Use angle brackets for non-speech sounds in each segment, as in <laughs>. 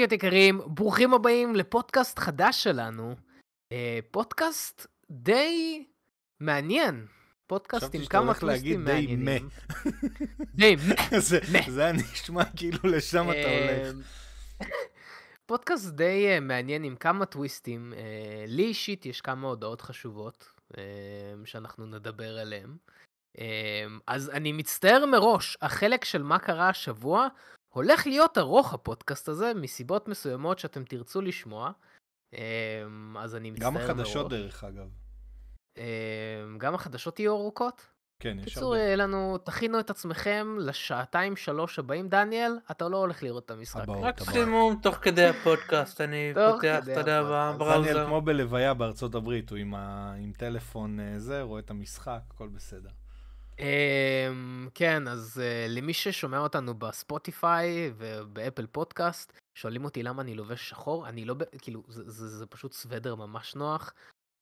גיקיות יקרים, ברוכים הבאים לפודקאסט חדש שלנו. אה, פודקאסט די מעניין. פודקאסט עם כמה טוויסטים מעניינים. די מה. די מה. זה נשמע כאילו לשם אתה אה, הולך. <laughs> פודקאסט די אה, מעניין עם כמה טוויסטים. לי אישית יש כמה הודעות חשובות שאנחנו נדבר עליהן. אז אני מצטער מראש, החלק של מה קרה השבוע הולך להיות ארוך הפודקאסט הזה, מסיבות מסוימות שאתם תרצו לשמוע. אמ, אז אני מצטער מאוד. גם החדשות מרוב. דרך אגב. אמ, גם החדשות יהיו ארוכות? כן, יש קיצור, הרבה. קיצור, אה, לנו, תכינו את עצמכם לשעתיים שלוש הבאים. דניאל, אתה לא הולך לראות את המשחק. הבאות, סימום תוך כדי הפודקאסט, אני פותח, אתה יודע, בבראוזר. דניאל כמו בלוויה בארצות הברית, הוא עם, ה... עם טלפון אה, זה, רואה את המשחק, הכל בסדר. Um, כן, אז uh, למי ששומע אותנו בספוטיפיי ובאפל פודקאסט, שואלים אותי למה אני לובש שחור, אני לא, כאילו, זה, זה, זה פשוט סוודר ממש נוח.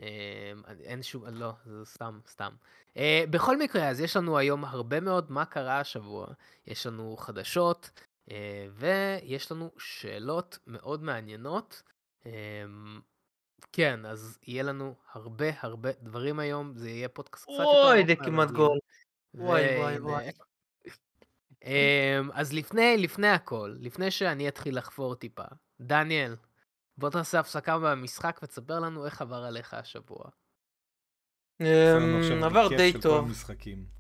Um, אין שום, לא, זה סתם, סתם. Uh, בכל מקרה, אז יש לנו היום הרבה מאוד מה קרה השבוע. יש לנו חדשות, uh, ויש לנו שאלות מאוד מעניינות. Um, כן, אז יהיה לנו הרבה הרבה דברים היום, זה יהיה פודקאסט קצת יותר... אוי, זה כמעט גול. וואי וואי וואי. אוקיי. אמ, אז לפני, לפני הכל, לפני שאני אתחיל לחפור טיפה, דניאל, בוא תעשה הפסקה במשחק ותספר לנו איך עבר עליך השבוע. אמ, עבר די טוב.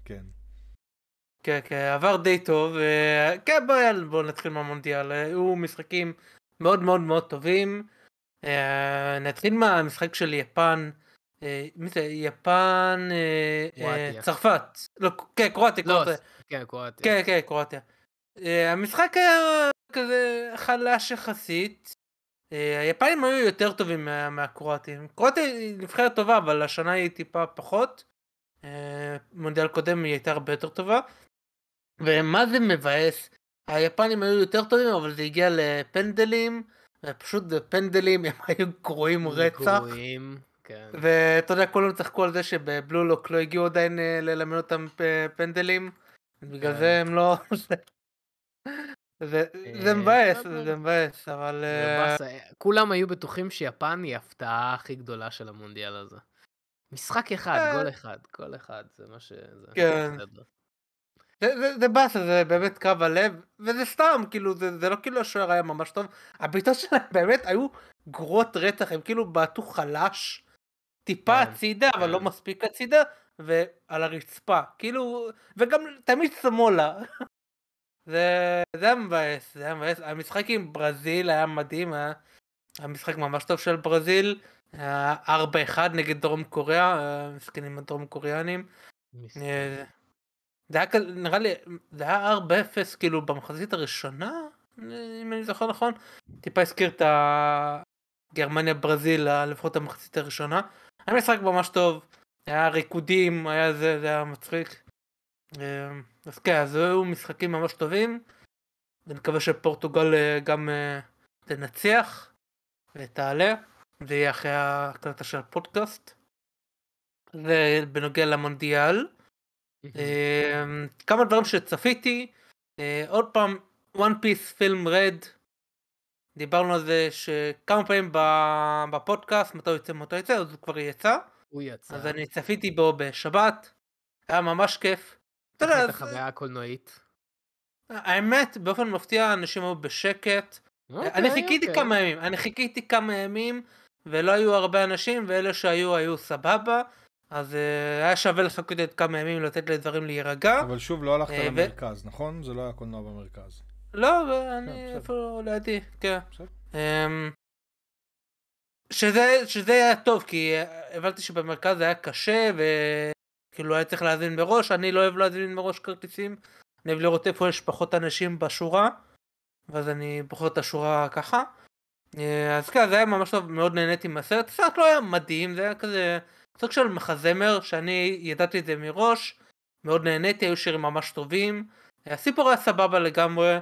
כן. כן, כן, עבר די טוב. אה, כן, בואו נתחיל מהמונדיאל. אה, היו משחקים מאוד מאוד מאוד טובים. אה, נתחיל מהמשחק של יפן. אה, מי זה? יפן, אה, אה, צרפת. לא, כן, קרואטיה. לא, כן, קרואטיה. כן, כן, קרואטיה. המשחק היה כזה חלש יחסית. היפנים היו יותר טובים מהקרואטים. קרואטיה היא נבחרת טובה, אבל השנה היא טיפה פחות. מונדיאל קודם היא הייתה הרבה יותר טובה. ומה זה מבאס? היפנים היו יותר טובים, אבל זה הגיע לפנדלים. פשוט פנדלים, הם היו גרועים רצח. גרועים, כן. ואתה יודע, כולם צחקו על זה שבבלולוק לא הגיעו עדיין אה, ללמד אותם פנדלים, בגלל כן. זה הם לא... זה אה, מבאס, לא זה מבאס, אבל... אה, כולם היו בטוחים שיפן היא ההפתעה הכי גדולה של המונדיאל הזה. משחק אחד, גול אחד, כל אחד, זה מה ש... כן. זה באסה, זה באמת קרב הלב, וזה סתם, כאילו, זה לא כאילו השוער היה ממש טוב, הבעיטות שלהם באמת היו גרועות רצח, הם כאילו בעטו חלש, טיפה כן, הצידה, אבל כן. לא מספיק הצידה, ועל הרצפה. כאילו, וגם תמיד שמאלה. <laughs> זה, זה היה מבאס, זה היה מבאס. המשחק עם ברזיל היה מדהים, היה, אה. היה משחק ממש טוב של ברזיל. 4-1 אה, נגד דרום קוריאה, אה, מסכנים הדרום קוריאנים. זה היה כזה, נראה לי, זה היה 4-0 כאילו במחזית הראשונה, אם אני זוכר נכון. טיפה הזכיר את הגרמניה ברזיל, לפחות המחצית הראשונה. היה משחק ממש טוב, היה ריקודים, היה זה, זה היה מצחיק. אמ, אז כן, אז היו משחקים ממש טובים. ונקווה שפורטוגל אה, גם אה, תנצח ותעלה. זה יהיה אחרי ההקלטה של הפודקאסט. ובנוגע למונדיאל. אמ, כמה דברים שצפיתי. אה, עוד פעם, one piece film red. דיברנו על זה שכמה פעמים בפודקאסט, מתי הוא יצא, מתי הוא יצא, אז הוא כבר יצא. הוא יצא. אז אני צפיתי בו בשבת, היה ממש כיף. אתה יודע, אז... החוויה הקולנועית. האמת, באופן מפתיע אנשים היו בשקט. אוקיי, אני חיכיתי אוקיי. כמה ימים, אני חיכיתי כמה ימים, ולא היו הרבה אנשים, ואלה שהיו היו סבבה. אז אה, היה שווה לחכות את כמה ימים לתת לדברים להירגע. אבל שוב, לא הלכת אה, למרכז, נכון? זה לא היה קולנוע במרכז. לא, אה, אני אפילו לידי, כן. אמ, שזה, שזה היה טוב, כי הבנתי שבמרכז היה קשה, וכאילו היה צריך להזין מראש, אני לא אוהב להזין מראש כרטיסים, אני אוהב לראות איפה יש פחות אנשים בשורה, ואז אני בוחר את השורה ככה. אה, אז כן, זה היה ממש טוב, מאוד נהניתי מהסרט, הסרט לא היה מדהים, זה היה כזה סוג של מחזמר, שאני ידעתי את זה מראש, מאוד נהניתי, היו שירים ממש טובים, הסיפור היה סבבה לגמרי,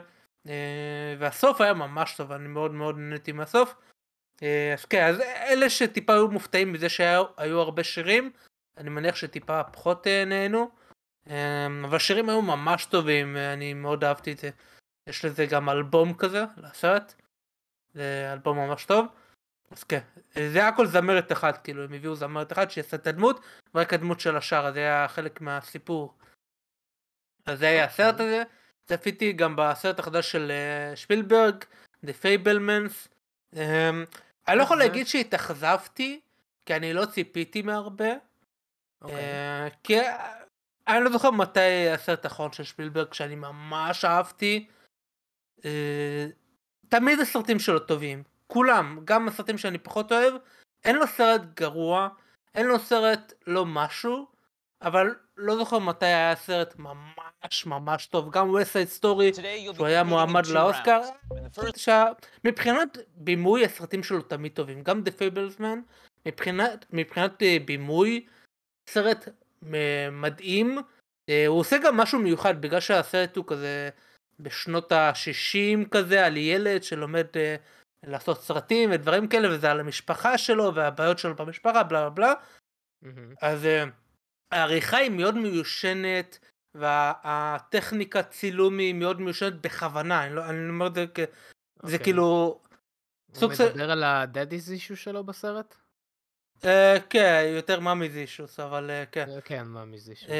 אה, והסוף היה ממש טוב, אני מאוד מאוד נהניתי מהסוף. אה, אז כן, אז אלה שטיפה היו מופתעים מזה שהיו הרבה שירים, אני מניח שטיפה פחות אה, נהנו. אבל השירים היו ממש טובים, אני מאוד אהבתי את זה. יש לזה גם אלבום כזה, לסרט. זה אלבום ממש טוב. אז כן, זה היה הכל זמרת אחת, כאילו הם הביאו זמרת אחת שעשתה את הדמות, ורק הדמות של השאר, זה היה חלק מהסיפור. אז זה היה הסרט אוקיי. הזה. צפיתי גם בסרט החדש של אה, שפילברג, The Fablemans. אמ, אני לא יכול להגיד שהתאכזבתי, כי אני לא ציפיתי מהרבה. אוקיי. אה, כי אה, אני לא זוכר מתי הסרט האחרון של שפילברג שאני ממש אהבתי. תמיד הסרטים שלו טובים. כולם, גם הסרטים שאני פחות אוהב, אין לו סרט גרוע, אין לו סרט לא משהו, אבל לא זוכר מתי היה סרט ממש ממש טוב, גם West Side Story, שהוא היה מועמד לאוסקר, מבחינת בימוי הסרטים שלו תמיד טובים, גם The Fablesman, מבחינת, מבחינת אה, בימוי, סרט אה, מדהים, אה, הוא עושה גם משהו מיוחד בגלל שהסרט הוא כזה בשנות ה-60 כזה, על ילד שלומד לעשות סרטים ודברים כאלה, וזה על המשפחה שלו והבעיות שלו במשפחה, בלה בלה בלה, אז... העריכה היא מאוד מיושנת והטכניקת צילום היא מאוד מיושנת בכוונה, אני, לא, אני אומר את זה כ... Okay. זה אוקיי. כאילו... הוא מדבר ש... על הדדיז אישו שלו בסרט? Uh, כן, יותר מאמיז אישוס, אבל uh, כן. אה, כן, מאמיז אישוס. Uh,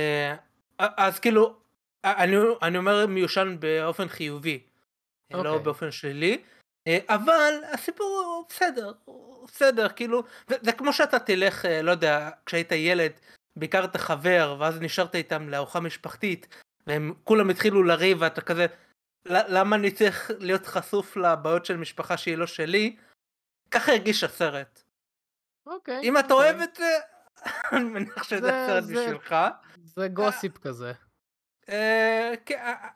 אז כאילו, אני, אני אומר מיושן באופן חיובי, okay. לא אוקיי. באופן שלילי, uh, אבל הסיפור הוא בסדר, הוא בסדר, כאילו, זה, זה כמו שאתה תלך, לא יודע, כשהיית ילד, ביקרת חבר, ואז נשארת איתם לארוחה משפחתית, והם כולם התחילו לריב, ואתה כזה, למה אני צריך להיות חשוף לבעיות של משפחה שהיא לא שלי? ככה הרגיש הסרט. אוקיי. אם אתה אוהב אוקיי. את זה, <laughs> אני מניח שזה סרט בשבילך. זה אה, גוסיפ כזה. אה, כן, אה,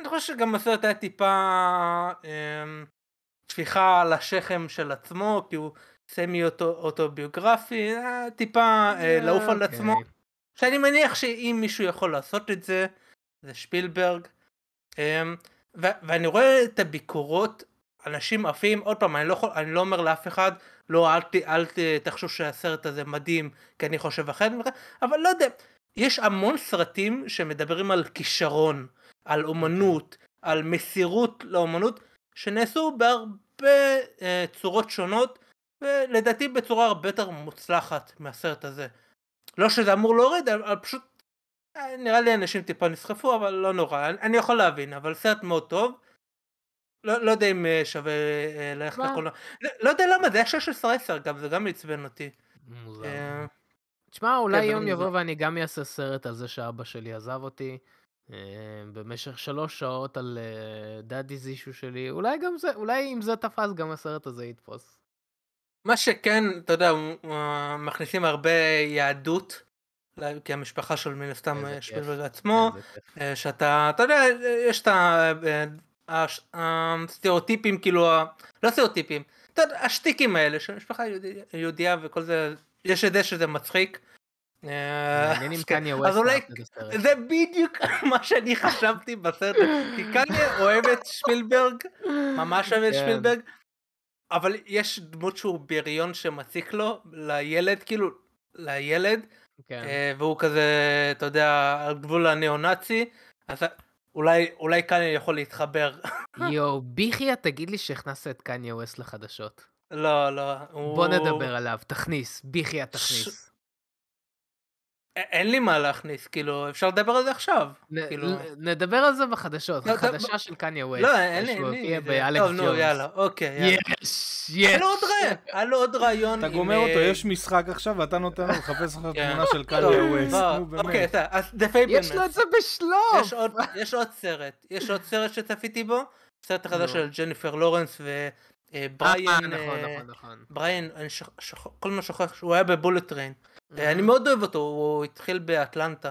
אני חושב שגם הסרט היה טיפה אמ, טפיחה על השכם של עצמו, כי הוא סמי אוטוביוגרפי, אה, טיפה אה, אה, לעוף על אוקיי. עצמו. שאני מניח שאם מישהו יכול לעשות את זה, זה שפילברג. אמ, ו- ואני רואה את הביקורות, אנשים עפים, עוד פעם, אני לא, יכול, אני לא אומר לאף אחד, לא, אל, ת, אל ת, תחשוב שהסרט הזה מדהים, כי אני חושב אחרת ממך, אבל לא יודע, יש המון סרטים שמדברים על כישרון, על אומנות, על מסירות לאומנות, שנעשו בהרבה אה, צורות שונות, ולדעתי בצורה הרבה יותר מוצלחת מהסרט הזה. לא שזה אמור להוריד, אבל פשוט אה, נראה לי אנשים טיפה נסחפו, אבל לא נורא. אני, אני יכול להבין, אבל סרט מאוד טוב. לא, לא יודע אם אה, שווה אה, ללכת לקולנוע. לא, לא יודע למה, זה היה 16-10 גם, זה גם עצבן אותי. מוזר. תשמע, אולי כן, יום יבוא ואני גם אעשה סרט על זה שאבא שלי עזב אותי. במשך שלוש שעות על דאדיז אישו שלי, אולי גם זה, אולי אם זה תפס גם הסרט הזה יתפוס. מה שכן, אתה יודע, מכניסים הרבה יהדות, כי המשפחה של מן הסתם שפילברג עצמו, אה, שאתה, אתה יודע, יש את אה, אה, הסטריאוטיפים, כאילו, לא סטריאוטיפים, השטיקים האלה של משפחה יהודייה וכל זה, יש את זה שזה מצחיק. מעניין אם כן. קניה ווסט אהב זה בדיוק <laughs> מה שאני חשבתי בסרט, כי קניה אוהב את שפילברג, ממש אוהב את כן. שפילברג, אבל יש דמות שהוא בריון שמציק לו, לילד, כאילו, לילד, כן. אה, והוא כזה, אתה יודע, על גבול הניאו-נאצי, אז אולי, אולי קניה יכול להתחבר. <laughs> יואו, ביחיה, תגיד לי שהכנסת את קניה ווסט לחדשות. לא, לא. בוא הוא... נדבר עליו, תכניס, ביחיה תכניס. ש... אין לי מה להכניס, כאילו, אפשר לדבר על זה עכשיו. נ, כאילו... נדבר על זה בחדשות, לא, החדשה ד... של קניה ווסט. לא, אין לי, אין לי. באלכס טוב, נו, יאללה, אוקיי. יאללה. יש, יש. היה לו עוד רעיון. אתה גומר אותו, אה, יש משחק עכשיו, ואתה נותן לו לחפש עכשיו כן. תמונה של קניה ווסט. אוקיי, אז דה פייבלמן. יש לו את זה בשלוף. יש עוד סרט, יש עוד סרט שצפיתי בו, סרט החדש של ג'ניפר לורנס אה, אה, נכון, נכון, נכון, ובריאן, בריאן, כל מה שוכח הוא היה בבולט טריין. אה, אני מאוד אוהב אותו, הוא התחיל באטלנטה,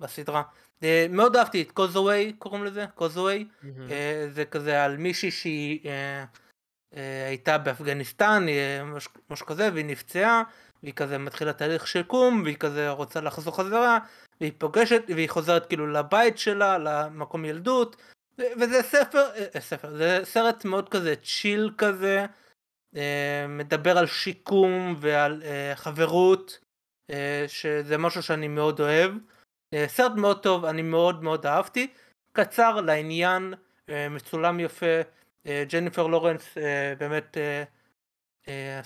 בסדרה. אה, מאוד אהבתי את קוזווי, קוראים לזה, קוזווי. אה, זה כזה על מישהי שהיא הייתה באפגניסטן, משהו כזה, והיא נפצעה, והיא כזה מתחילה תהליך שיקום, והיא כזה רוצה לחזור חזרה, והיא פוגשת, והיא חוזרת כאילו לבית שלה, למקום ילדות, וזה ספר, ספר, זה סרט מאוד כזה צ'יל כזה, מדבר על שיקום ועל חברות. אה, שזה משהו שאני מאוד אוהב. אה, סרט מאוד טוב, אני מאוד מאוד אהבתי. קצר, לעניין, אה, מצולם יפה. ג'ניפר לורנס באמת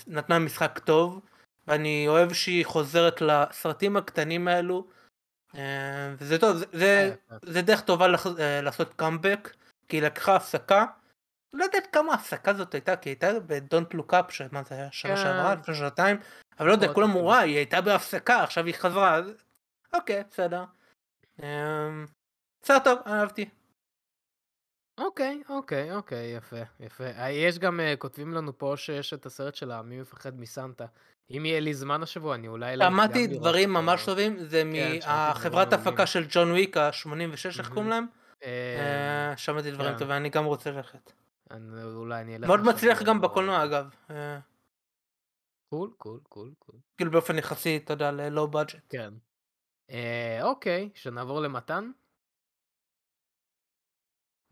נתנה משחק טוב. ואני אוהב שהיא חוזרת לסרטים הקטנים האלו. וזה טוב, זה, זה, זה דרך טובה לח, לעשות קאמבק, כי היא לקחה הפסקה, לא יודעת כמה הפסקה זאת הייתה, כי הייתה ב-Don't Look Up, שמה זה היה שנה כן. שעברה, לפני שנתיים, אבל לא יודע, כולם אמרו, אה, היא הייתה בהפסקה, עכשיו היא חזרה, אז... אוקיי, בסדר. אמ, בסדר טוב, אהבתי. אוקיי, אוקיי, אוקיי, יפה, יפה. אה, יש גם, אה, כותבים לנו פה שיש את הסרט של מי מפחד מסנטה. אם יהיה לי זמן השבוע, אני אולי... שמעתי דברים ממש טובים, זה כן, מהחברת הפקה של ג'ון וויק, ה-86, איך קוראים להם? שמעתי דברים כן. טובים, אני גם רוצה ללכת. אני, אולי אני אלך... מאוד מצליח גם בקולנוע אגב. אה. קול, קול, קול, קול. כאילו באופן יחסי, אתה יודע, ללואו בדג'ט. כן. אה, אוקיי, שנעבור למתן.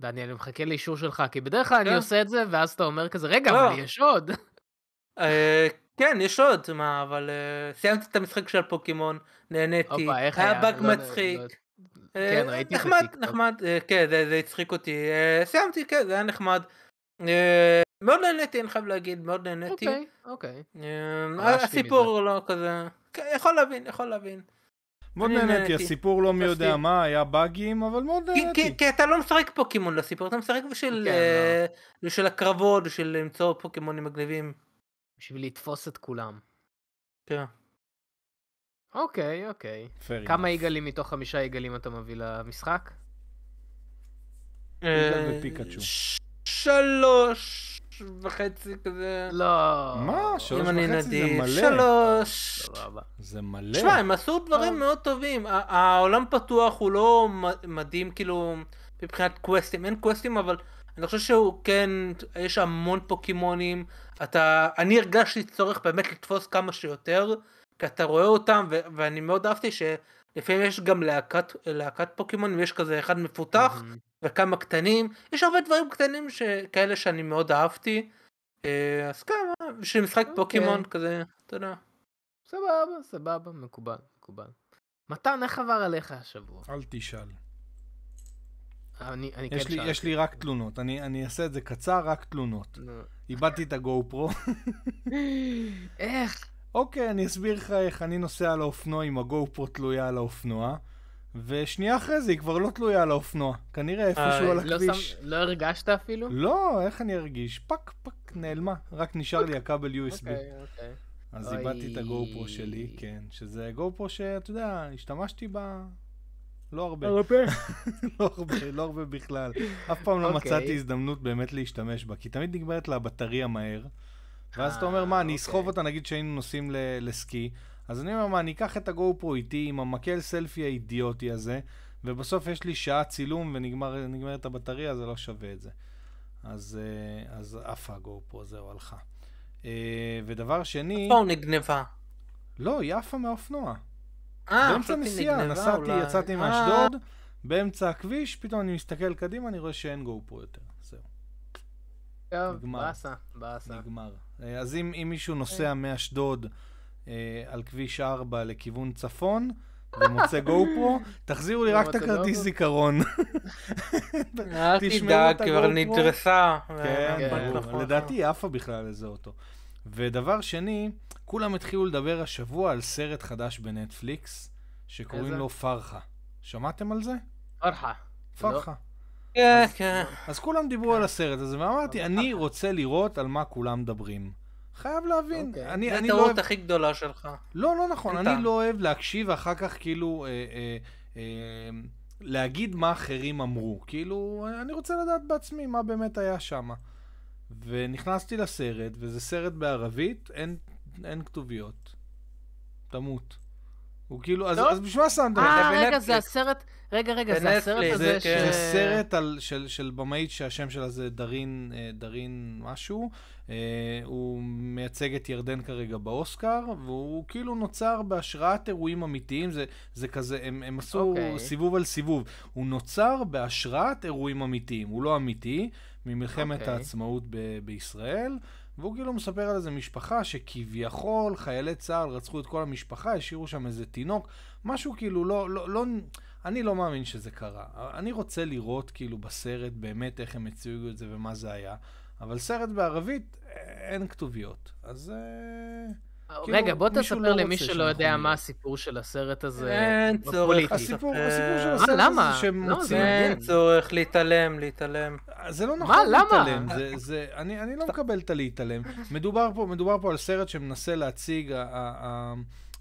דניאל, אני מחכה לאישור שלך, כי בדרך כלל כן. אני עושה את זה, ואז אתה אומר כזה, רגע, לא. אבל יש עוד. אה, כן, יש עוד, מה, אבל אה, סיימתי את המשחק של פוקימון, נהניתי, אופה, היה באג לא, לא מצחיק. לא, אה, כן, ראיתי את הטיקטוק. נחמד, נחמד, אה, כן, זה הצחיק אותי. סיימתי, כן, זה היה נחמד. אה, מאוד נהניתי, אני חייב להגיד, מאוד נהניתי. אוקיי, אוקיי. אמ, הסיפור לא כזה... יכול להבין, יכול להבין. מאוד נהניתי, הסיפור לא מי יודע מה, היה באגים, אבל מאוד נהניתי. כי אתה לא משחק פוקימון לסיפור, אתה משחק כן, לא. אה, בשביל הקרבות, בשביל למצוא פוקימונים מגניבים. בשביל לתפוס את כולם. כן. אוקיי, אוקיי. כמה יגלים מתוך חמישה יגלים אתה מביא למשחק? עיגל ופיקאצ'ו. אה, שלוש וחצי כזה. לא. מה? שלוש וחצי נדיף, זה מלא. שלוש. זה מלא. תשמע, הם עשו דברים מאוד טובים. העולם פתוח הוא לא מדהים, כאילו, מבחינת קווסטים. אין קווסטים, אבל אני חושב שהוא כן, יש המון פוקימונים. אתה, אני הרגשתי צורך באמת לתפוס כמה שיותר, כי אתה רואה אותם, ו- ואני מאוד אהבתי ש... לפעמים יש גם להקת, להקת פוקימון ויש כזה אחד מפותח mm-hmm. וכמה קטנים יש הרבה דברים קטנים כאלה שאני מאוד אהבתי אה, אז כמה כן, בשביל משחק okay. פוקימון אוקיי. כזה אתה יודע. סבבה סבבה מקובל מקובל. מתן איך עבר עליך השבוע? אל תשאל. אני, אני יש, כן לי, יש לי רק תלונות, אני, אני אעשה את זה קצר, רק תלונות. איבדתי את הגו פרו. <laughs> איך? אוקיי, אני אסביר לך איך אני נוסע על האופנוע עם הגו פרו תלויה על האופנוע, ושנייה אחרי זה היא כבר לא תלויה על האופנוע. כנראה איפשהו על אה, לא הכביש. לא הרגשת אפילו? לא, איך אני ארגיש? פק, פק, נעלמה. רק נשאר לי הכבל אוקיי, USB. אוקיי. אז איבדתי את הגו פרו שלי, כן. שזה גו פרו שאתה יודע, השתמשתי בה לא הרבה. הרבה? <laughs> לא הרבה, לא הרבה בכלל. אף פעם לא אוקיי. מצאתי הזדמנות באמת להשתמש בה, כי תמיד נגמרת לה בטריה מהר. ואז אתה אומר, אה, מה, אני אוקיי. אסחוב אותה, נגיד שהיינו נוסעים לסקי, אז אני אומר, מה, אני אקח את הגו פרו איתי עם המקל סלפי האידיוטי הזה, ובסוף יש לי שעה צילום ונגמרת הבטריה, זה לא שווה את זה. אז, אה, אז עפה הגו פרו, זהו, הלכה. אה, ודבר שני... לא, נגנבה. לא, היא עפה מהאופנוע. אה, באמצע נסיעה, נסעתי, יצאתי מאשדוד, באמצע הכביש, פתאום אני מסתכל קדימה, אני רואה שאין גו פרו יותר. זהו. טוב, באסה, באסה. נגמר. אה, אז אם, אם מישהו נוסע כן. מאשדוד אה, על כביש 4 לכיוון צפון, ומוצא גו פרו, <laughs> תחזירו לי לא רק את הכרטיס זיכרון. אה, אל תדאג, כבר נדרסה. כן, כן נכון, לדעתי היא נכון. עפה בכלל איזה אוטו. ודבר שני, כולם התחילו לדבר השבוע על סרט חדש בנטפליקס, שקוראים לו פרחה. שמעתם על זה? פרחה. פרחה. לא. כן, כן. אז כולם דיברו על כן. הסרט הזה, ואמרתי, אני רוצה לראות על מה כולם מדברים. חייב להבין. Okay. אוקיי. אני, זה לא הטעות לא הכי גדולה שלך. לא, לא נכון. אני לא אוהב להקשיב ואחר כך כאילו אה, אה, אה, להגיד מה אחרים אמרו. כאילו, אני רוצה לדעת בעצמי מה באמת היה שם. ונכנסתי לסרט, וזה סרט בערבית, אין, אין כתוביות. תמות. הוא כאילו, אז, אז בשביל מה שמתם? אה, אה רגע, זה הסרט... רגע, רגע, זה הסרט הזה ש... כן. זה סרט של, במאית שהשם שלה זה דרין, אה, דרין משהו. אה, הוא מייצג את ירדן כרגע באוסקר, והוא כאילו נוצר בהשראת אירועים אמיתיים. זה, כזה, הם, עשו אוקיי. סיבוב על סיבוב. הוא נוצר בהשראת אירועים אמיתיים. הוא לא אמיתי, ממלחמת אוקיי. העצמאות בישראל. והוא כאילו מספר על איזה משפחה שכביכול חיילי צה"ל רצחו את כל המשפחה, השאירו שם איזה תינוק, משהו כאילו לא, לא, לא, אני לא מאמין שזה קרה. אני רוצה לראות כאילו בסרט באמת איך הם הציגו את זה ומה זה היה, אבל סרט בערבית אין כתוביות. אז... אה, כאילו, רגע, בוא תספר לא למי שלא יודע מה הסיפור של הסרט הזה. אין צורך, הסיפור, הסיפור של הסרט אה, הזה אה, שמוצאים... אין צורך להתעלם, להתעלם. זה לא נכון להתעלם, זה, זה, אני, אני לא מקבל את הלהתעלם. מדובר מדובר פה על סרט שמנסה להציג...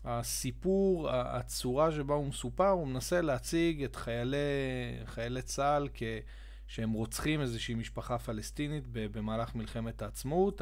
הסיפור, הצורה שבה הוא מסופר, הוא מנסה להציג את חיילי, חיילי צה"ל כ... שהם רוצחים איזושהי משפחה פלסטינית במהלך מלחמת העצמאות.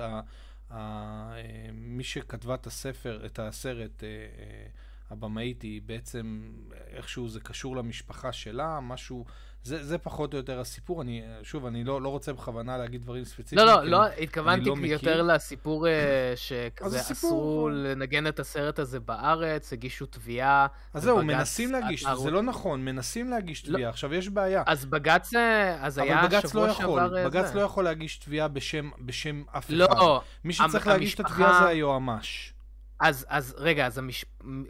מי שכתבה את הספר, את הסרט, אה, אה, הבמאית, היא בעצם, איכשהו זה קשור למשפחה שלה, משהו, זה, זה פחות או יותר הסיפור. אני, אה, שוב, אני לא, לא רוצה בכוונה להגיד דברים ספציפיים. לא, לא, לא, התכוונתי לא יותר מכיר. לסיפור אה, <clears throat> שכזה אסרו לנגן את הסרט הזה בארץ, הגישו תביעה. אז זהו, מנסים להגיש, ערוץ. זה לא נכון, מנסים להגיש לא- תביעה. לא. עכשיו, יש בעיה. אז בג"ץ, אה, אז היה לא שבוע לא שעבר... אבל בג"ץ לא יכול להגיש תביעה בשם, בשם אף לא, אחד. לא. מי שצריך המ, להגיש את התביעה זה היועמ"ש. אז, אז רגע, אז המש...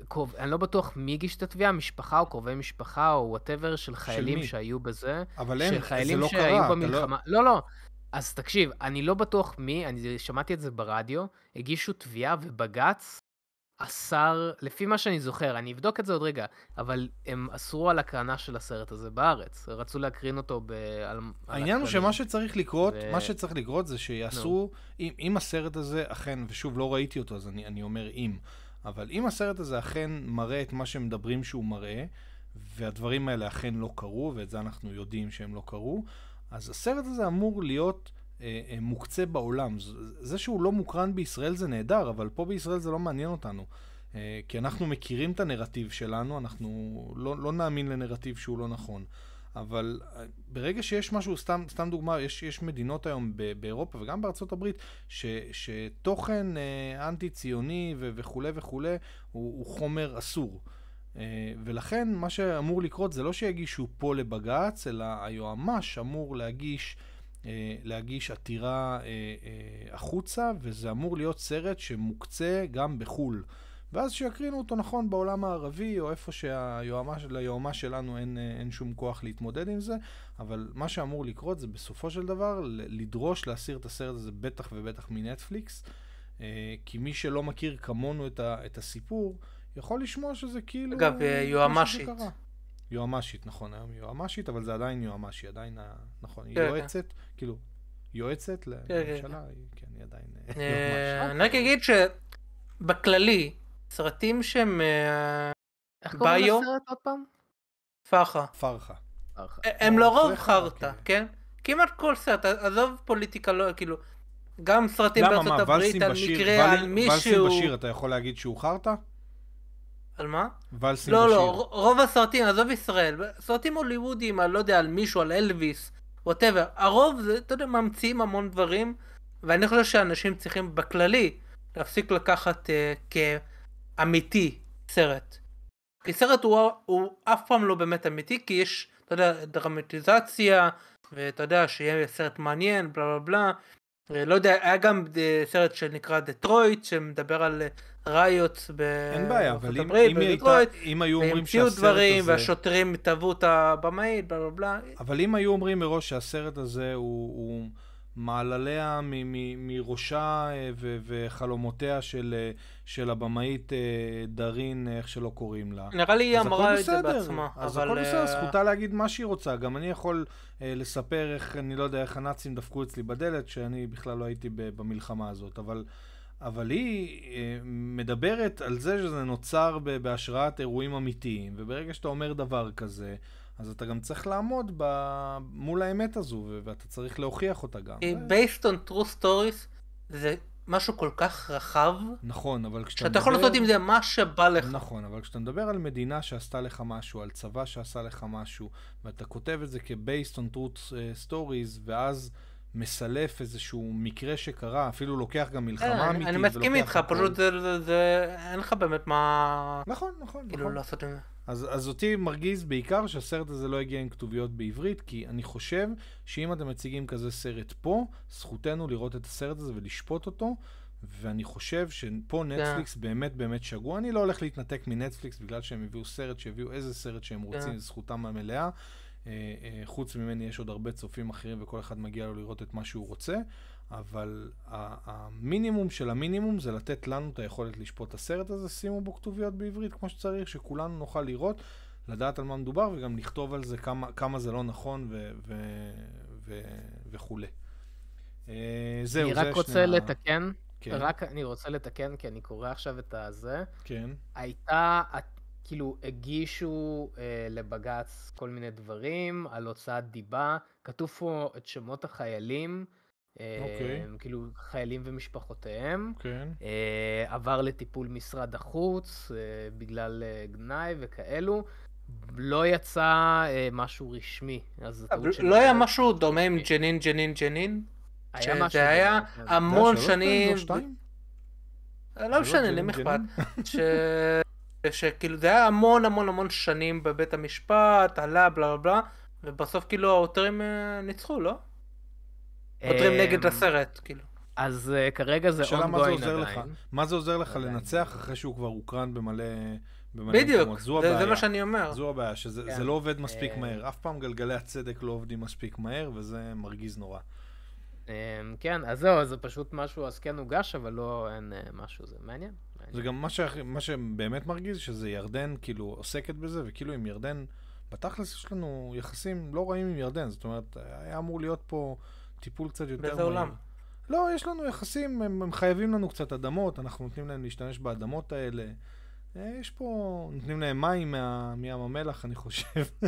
קוב... אני לא בטוח מי הגיש את התביעה, משפחה או קרובי משפחה או וואטאבר של חיילים של שהיו בזה. אבל אין, זה לא קרה. במלחמה... לא... לא, לא. אז תקשיב, אני לא בטוח מי, אני שמעתי את זה ברדיו, הגישו תביעה ובג"ץ אסר, לפי מה שאני זוכר, אני אבדוק את זה עוד רגע, אבל הם אסרו על הקרנה של הסרט הזה בארץ. רצו להקרין אותו ב... על... העניין הוא שמה שצריך לקרות, ו... מה שצריך לקרות זה שיעשו, no. אם, אם הסרט הזה אכן, ושוב, לא ראיתי אותו, אז אני, אני אומר אם, אבל אם הסרט הזה אכן מראה את מה שמדברים שהוא מראה, והדברים האלה אכן לא קרו, ואת זה אנחנו יודעים שהם לא קרו, אז הסרט הזה אמור להיות אה, אה, מוקצה בעולם. זה שהוא לא מוקרן בישראל זה נהדר, אבל פה בישראל זה לא מעניין אותנו. אה, כי אנחנו מכירים את הנרטיב שלנו, אנחנו לא, לא נאמין לנרטיב שהוא לא נכון. אבל אה, ברגע שיש משהו, סתם, סתם דוגמה, יש, יש מדינות היום באירופה וגם בארצות הברית, ש, שתוכן אה, אנטי-ציוני ו- וכולי וכולי, הוא, הוא חומר אסור. אה, ולכן מה שאמור לקרות זה לא שיגישו פה לבג"ץ, אלא היועמ"ש אמור להגיש אה, להגיש עתירה אה, אה, החוצה, וזה אמור להיות סרט שמוקצה גם בחו"ל. ואז שיקרינו אותו נכון בעולם הערבי, או איפה שליועמ"ש שלנו אין, אין שום כוח להתמודד עם זה, אבל מה שאמור לקרות זה בסופו של דבר לדרוש להסיר את הסרט הזה בטח ובטח מנטפליקס, כי מי שלא מכיר כמונו את, ה, את הסיפור, יכול לשמוע שזה כאילו... אגב, יועמ"שית. יועמ"שית, נכון, היום יועמ"שית, אבל זה עדיין יועמ"שי, עדיין, נכון, היא כן, כן. יועצת, כאילו, יועצת כן, לממשלה, כן, היא עדיין אה, אה, יועמ"שית. אני רק אגיד שבכללי, סרטים שהם... אה, איך קוראים לסרט עוד פעם? פרחה. פרחה. הם לרוב לא חרטא, אוקיי. כן? כמעט כל סרט, עזוב פוליטיקה, לא, כאילו, גם סרטים בארצות הברית על מקרה, על מישהו... ולסים בשיר אתה יכול להגיד שהוא חרטא? על מה? ואלסים לא, לא, בשיר. לא, רוב הסרטים, עזוב ישראל, סרטים הוליוודיים, אני לא יודע, על מישהו, על אלוויס, ווטאבר. הרוב זה, אתה יודע, ממציאים המון דברים, ואני חושב שאנשים צריכים בכללי להפסיק לקחת uh, כאמיתי סרט. כי סרט הוא, הוא אף פעם לא באמת אמיתי, כי יש, אתה יודע, דרמטיזציה, ואתה יודע, שיהיה סרט מעניין, בלה בלה בלה. אה, לא יודע, היה גם אה, סרט שנקרא דטרויט, שמדבר על ראיות בארצות הברית, בדטרויט, והמציאו דברים, הזה... והשוטרים תבעו את במאית, בלה בלה בלה. אבל אם היו אומרים מראש שהסרט הזה הוא, הוא מעלליה מ, מ, מראשה אה, ו, וחלומותיה של, אה, של הבמאית אה, דרין, איך שלא קוראים לה. נראה לי היא אמרה את זה בעצמה. אז אבל... הכל בסדר, זכותה להגיד מה שהיא רוצה. גם אני יכול uh, לספר איך, אני לא יודע, איך הנאצים דפקו אצלי בדלת, שאני בכלל לא הייתי במלחמה הזאת, אבל... אבל היא אה, מדברת על זה שזה נוצר בהשראת אירועים אמיתיים, וברגע שאתה אומר דבר כזה, אז אתה גם צריך לעמוד ב... מול האמת הזו, ואתה צריך להוכיח אותה גם. אה, based on true stories זה משהו כל כך רחב. נכון, אבל כשאתה מדבר... שאתה יכול לעשות עם זה מה שבא לך. נכון, אבל כשאתה מדבר על מדינה שעשתה לך משהו, על צבא שעשה לך משהו, ואתה כותב את זה כ-based on true אה, stories, ואז... מסלף איזשהו מקרה שקרה, אפילו לוקח גם מלחמה אה, אמיתית. אני מסכים איתך, פשוט זה, אין לך באמת מה... נכון, נכון. כאילו נכון. לעשות עם זה. אז, אותי מרגיז בעיקר שהסרט הזה לא הגיע עם כתוביות בעברית, כי אני חושב שאם אתם מציגים כזה סרט פה, זכותנו לראות את הסרט הזה ולשפוט אותו, ואני חושב שפה כן. נטפליקס באמת באמת שגו. אני לא הולך להתנתק מנטפליקס בגלל שהם הביאו סרט, שהביאו איזה סרט שהם רוצים, כן. זכותם המלאה. אה, אה, חוץ ממני יש עוד הרבה צופים אחרים וכל אחד מגיע לו לראות את מה שהוא רוצה, אבל המינימום של המינימום זה לתת לנו את היכולת לשפוט את הסרט הזה, שימו בו כתוביות בעברית כמו שצריך, שכולנו נוכל לראות, לדעת על מה מדובר וגם לכתוב על זה כמה, כמה זה לא נכון ו, ו, ו, וכולי. אה, זהו, אני זה רק רוצה שני... לתקן, כן. רק אני רוצה לתקן, כי אני קורא עכשיו את הזה. כן. הייתה, כאילו הגישו אה, לבג"ץ כל מיני דברים על הוצאת דיבה, כתוב פה את שמות החיילים, אה, Okay. אוקיי. כאילו חיילים ומשפחותיהם. okay. כן. אה, עבר לטיפול משרד החוץ אה, בגלל אה, גנאי וכאלו. לא יצא אה, משהו רשמי. אז לא, לא היה משהו דומה עם אה. ג'נין, ג'נין, ג'נין? זה היה כן. המון לא, לא שנים. לא משנה, למי אכפת. שכאילו זה היה המון המון המון שנים בבית המשפט, עלה בלה בלה בלה, ובסוף כאילו העותרים אה, ניצחו, לא? עותרים אה, נגד הסרט, כאילו. אז uh, כרגע זה ongoing עדיין. לך, מה זה עוזר לך לנצח אחרי שהוא כבר הוקרן במלא... במלא בדיוק, מקומות. זו זה, הבעיה. זה מה שאני אומר. זו הבעיה, שזה כן. לא עובד מספיק מהר. אף פעם גלגלי הצדק לא עובדים מספיק מהר, וזה מרגיז נורא. כן, אז זהו, זה פשוט משהו, אז כן הוגש, אבל לא, אין משהו, זה מעניין. זה גם מה, ש... מה שבאמת מרגיז, שזה ירדן כאילו עוסקת בזה, וכאילו עם ירדן, בתכלס יש לנו יחסים לא רעים עם ירדן, זאת אומרת, היה אמור להיות פה טיפול קצת יותר... באיזה עולם? לא, יש לנו יחסים, הם, הם חייבים לנו קצת אדמות, אנחנו נותנים להם להשתמש באדמות האלה. אה, יש פה, נותנים להם מים מה, מים המלח, אני חושב. <laughs>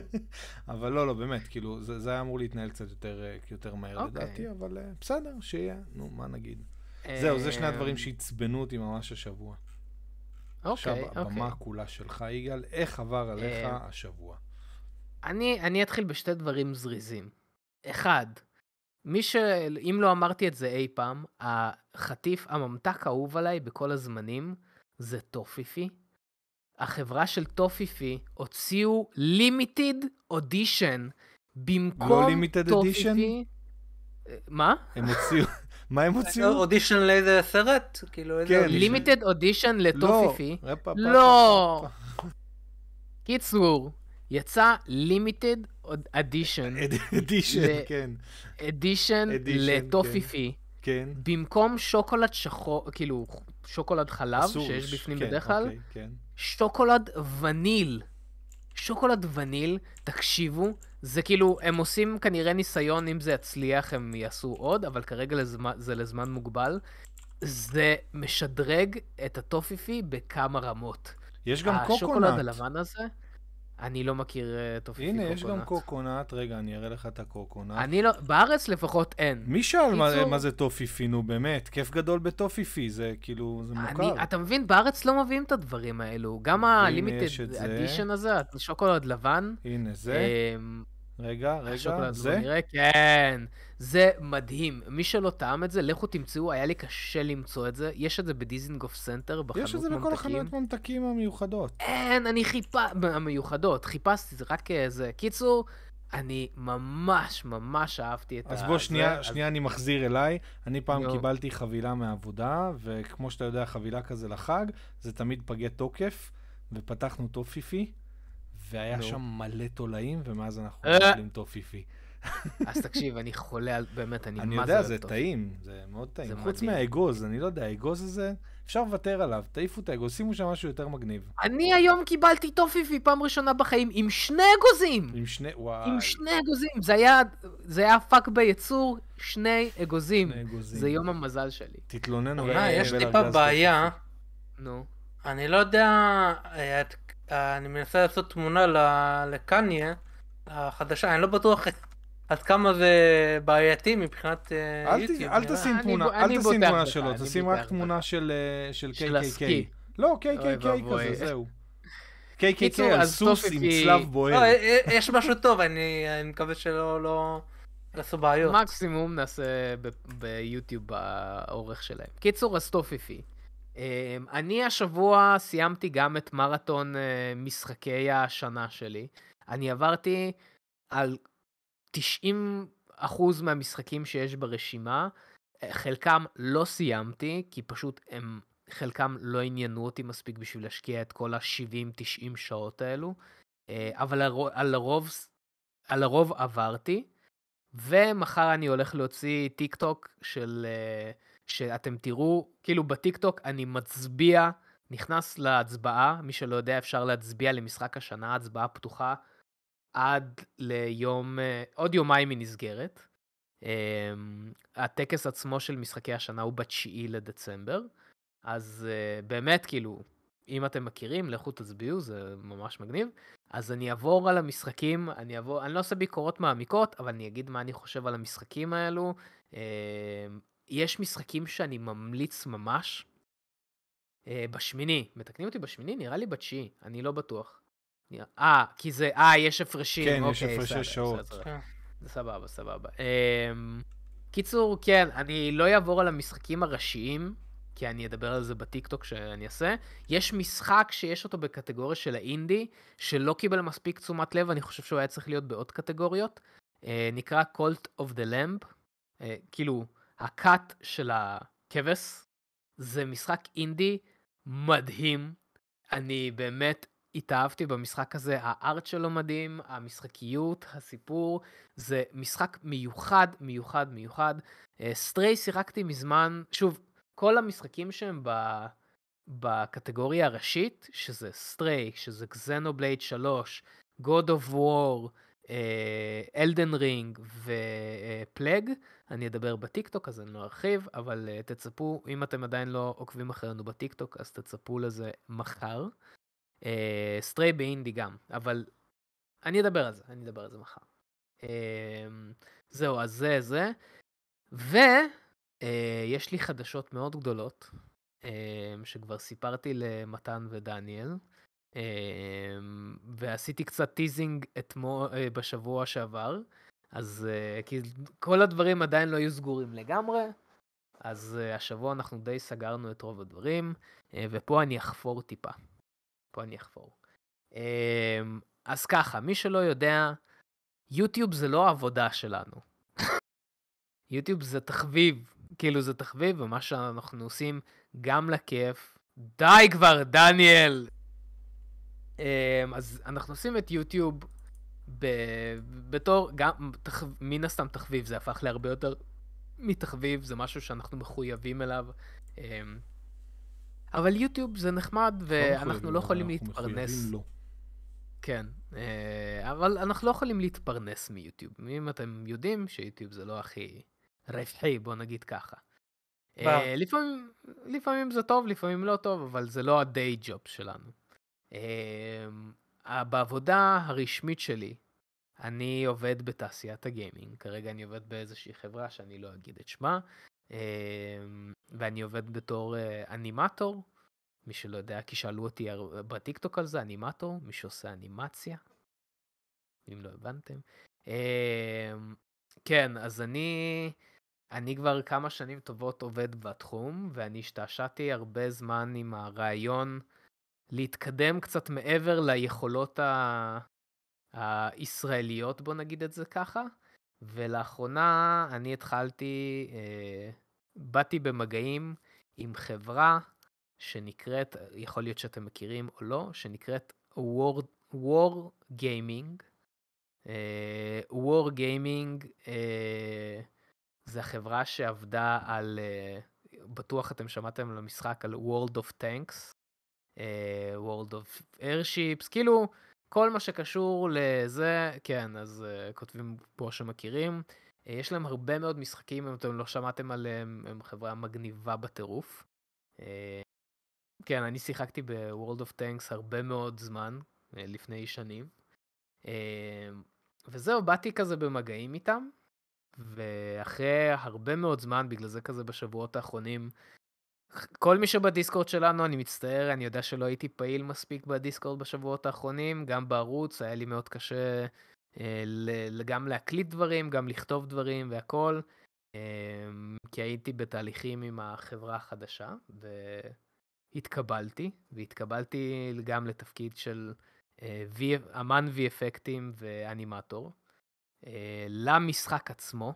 אבל לא, לא, באמת, כאילו, זה, זה היה אמור להתנהל קצת יותר, אה, יותר מהר okay. אוקיי. לדעתי, אבל אה, בסדר, שיהיה, נו, מה נגיד. זהו, זה שני הדברים שעצבנו אותי ממש השבוע. אוקיי, עכשיו הבמה אוקיי. כולה שלך, יגאל, איך עבר עליך אה... השבוע? אני, אני אתחיל בשתי דברים זריזים. אחד, מי ש... אם לא אמרתי את זה אי פעם, החטיף, הממתק האהוב עליי בכל הזמנים, זה טופיפי. החברה של טופיפי הוציאו לימיטיד לא אודישן במקום טופיפי. לא לימיטד אודישן? מה? הם הוציאו... מה הם הוציאו? אודישן לאיזה סרט? כאילו לימיטד אודישן כן. לטופיפי. לא. לא. קיצור, יצא לימיטד אדישן. אדישן, כן. אדישן לטופיפי. כן. כן. במקום שוקולד שחור, כאילו, שוקולד חלב, שיש בפנים כן, בדרך כלל, אוקיי, שוקולד וניל. שוקולד וניל, תקשיבו, זה כאילו, הם עושים כנראה ניסיון, אם זה יצליח הם יעשו עוד, אבל כרגע לזמן, זה לזמן מוגבל. זה משדרג את הטופיפי בכמה רמות. יש גם קוקונט. השוקולד הלבן הזה, אני לא מכיר אה, טופיפי הנה, קוקונט. הנה, יש גם קוקונט, רגע, אני אראה לך את הקוקונט. אני לא, בארץ לפחות אין. מי שאל מה, מה זה טופיפי, נו באמת? כיף גדול בטופיפי, זה כאילו, זה מוכר. אני, אתה מבין, בארץ לא מביאים את הדברים האלו. גם הלימיטד אדישן הזה, השוקולד לבן. הנה זה. אה, רגע, רגע, זה? נראה, כן, זה מדהים. מי שלא טעם את זה, לכו תמצאו, היה לי קשה למצוא את זה. יש את זה בדיזינגוף סנטר, בחנות ממתקים. יש את זה בכל החנות ממתקים המיוחדות. אין, אני חיפה... המיוחדות, חיפשתי, זה רק איזה... אה, קיצור, אני ממש ממש אהבתי את אז ה... אז בוא שנייה, זה, שנייה אז... אני מחזיר אליי. אני פעם no. קיבלתי חבילה מהעבודה, וכמו שאתה יודע, חבילה כזה לחג, זה תמיד פגי תוקף, ופתחנו תופיפי. והיה שם מלא תולעים, ומאז אנחנו אוכלים אה. תופיפי. <laughs> אז תקשיב, אני חולה על... באמת, אני... אני יודע, זה זה טעים, זה מאוד טעים. זה חוץ מהאגוז, אני לא יודע, האגוז הזה, אפשר לוותר עליו, תעיפו את האגוז, שימו שם משהו יותר מגניב. אני היום קיבלתי טופיפי פעם ראשונה בחיים עם שני אגוזים! עם שני... וואי. עם שני אגוזים! זה היה... זה היה פאק בייצור, שני אגוזים. שני אגוזים. זה יום המזל שלי. תתלונן אולי... אה, יש טיפה בעיה. נו. אני לא יודע עד אה, אני מנסה לעשות תמונה לקניה החדשה, אני לא בטוח עד כמה זה בעייתי מבחינת יוטיוב. אה, אל תשים תמונה, אל תשים תמונה שלו, תשים רק תמונה של אה, KKK. לא, KKK כזה, זהו. KKK <laughs> על סוס עם צלב לא, בוער. אה, יש משהו טוב, אני מקווה שלא... לא עשו בעיות. מקסימום נעשה ביוטיוב האורך שלהם. קיצור, אז טופיפי. אמ, אני השבוע סיימתי גם את מרתון אה, משחקי השנה שלי. אני עברתי על 90 אחוז מהמשחקים שיש ברשימה, אה, חלקם לא סיימתי, כי פשוט הם, חלקם לא עניינו אותי מספיק בשביל להשקיע את כל ה-70-90 שעות האלו, אה, אבל על הרוב, על הרוב עברתי, ומחר אני הולך להוציא טיק טוק של... Uh, שאתם תראו, כאילו בטיקטוק אני מצביע, נכנס להצבעה, מי שלא יודע אפשר להצביע למשחק השנה, הצבעה פתוחה עד ליום, אה, עוד יומיים היא נסגרת. אמ, הטקס עצמו של משחקי השנה הוא בתשיעי לדצמבר, אז אה, באמת כאילו, אם אתם מכירים, לכו תצביעו, זה ממש מגניב. אז אני אעבור על המשחקים, אני אעבור, אני לא עושה ביקורות מעמיקות, אבל אני אגיד מה אני חושב על המשחקים האלו. אמ, יש משחקים שאני ממליץ ממש. אה, בשמיני, מתקנים אותי בשמיני? נראה לי בתשיעי, אני לא בטוח. אה, כי זה, אה, יש הפרשים. כן, אוקיי, יש הפרשי שעות. כן. זה סבבה, סבבה. אמ, קיצור, כן, אני לא אעבור על המשחקים הראשיים, כי אני אדבר על זה בטיקטוק שאני אעשה. יש משחק שיש אותו בקטגוריה של האינדי, שלא קיבל מספיק תשומת לב, אני חושב שהוא היה צריך להיות בעוד קטגוריות. אה, נקרא Cult of the Lamp. Lamb. אה, כאילו, הקאט של הכבש, זה משחק אינדי מדהים. אני באמת התאהבתי במשחק הזה, הארט שלו מדהים, המשחקיות, הסיפור, זה משחק מיוחד, מיוחד, מיוחד. סטריי אה, שיחקתי מזמן, שוב, כל המשחקים שהם ב... בקטגוריה הראשית, שזה סטריי, שזה קזנובלייד 3, God of War, אלדן רינג ופלג, אני אדבר בטיקטוק אז אני לא ארחיב, אבל uh, תצפו, אם אתם עדיין לא עוקבים אחרינו בטיקטוק אז תצפו לזה מחר. סטריי uh, באינדי גם, אבל אני אדבר על זה, אני אדבר על זה מחר. Uh, זהו, אז זה זה. ויש אה, uh, לי חדשות מאוד גדולות, uh, שכבר סיפרתי למתן ודניאל. אמ, ועשיתי קצת טיזינג אתמול, אה, בשבוע שעבר, אז אה, כי כל הדברים עדיין לא היו סגורים לגמרי, אז אה, השבוע אנחנו די סגרנו את רוב הדברים, ופה אני אחפור טיפה. פה אני אחפור. אמ, אז ככה, מי שלא יודע, יוטיוב זה לא העבודה שלנו. <laughs> יוטיוב זה תחביב, כאילו זה תחביב, ומה שאנחנו עושים גם לכיף. די כבר, דניאל! אמ, אז אנחנו עושים את יוטיוב ב... בתור, גם תח... מן הסתם תחביב, זה הפך להרבה יותר מתחביב, זה משהו שאנחנו מחויבים אליו. אמ, אבל יוטיוב זה נחמד לא ואנחנו לא יכולים להתפרנס. לא. כן, אה, אבל אנחנו לא יכולים להתפרנס מיוטיוב. אם אתם יודעים שיוטיוב זה לא הכי רווחי, בוא נגיד ככה. אה, לפעמים, לפעמים זה טוב, לפעמים לא טוב, אבל זה לא הדיי ג'וב שלנו. אמ, אה, בעבודה הרשמית שלי, אני עובד בתעשיית הגיימינג, כרגע אני עובד באיזושהי חברה שאני לא אגיד את שמה, אמ, ואני עובד בתור אה, אנימטור, מי שלא יודע, כי שאלו אותי בטיקטוק על זה, אנימטור, מי שעושה אנימציה, אם לא הבנתם. אמ, כן, אז אני, אני כבר כמה שנים טובות עובד בתחום, ואני השתעשעתי הרבה זמן עם הרעיון, להתקדם קצת מעבר ליכולות ה... הישראליות, בוא נגיד את זה ככה. ולאחרונה אני התחלתי, אה, באתי במגעים עם חברה שנקראת, יכול להיות שאתם מכירים או לא, שנקראת War, War Gaming. אה, War Gaming אה, זה החברה שעבדה על, אה, בטוח אתם שמעתם על המשחק, על World of Tanks. אה, World of Airships, כאילו כל מה שקשור לזה, כן, אז uh, כותבים פה שמכירים. Uh, יש להם הרבה מאוד משחקים, אם אתם לא שמעתם עליהם, הם חברה מגניבה בטירוף. Uh, כן, אני שיחקתי ב-World of Tanks הרבה מאוד זמן, uh, לפני שנים. Uh, וזהו, באתי כזה במגעים איתם, ואחרי הרבה מאוד זמן, בגלל זה כזה בשבועות האחרונים, כל מי שבדיסקורד שלנו, אני מצטער, אני יודע שלא הייתי פעיל מספיק בדיסקורד בשבועות האחרונים, גם בערוץ, היה לי מאוד קשה אה, גם להקליט דברים, גם לכתוב דברים והכל, אה, כי הייתי בתהליכים עם החברה החדשה, והתקבלתי, והתקבלתי גם לתפקיד של אה, וי, אמן וי אפקטים ואנימטור. אה, למשחק עצמו,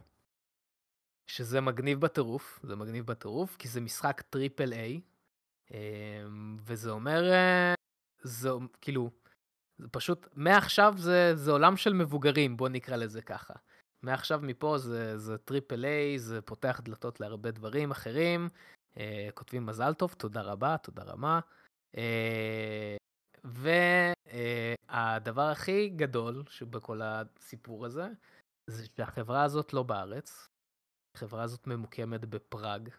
שזה מגניב בטירוף, זה מגניב בטירוף, כי זה משחק טריפל איי, אמ, וזה אומר, אה, זה כאילו, זה פשוט, מעכשיו זה, זה עולם של מבוגרים, בוא נקרא לזה ככה. מעכשיו מפה זה, זה טריפל איי, זה פותח דלתות להרבה דברים אחרים. אה, כותבים מזל טוב, תודה רבה, תודה רמה. אה, והדבר הכי גדול שבכל הסיפור הזה, זה שהחברה הזאת לא בארץ, החברה הזאת ממוקמת בפראג.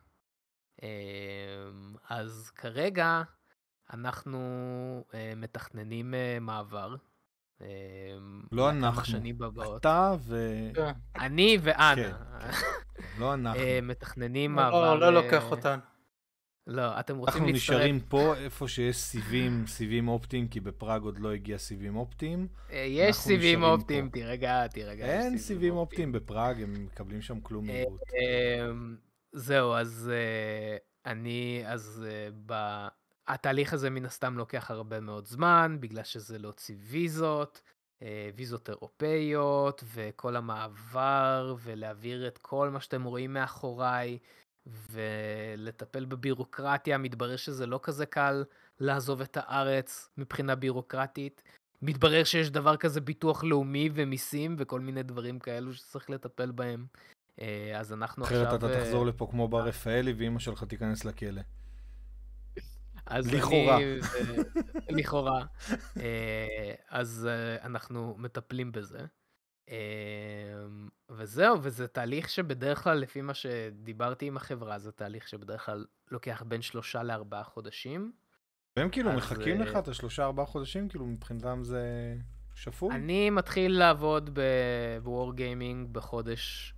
אמ, אז כרגע אנחנו אה, מתכננים מעבר. לא אנחנו, אתה ו... אני ואנה. לא אנחנו. מתכננים מעבר. לא, לא לוקח אותנו. לא, אתם רוצים להצטרף... אנחנו נשארים פה איפה שיש סיבים, סיבים אופטיים, כי בפראג עוד לא הגיע סיבים אופטיים. אה, יש סיבים אופטיים, תירגע, תירגע. אין סיבים אופטיים בפראג, הם מקבלים שם כלום אה, מהירות. אמ, זהו, אז אה, אני, אז ב... התהליך הזה מן הסתם לוקח הרבה מאוד זמן, בגלל שזה להוציא לא ויזות, ויזות אירופאיות, וכל המעבר, ולהעביר את כל מה שאתם רואים מאחוריי. ולטפל בבירוקרטיה, מתברר שזה לא כזה קל לעזוב את הארץ מבחינה בירוקרטית. מתברר שיש דבר כזה ביטוח לאומי ומיסים וכל מיני דברים כאלו שצריך לטפל בהם. אה, אז אנחנו עכשיו... אחרת אתה אה, תחזור לפה כמו בר רפאלי ואימא שלך תיכנס לכלא. אז לכאורה. אני, לכאורה. אה, אז אנחנו מטפלים בזה. אמ, וזהו, וזה תהליך שבדרך כלל, לפי מה שדיברתי עם החברה, זה תהליך שבדרך כלל לוקח בין שלושה לארבעה חודשים. והם כאילו מחכים לך אה, את השלושה ארבעה חודשים, כאילו מבחינתם זה שפוי? אני מתחיל לעבוד בוור גיימינג בחודש,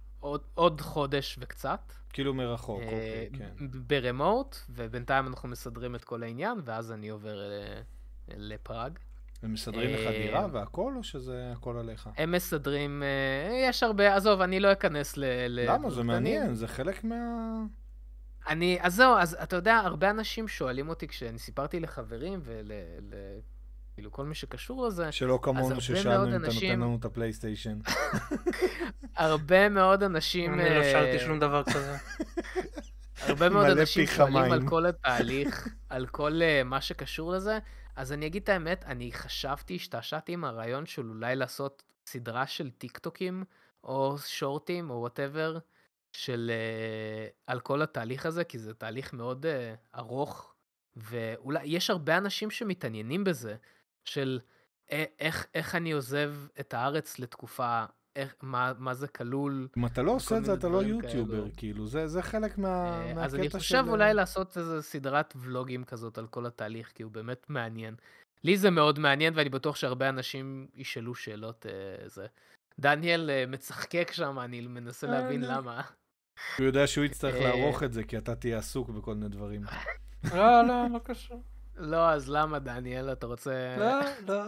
עוד, חודש וקצת. כאילו מרחוק, אה, אוקיי, כן. ברמוט, ובינתיים אנחנו מסדרים את כל העניין, ואז אני עובר אה, לפראג. הם מסדרים לך אה, דירה והכל, או שזה הכל עליך? הם מסדרים, אה, יש הרבה, עזוב, אני לא אכנס ל... למה? זה מעניין, זה חלק מה... אני, אז זהו, אז אתה יודע, הרבה אנשים שואלים אותי, כשאני סיפרתי לחברים ול... כאילו כל מי שקשור לזה. שלא כמונו ששאלנו אם אתה נותן לנו את הפלייסטיישן. הרבה מאוד אנשים... אני לא אה, שאלתי שום דבר כזה. הרבה מאוד אנשים שואלים על כל התהליך, על כל מה שקשור לזה, אז אני אגיד את האמת, אני חשבתי, השתעשעתי עם הרעיון של אולי לעשות סדרה של טיקטוקים, או שורטים, או וואטאבר, של... Uh, על כל התהליך הזה, כי זה תהליך מאוד uh, ארוך, ואולי, יש הרבה אנשים שמתעניינים בזה, של אה, איך, איך אני עוזב את הארץ לתקופה איך, מה, מה זה כלול. אם אתה לא עושה את זה, אתה לא יוטיובר, כאלו. כאילו, זה, זה חלק מה, אה, מהקטע של... אז אני חושב של... אה, אולי לעשות איזו סדרת ולוגים כזאת על כל התהליך, כי הוא באמת מעניין. לי זה מאוד מעניין, ואני בטוח שהרבה אנשים ישאלו שאלות אה, זה. דניאל אה, מצחקק שם, אני מנסה אה, להבין למה. הוא יודע שהוא יצטרך לערוך את זה, כי אתה תהיה עסוק בכל מיני דברים. לא, לא, לא קשור. לא, אז למה, דניאל? אתה רוצה... לא, לא.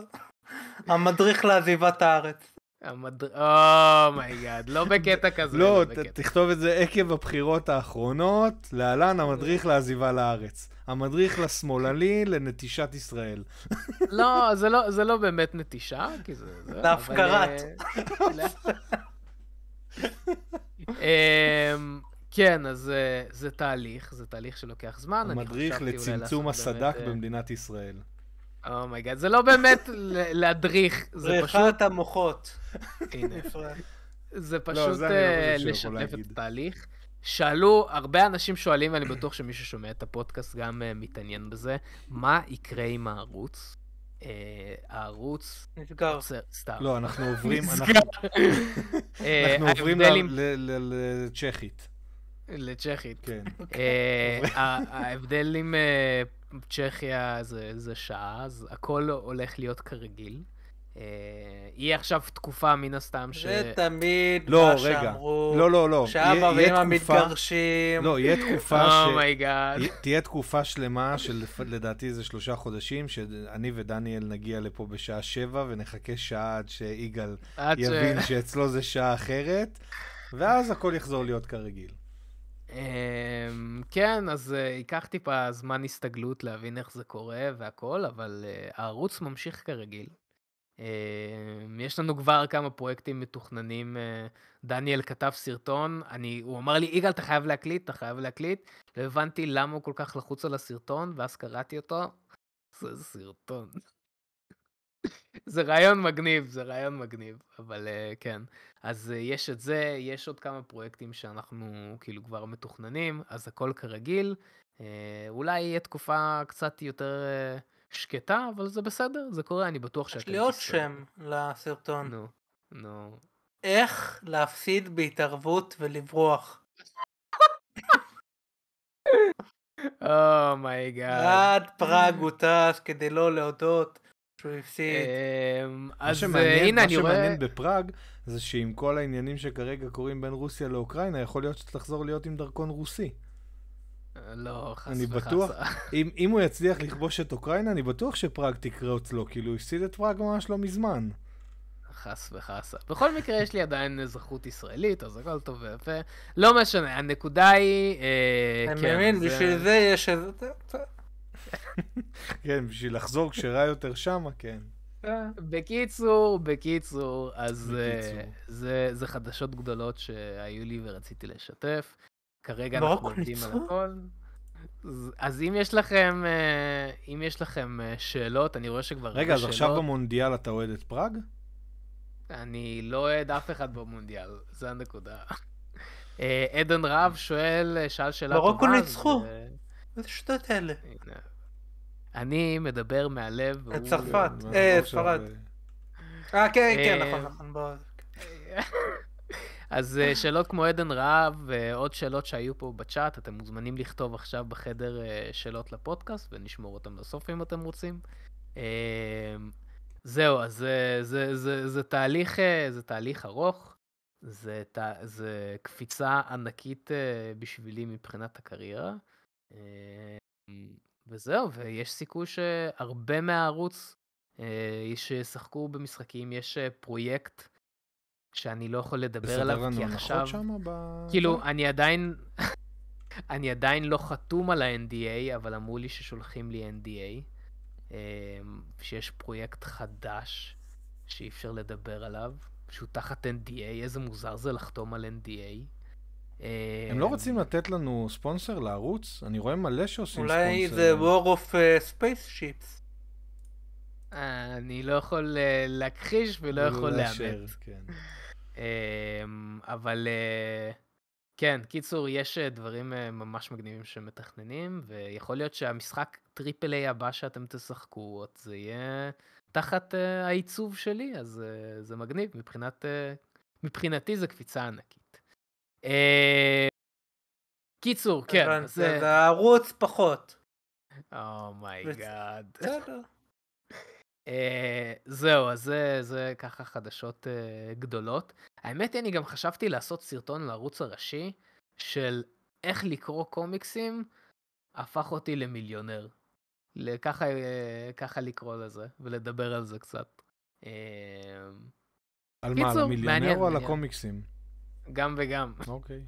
המדריך לעזיבת הארץ. אומייגאד, oh לא בקטע <laughs> כזה. לא, לא תכתוב את זה עקב הבחירות האחרונות, להלן <laughs> המדריך לעזיבה לארץ. המדריך לשמאלני לנטישת ישראל. לא, <laughs> לא- זה לא באמת נטישה, כי זה... להפקרת. אה, אמ, כן, אז אה, זה תהליך, זה תהליך שלוקח זמן. המדריך לצמצום הסדק אה, במדינת ישראל. אומייגאד, זה לא באמת להדריך, זה פשוט... בריחת המוחות. <laughs> זה לא, פשוט לא אה, לשתף את התהליך. שאלו, הרבה אנשים שואלים, ואני בטוח שמי ששומע את הפודקאסט גם אה, מתעניין בזה, מה יקרה עם הערוץ? אה, הערוץ... נסגר. סתם. לא, אנחנו עוברים... אנחנו עוברים לצ'כית. לצ'כית. כן. ההבדל עם צ'כיה זה, זה שעה, אז הכל הולך להיות כרגיל. אה, יהיה עכשיו תקופה מן הסתם ש... זה תמיד לא, מה רגע. שאמרו. לא, לא, לא. ואמא מתגרשים. לא, יהיה תקופה <laughs> oh ש... אומייגאד. Oh תהיה תקופה שלמה של לדעתי זה שלושה חודשים, שאני ודניאל נגיע לפה בשעה שבע ונחכה שעה עד שיגאל יבין שאצלו זה שעה אחרת, ואז הכל יחזור להיות כרגיל. אמ, כן, אז אה, ייקח טיפה זמן הסתגלות להבין איך זה קורה והכל, אבל אה, הערוץ ממשיך כרגיל. אמ, יש לנו כבר כמה פרויקטים מתוכננים. אה, דניאל כתב סרטון, אני, הוא אמר לי, יגאל, אתה חייב להקליט, אתה חייב להקליט. לא הבנתי למה הוא כל כך לחוץ על הסרטון, ואז קראתי אותו. זה סרטון. זה רעיון מגניב, זה רעיון מגניב, אבל uh, כן. אז uh, יש את זה, יש עוד כמה פרויקטים שאנחנו כאילו כבר מתוכננים, אז הכל כרגיל. Uh, אולי יהיה תקופה קצת יותר uh, שקטה, אבל זה בסדר, זה קורה, אני בטוח שאתם... יש לי עוד שם לסרטון. נו, נו. איך להפסיד בהתערבות ולברוח. אומייגאד. <laughs> Oh עד פראג הוא טס כדי לא להודות. שהוא אמ, הפסיד. אז אה, הנה, אני רואה... מה שמעניין בפראג, זה שעם כל העניינים שכרגע קורים בין רוסיה לאוקראינה, יכול להיות שתחזור להיות עם דרכון רוסי. לא, חס וחס. אני בטוח, אם, אם הוא יצליח לכבוש את אוקראינה, אני בטוח שפראג תקרוץ לו, כאילו הוא הפסיד את פראג ממש לא מזמן. חס וחסה. בכל מקרה, יש לי עדיין אזרחות ישראלית, אז הכל טוב ויפה. לא משנה, הנקודה היא... אה, אני כן, מבין, בשביל זה יש איזה... כן, בשביל לחזור כשרע יותר שמה, כן. בקיצור, בקיצור, אז אה, בקיצור. זה, זה חדשות גדולות שהיו לי ורציתי לשתף. כרגע אנחנו עובדים על הכל. אז אם יש לכם, אה, אם יש לכם אה, שאלות, אני רואה שכבר... רגע, אז שאלות. עכשיו במונדיאל אתה אוהד את פראג? אני לא אוהד אף אחד במונדיאל, זו הנקודה. עדן רב שואל, שאל שאלה טובה. מרוקו ניצחו. איזה שטויות אלה. אני מדבר מהלב. את צרפת, אה, את ספרד. אה? אה, כן, כן, אה, נכון, נכון. בואו. אז אה, שאלות כמו עדן רהב ועוד שאלות שהיו פה בצ'אט, אתם מוזמנים לכתוב עכשיו בחדר שאלות לפודקאסט ונשמור אותן לסוף אם אתם רוצים. זהו, אז זה, זה, זה, זה, תהליך, זה תהליך ארוך, זה, זה קפיצה ענקית בשבילי מבחינת הקריירה. וזהו, ויש סיכוי שהרבה מהערוץ אה, שישחקו במשחקים, יש אה, פרויקט שאני לא יכול לדבר עליו, כי עכשיו... ב... כאילו, אני עדיין... <laughs> אני עדיין לא חתום על ה-NDA, אבל אמרו לי ששולחים לי NDA, אה, שיש פרויקט חדש שאי אפשר לדבר עליו, שהוא תחת NDA, איזה מוזר זה לחתום על NDA. אה, הם לא רוצים לתת לנו ספונסר לערוץ? אני רואה מלא שעושים ספונסר. אולי זה War of אה, Spaceships. אה, אני לא יכול להכחיש ולא יכול לאמת. כן. אמ, אבל כן, קיצור, יש דברים ממש מגניבים שמתכננים, ויכול להיות שהמשחק טריפל איי הבא שאתם תשחקו, זה יהיה תחת העיצוב שלי, אז זה מגניב. מבחינת, מבחינתי זה קפיצה ענקית. אה, קיצור, כן. זה ערוץ פחות. אומייגאד. אה, זהו, אז זה ככה חדשות אה, גדולות. האמת היא, אני גם חשבתי לעשות סרטון לערוץ הראשי של איך לקרוא קומיקסים הפך אותי למיליונר. ככה, ככה לקרוא לזה, ולדבר על זה קצת. על מה, על המיליונר או על הקומיקסים? גם וגם. אוקיי.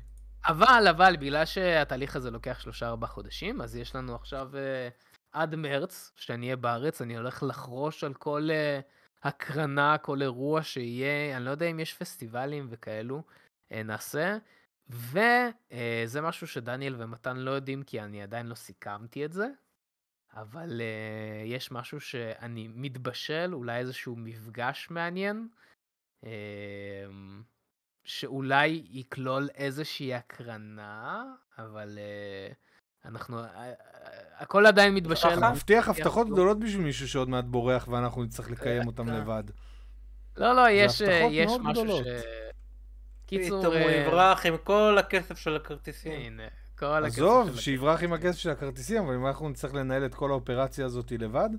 אבל, אבל, בגלל שהתהליך הזה לוקח שלושה-ארבעה חודשים, אז יש לנו עכשיו uh, עד מרץ, שאני אהיה בארץ, אני הולך לחרוש על כל uh, הקרנה, כל אירוע שיהיה, אני לא יודע אם יש פסטיבלים וכאלו, uh, נעשה. וזה uh, משהו שדניאל ומתן לא יודעים, כי אני עדיין לא סיכמתי את זה, אבל uh, יש משהו שאני מתבשל, אולי איזשהו מפגש מעניין. Uh, שאולי יכלול איזושהי הקרנה, אבל uh, אנחנו, uh, uh, הכל עדיין מתבשל. אנחנו מבטיח הבטחות גדולות בשביל מישהו שעוד מעט בורח ואנחנו נצטרך לקיים אותם לבד. לא, לא, יש, יש משהו גדולות. ש... קיצור... פתאום הוא יברח עם כל הכסף של הכרטיסים. הנה, כל הכסף של הכרטיסים. עזוב, שיברח עם הכסף של הכרטיסים, אבל אם אנחנו נצטרך לנהל את כל האופרציה הזאת לבד?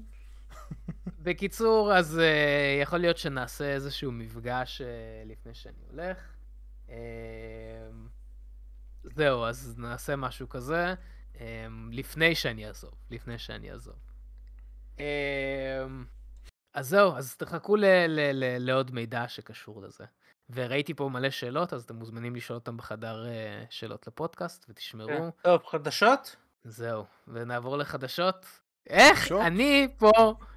בקיצור, אז uh, יכול להיות שנעשה איזשהו מפגש uh, לפני שאני הולך. אמ, זהו, אז נעשה משהו כזה אמ, לפני שאני אעזוב, לפני שאני אעזוב. אמ, אז זהו, אז תחכו לעוד מידע שקשור לזה. וראיתי פה מלא שאלות, אז אתם מוזמנים לשאול אותם בחדר אה, שאלות לפודקאסט, ותשמרו. כן. טוב, חדשות? זהו, ונעבור לחדשות. איך אני פה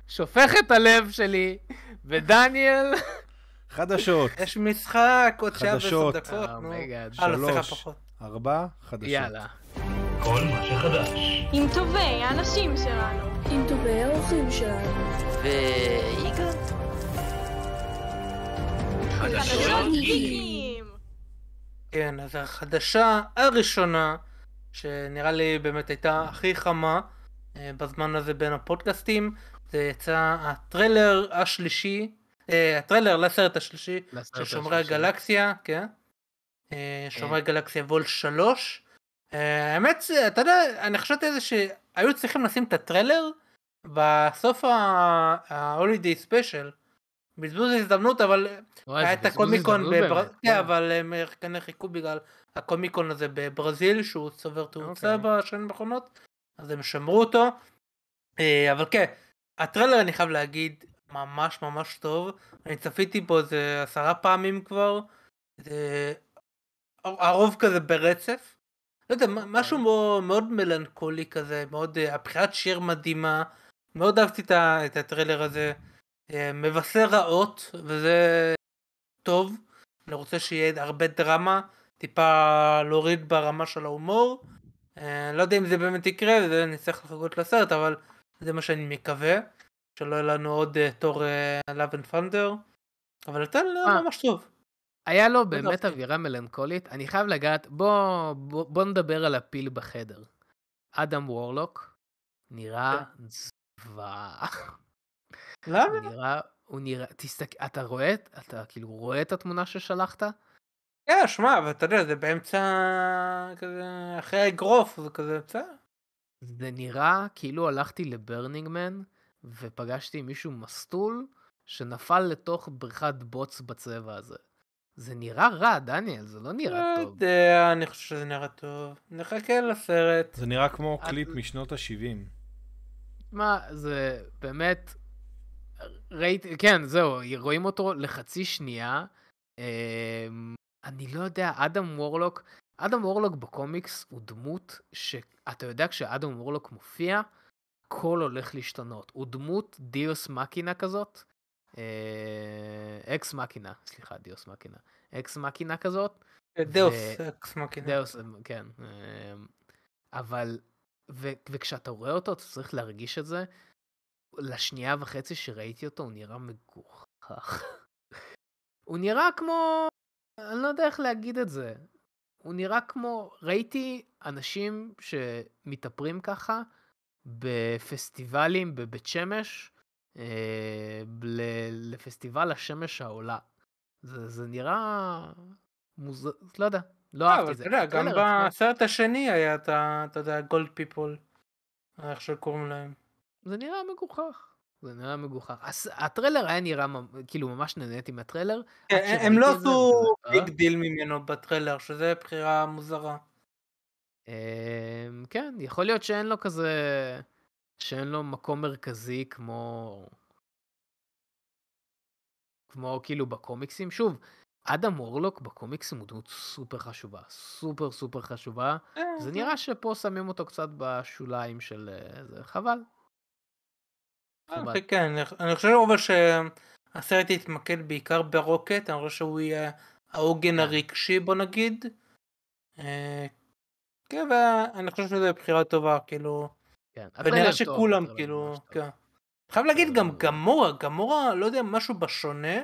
שופך את הלב שלי, ודניאל חדשות. יש משחק, עוד שעה ועשר דקות, oh נו. שלוש, ארבע, חדשות. יאללה. כל מה שחדש. עם טובי האנשים שלנו. עם טובי האורחים שלנו. ויגאל. חדשות גיקים. כן, אז החדשה הראשונה, שנראה לי באמת הייתה הכי חמה אה, בזמן הזה בין הפודקאסטים, זה יצא הטריילר השלישי אה, הטריילר לסרט השלישי של שומרי הגלקסיה, כן? אה, שומרי גלקסיה וול 3. האמת, אה, אתה יודע, אני חשבתי על שהיו צריכים לשים את הטריילר בסוף ההולידי ספיישל. בזבוז הזדמנות, אבל היה את הקומיקון בברזיל, כן, כן. אבל הם כנראה חיכו בגלל הקומיקון הזה בברזיל, שהוא צובר תאוצה אוקיי. בשנים האחרונות, אז הם שמרו אותו. אבל כן, הטריילר אני חייב להגיד, ממש ממש טוב. אני צפיתי פה איזה עשרה פעמים כבר. זה... הרוב כזה ברצף. לא יודע, משהו כן. מאוד, מאוד מלנכולי כזה, מאוד, אה, הבחירת שיר מדהימה. מאוד אהבתי את, את הטריילר הזה. אה, מבשר רעות, וזה טוב. אני רוצה שיהיה הרבה דרמה, טיפה להוריד ברמה של ההומור. אה, לא יודע אם זה באמת יקרה, נצטרך לחכות לסרט, אבל זה מה שאני מקווה. שלא היה לנו עוד אה, תור לאב אנד פנדר, אבל נתן אה. ממש טוב. היה לו לא באמת אווירה מלנכולית. אני חייב לגעת, בוא, בוא, בוא נדבר על הפיל בחדר. אדם וורלוק נראה כן. זוועה. למה? נראה, הוא נראה, תסתכל, אתה רואה, אתה כאילו רואה את התמונה ששלחת? כן, שמע, אבל אתה יודע, זה באמצע, כזה, אחרי האגרוף, זה כזה, בסדר. זה נראה כאילו הלכתי לברנינגמן, ופגשתי מישהו מסטול שנפל לתוך בריכת בוץ בצבע הזה. זה נראה רע, דניאל, זה לא נראה לא טוב. לא יודע, אני חושב שזה נראה טוב. נחכה לסרט. זה נראה כמו קליפ משנות ה-70. מה, זה באמת... ראיתי, כן, זהו, רואים אותו לחצי שנייה. אמ, אני לא יודע, אדם וורלוק, אדם וורלוק בקומיקס הוא דמות שאתה יודע כשאדם וורלוק מופיע, הכל הולך להשתנות. הוא דמות דיוס מקינה כזאת, אה, אקס מקינה, סליחה, דיוס מקינה, אקס מקינה כזאת. אה, דאוס, אקס מקינה. דאוס, אה, כן. אבל, וכשאתה רואה אותו, אתה צריך להרגיש את זה. לשנייה וחצי שראיתי אותו, הוא נראה מגוחך. <laughs> הוא נראה כמו, אני לא יודע איך להגיד את זה. הוא נראה כמו, ראיתי אנשים שמתאפרים ככה, בפסטיבלים בבית שמש, אה, לפסטיבל השמש העולה. זה, זה נראה מוזר, לא יודע, לא, לא אהבתי את זה. אתה יודע, גם בסרט השני היה את ה... אתה יודע, גולד פיפול, איך שקוראים להם. זה נראה מגוחך. זה נראה מגוחך. הס... הטריילר היה נראה, כאילו ממש נהניתי מהטריילר. כן, הם לא עשו אה? ביג דיל ממנו בטריילר, שזה בחירה מוזרה. אמ, כן, יכול להיות שאין לו כזה... שאין לו מקום מרכזי כמו... כמו כאילו בקומיקסים. שוב, אדם וורלוק בקומיקסים הוא דמות סופר חשובה, סופר סופר חשובה. אה, זה אוקיי. נראה שפה שמים אותו קצת בשוליים של אה, זה, חבל. אה, אוקיי, חבל. כן, אני חושב אבל שהסרט יתמקד בעיקר ברוקט, אני חושב שהוא יהיה כן. העוגן הרגשי בוא נגיד. כן, ואני חושב שזו בחירה טובה, כאילו... כן, ונראה שכולם, כאילו, כן. חייב להגיד גם אה, גמורה, גמורה, לא יודע, משהו בשונה,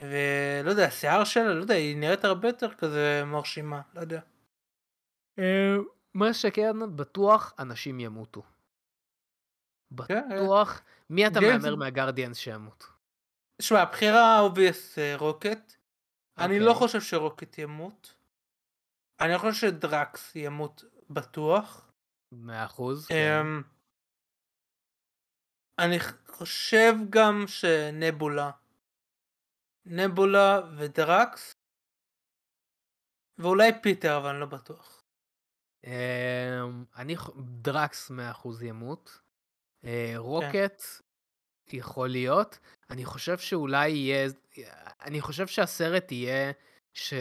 ולא יודע, השיער שלה, לא יודע, היא נראית הרבה יותר כזה מרשימה, לא יודע. אה, מה שכן, בטוח אנשים ימותו. כן, אה. בטוח, מי אתה מהמר מהגרדיאנס שימות? שמע, הבחירה האובייס רוקט. אוקיי. אני לא חושב שרוקט ימות. אני לא חושב שדרקס ימות בטוח. מאה אחוז. כן. אמ, אני חושב גם שנבולה. נבולה ודרקס. ואולי פיטר, אבל אני לא בטוח. אמ, אני דרקס אחוז ימות. אה, כן. רוקט יכול להיות. אני חושב שאולי יהיה... אני חושב שהסרט יהיה ש...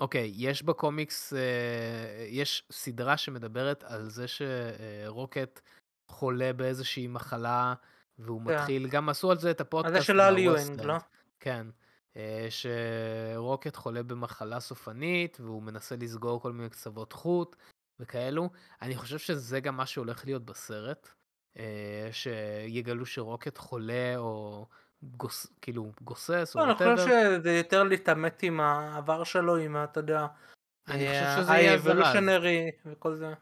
אוקיי, okay, יש בקומיקס, uh, יש סדרה שמדברת על זה שרוקט uh, חולה באיזושהי מחלה, והוא yeah. כן. מתחיל, גם עשו על זה את הפודקאסט. זה של הליואינג, לא? כן. Uh, שרוקט חולה במחלה סופנית, והוא מנסה לסגור כל מיני קצוות חוט וכאלו. אני חושב שזה גם מה שהולך להיות בסרט, uh, שיגלו שרוקט חולה או גוס, כאילו גוסס לא, או וואטאבר. אני חושב שזה יותר להתעמת עם העבר שלו, עם ה... אתה יודע, אני אה, חושב שזה יהיה אבולושנרי וכל זה.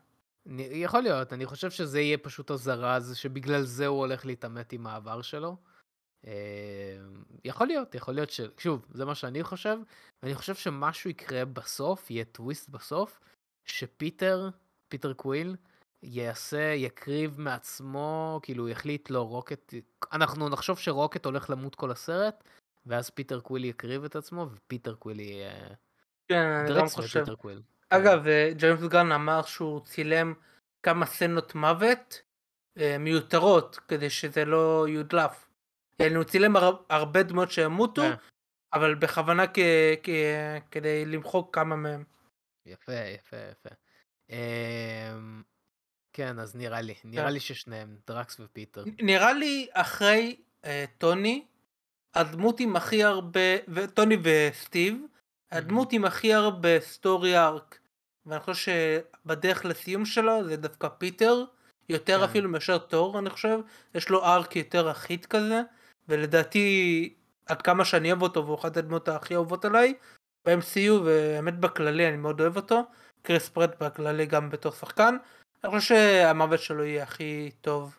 יכול להיות, אני חושב שזה יהיה פשוט הזרז, שבגלל זה הוא הולך להתעמת עם העבר שלו. אה, יכול להיות, יכול להיות ש... שוב, זה מה שאני חושב, ואני חושב שמשהו יקרה בסוף, יהיה טוויסט בסוף, שפיטר, פיטר קוויל, יעשה, יקריב מעצמו, כאילו יחליט, לא, רוקט, אנחנו נחשוב שרוקט הולך למות כל הסרט, ואז פיטר קווילי יקריב את עצמו, ופיטר קווילי יהיה... כן, אני גם חושב. אגב, כן. אה, ג'יימס גן אמר שהוא צילם כמה סצנות מוות אה, מיותרות, כדי שזה לא יודלף. יעני, הוא צילם הרבה דמות שימותו, כן. אבל בכוונה כדי למחוק כמה מהם. יפה, יפה, יפה. אמ, כן, אז נראה לי. נראה כן. לי ששניהם, דרקס ופיטר. נראה לי אחרי אה, טוני, הדמות עם הכי הרבה, טוני וסטיב, הדמות עם הכי הרבה סטורי ארק, ואני חושב שבדרך לסיום שלו זה דווקא פיטר, יותר כן. אפילו מאשר תור אני חושב, יש לו ארק יותר אחיד כזה, ולדעתי עד כמה שאני אוהב אותו והוא אחת הדמות הכי אהובות עליי, ב-MCU והאמת בכללי אני מאוד אוהב אותו, קריס פרד בכללי גם בתור שחקן, אני חושב שהמוות שלו יהיה הכי טוב.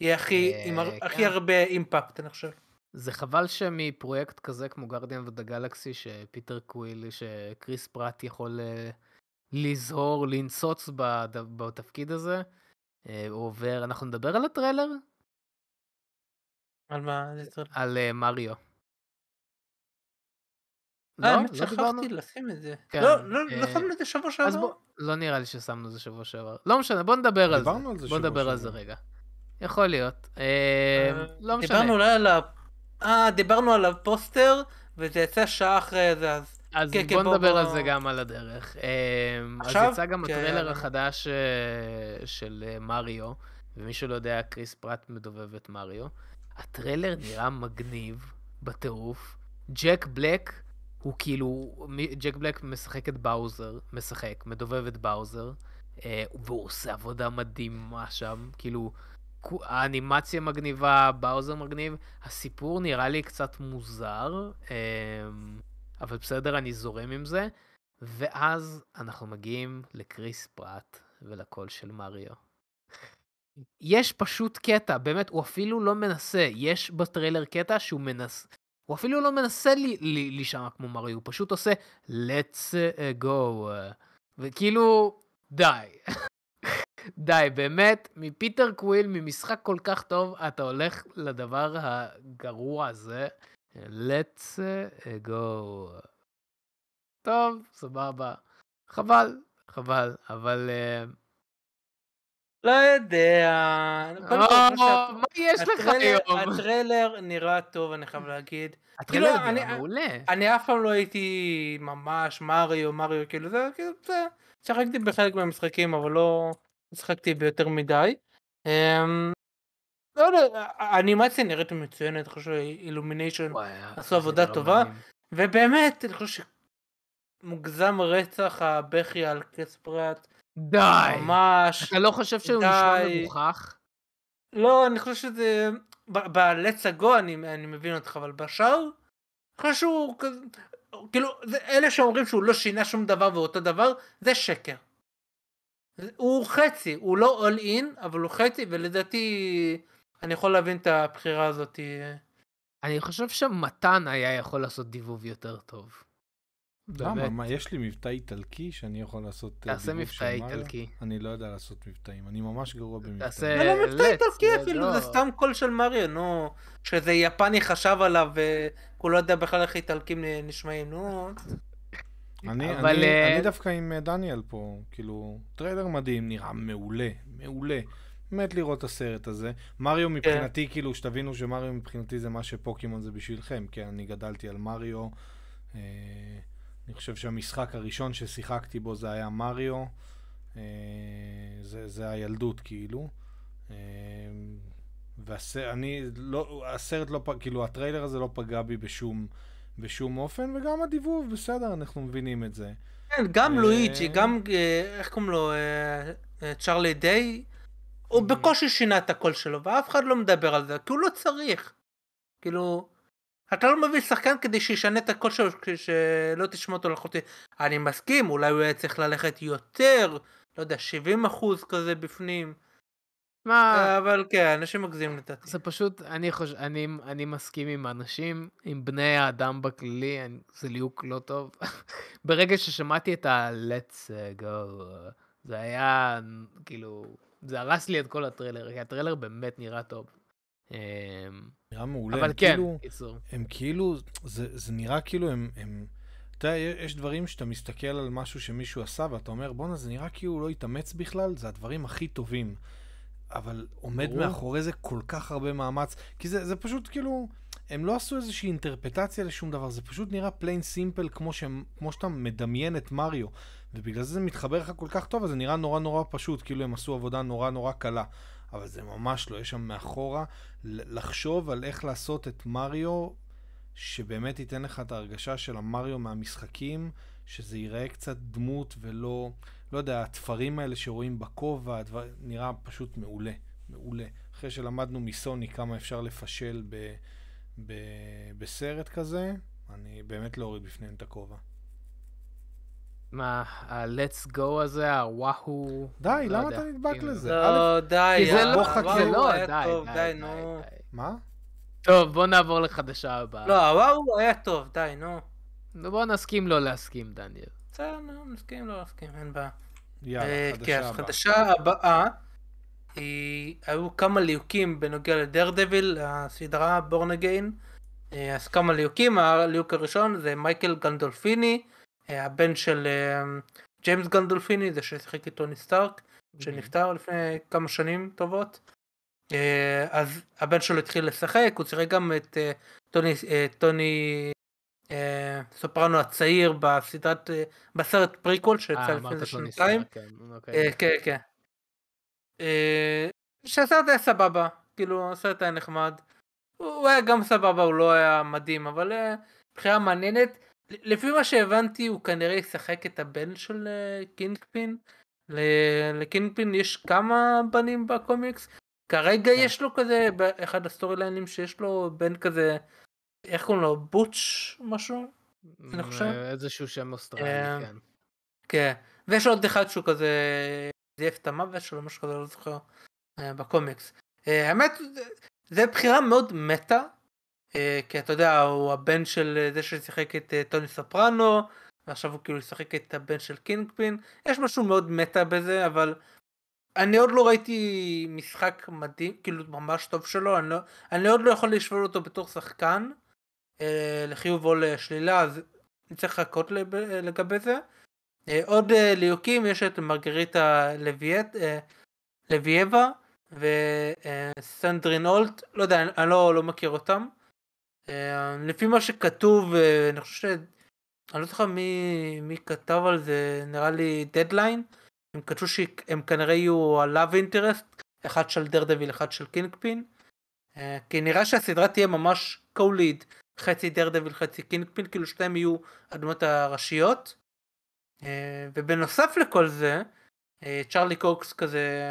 יהיה הכי, אה, עם כן. הכי הרבה אימפקט, אני חושב. זה חבל שמפרויקט כזה כמו גרדיאן ודה גלקסי, שפיטר קווילי, שכריס פרט יכול אה, לזהור, לנסוץ בתפקיד הזה, אה, הוא עובר, אנחנו נדבר על הטריילר? על מה? על מריו. לא, האמת לא שכחתי לשים את זה. כן, לא, לא שמנו אה, את זה שבוע שעבר? לא נראה לי ששמנו את זה שבוע שעבר. לא משנה, בוא נדבר על זה. בוא נדבר על זה רגע. יכול להיות. אה, אה, לא משנה. דיברנו אולי על ה... אה, דיברנו על הפוסטר, וזה יצא שעה אחרי זה, אז... אז כן, כן בוא כן, נדבר בוא... על זה גם על הדרך. עכשיו? אז יצא גם כן. הטריילר החדש של מריו, ומי שלא יודע, קריס פרט מדובב את מריו. הטריילר נראה מגניב בטירוף. ג'ק בלק הוא כאילו, ג'ק בלק משחק את באוזר, משחק, מדובב את באוזר, אה, והוא עושה עבודה מדהימה שם, כאילו, האנימציה מגניבה, באוזר מגניב, הסיפור נראה לי קצת מוזר, אמ, אבל בסדר, אני זורם עם זה, ואז אנחנו מגיעים לקריס פרט ולקול של מריו. יש פשוט קטע, באמת, הוא אפילו לא מנסה, יש בטריילר קטע שהוא מנס... הוא אפילו לא מנסה להישמע כמו מריו, הוא פשוט עושה let's uh, go, וכאילו, די. <laughs> די, באמת, מפיטר קוויל, ממשחק כל כך טוב, אתה הולך לדבר הגרוע הזה. let's uh, go. טוב, סבבה. חבל, חבל, אבל uh, לא יודע. מה יש לך היום? הטריילר נראה טוב, אני חייב להגיד. הטריילר נראה כאילו, מעולה. אני אף פעם לא הייתי ממש מריו, מריו, כאילו זה, כאילו זה. שחקתי בחלק מהמשחקים, אבל לא שחקתי ביותר מדי. אמ, לא יודע, האנימציה נראית מצוינת, אני חושב שאילומיניישן עשו עבודה טובה. ובאמת, אני חושב שמוגזם רצח הבכי על קס די. ממש. אתה לא חושב שהוא נשמע מבוכח? לא, אני חושב שזה... ב-let's אני, אני מבין אותך, אבל בשאר? אני חושב שהוא כזה... כאילו, זה, אלה שאומרים שהוא לא שינה שום דבר ואותו דבר, זה שקר. הוא חצי, הוא לא אול אין, אבל הוא חצי, ולדעתי אני יכול להבין את הבחירה הזאת. אני חושב שמתן היה יכול לעשות דיבוב יותר טוב. למה? מה, יש לי מבטא איטלקי שאני יכול לעשות... אה, תעשה מבטא איטלקי. אני לא יודע לעשות מבטאים, אני ממש גרוע במבטאים. תעשה... זה לא, לא מבטא איטלקי אפילו, זה סתם קול של מריו, נו. שאיזה יפני חשב עליו, הוא לא יודע בכלל איך איטלקים נשמעים, נו. אני אה, דווקא עם אה, דניאל פה, כאילו, טריילר מדהים, נראה מעולה, מעולה. מת לראות את הסרט הזה. מריו כן. מבחינתי, כאילו, שתבינו שמריו מבחינתי זה מה שפוקימון זה בשבילכם, כי כן, אני גדלתי על מריו. אני חושב שהמשחק הראשון ששיחקתי בו זה היה מריו, אה, זה, זה הילדות כאילו. אה, ואני, לא, הסרט לא, כאילו הטריילר הזה לא פגע בי בשום, בשום אופן, וגם הדיבוב, בסדר, אנחנו מבינים את זה. כן, גם אה, לואיג'י, גם, איך קוראים לו, צ'רלי דיי, הוא בקושי שינה את הקול שלו, ואף אחד לא מדבר על זה, כי הוא לא צריך. כאילו, אתה לא מביא שחקן כדי שישנה את הקול שלו, שלא תשמע אותו לחוטי. אני מסכים, אולי הוא היה צריך ללכת יותר, לא יודע, 70 אחוז כזה בפנים. מה? אבל כן, אנשים מגזים לדעתי. זה פשוט, אני חוש... אני, אני מסכים עם אנשים, עם בני האדם בכללי, אני, זה ליהוק לא טוב. <laughs> ברגע ששמעתי את ה-let's go, זה היה, כאילו, זה הרס לי את כל הטריילר, כי הטריילר באמת נראה טוב. אמ, נראה מעולה. אבל כן, כאילו, קיצור. הם כאילו, זה, זה נראה כאילו הם... הם... אתה יודע, יש דברים שאתה מסתכל על משהו שמישהו עשה ואתה אומר, בואנה, זה נראה כאילו הוא לא התאמץ בכלל, זה הדברים הכי טובים. אבל עומד ברור. מאחורי זה כל כך הרבה מאמץ, כי זה, זה פשוט כאילו, הם לא עשו איזושהי אינטרפטציה לשום דבר, זה פשוט נראה פליין סימפל כמו, ש, כמו שאתה מדמיין את מריו, ובגלל זה זה מתחבר לך כל כך טוב, אז זה נראה נורא נורא פשוט, כאילו הם עשו עבודה נורא נורא קלה. אבל זה ממש לא, יש שם מאחורה לחשוב על איך לעשות את מריו, שבאמת ייתן לך את ההרגשה של המריו מהמשחקים, שזה ייראה קצת דמות ולא, לא יודע, התפרים האלה שרואים בכובע, הדבר, נראה פשוט מעולה, מעולה. אחרי שלמדנו מסוני כמה אפשר לפשל ב, ב, בסרט כזה, אני באמת לא אוריד בפניהם את הכובע. מה, ה-let's go הזה, הוואו... די, לא למה אתה נדבק כאילו. לזה? לא, די, זה אה, לא, לא די, די, נו. מה? טוב, בוא נעבור לחדשה הבאה. לא, הוואו היה טוב, די, נו. נו, בוא נסכים לא להסכים, דניאל. בסדר, נו, נסכים לא להסכים, אין בעיה. יאללה, אה, כן, חדשה הבאה. כן, החדשה הבאה, היו כמה ליהוקים בנוגע לדרדביל, הסדרה בורנגיין. אה, אז כמה ליהוקים, הליהוק הראשון זה מייקל גנדולפיני. אה, הבן של אה, ג'יימס גנדולפיני זה ששיחק את טוני סטארק אוקיי. שנפטר לפני כמה שנים טובות אה, אז הבן שלו התחיל לשחק הוא שיחק גם את טוני טוני סופרנו הצעיר בסדרת בסרט פריקול שיצא לפני איזה שנתיים כן, אוקיי. כן כן שהסרט היה סבבה כאילו הסרט היה נחמד הוא היה גם סבבה הוא לא היה מדהים אבל בחירה מעניינת לפי מה שהבנתי הוא כנראה ישחק את הבן של אה, קינגפין. לקינגפין יש כמה בנים בקומיקס. כרגע כן. יש לו כזה באחד הסטורי ליינים שיש לו בן כזה איך קוראים לו בוטש משהו? אני חושב. אה, איזשהו שם אוסטרלי אה, כן. כן. ויש עוד אחד שהוא כזה זייף את המוות שלו משהו כזה לא זוכר בקומיקס. האמת זה בחירה מאוד מטה אה, כי אתה יודע, הוא הבן של אה, זה ששיחק את אה, טוני ספרנו, ועכשיו הוא כאילו ישחק את הבן של קינג פין. יש משהו מאוד מטא בזה, אבל אני עוד לא ראיתי משחק מדהים, כאילו ממש טוב שלו, אני, לא, אני עוד לא יכול לשאול אותו בתור שחקן, אה, לחיוב או לשלילה, אז אני צריך לחכות לגבי זה. אה, עוד אה, ליהוקים, יש את מרגריטה לוייט, אה, לויאבה וסנדרין אולט, לא יודע, אני, אני לא, לא מכיר אותם. אה, לפי מה שכתוב, אה, אני חושב ש... אני לא זוכר מי, מי כתב על זה, נראה לי דדליין, הם כתבו שהם כנראה יהיו הלאו אינטרסט, אחד של דרדוויל, אחד של קינקפין. אה, כי נראה שהסדרה תהיה ממש קוליד, חצי דרדוויל, חצי קינקפין, כאילו שתיהם יהיו הדמות הראשיות, ובנוסף לכל זה, צ'רלי קוקס כזה,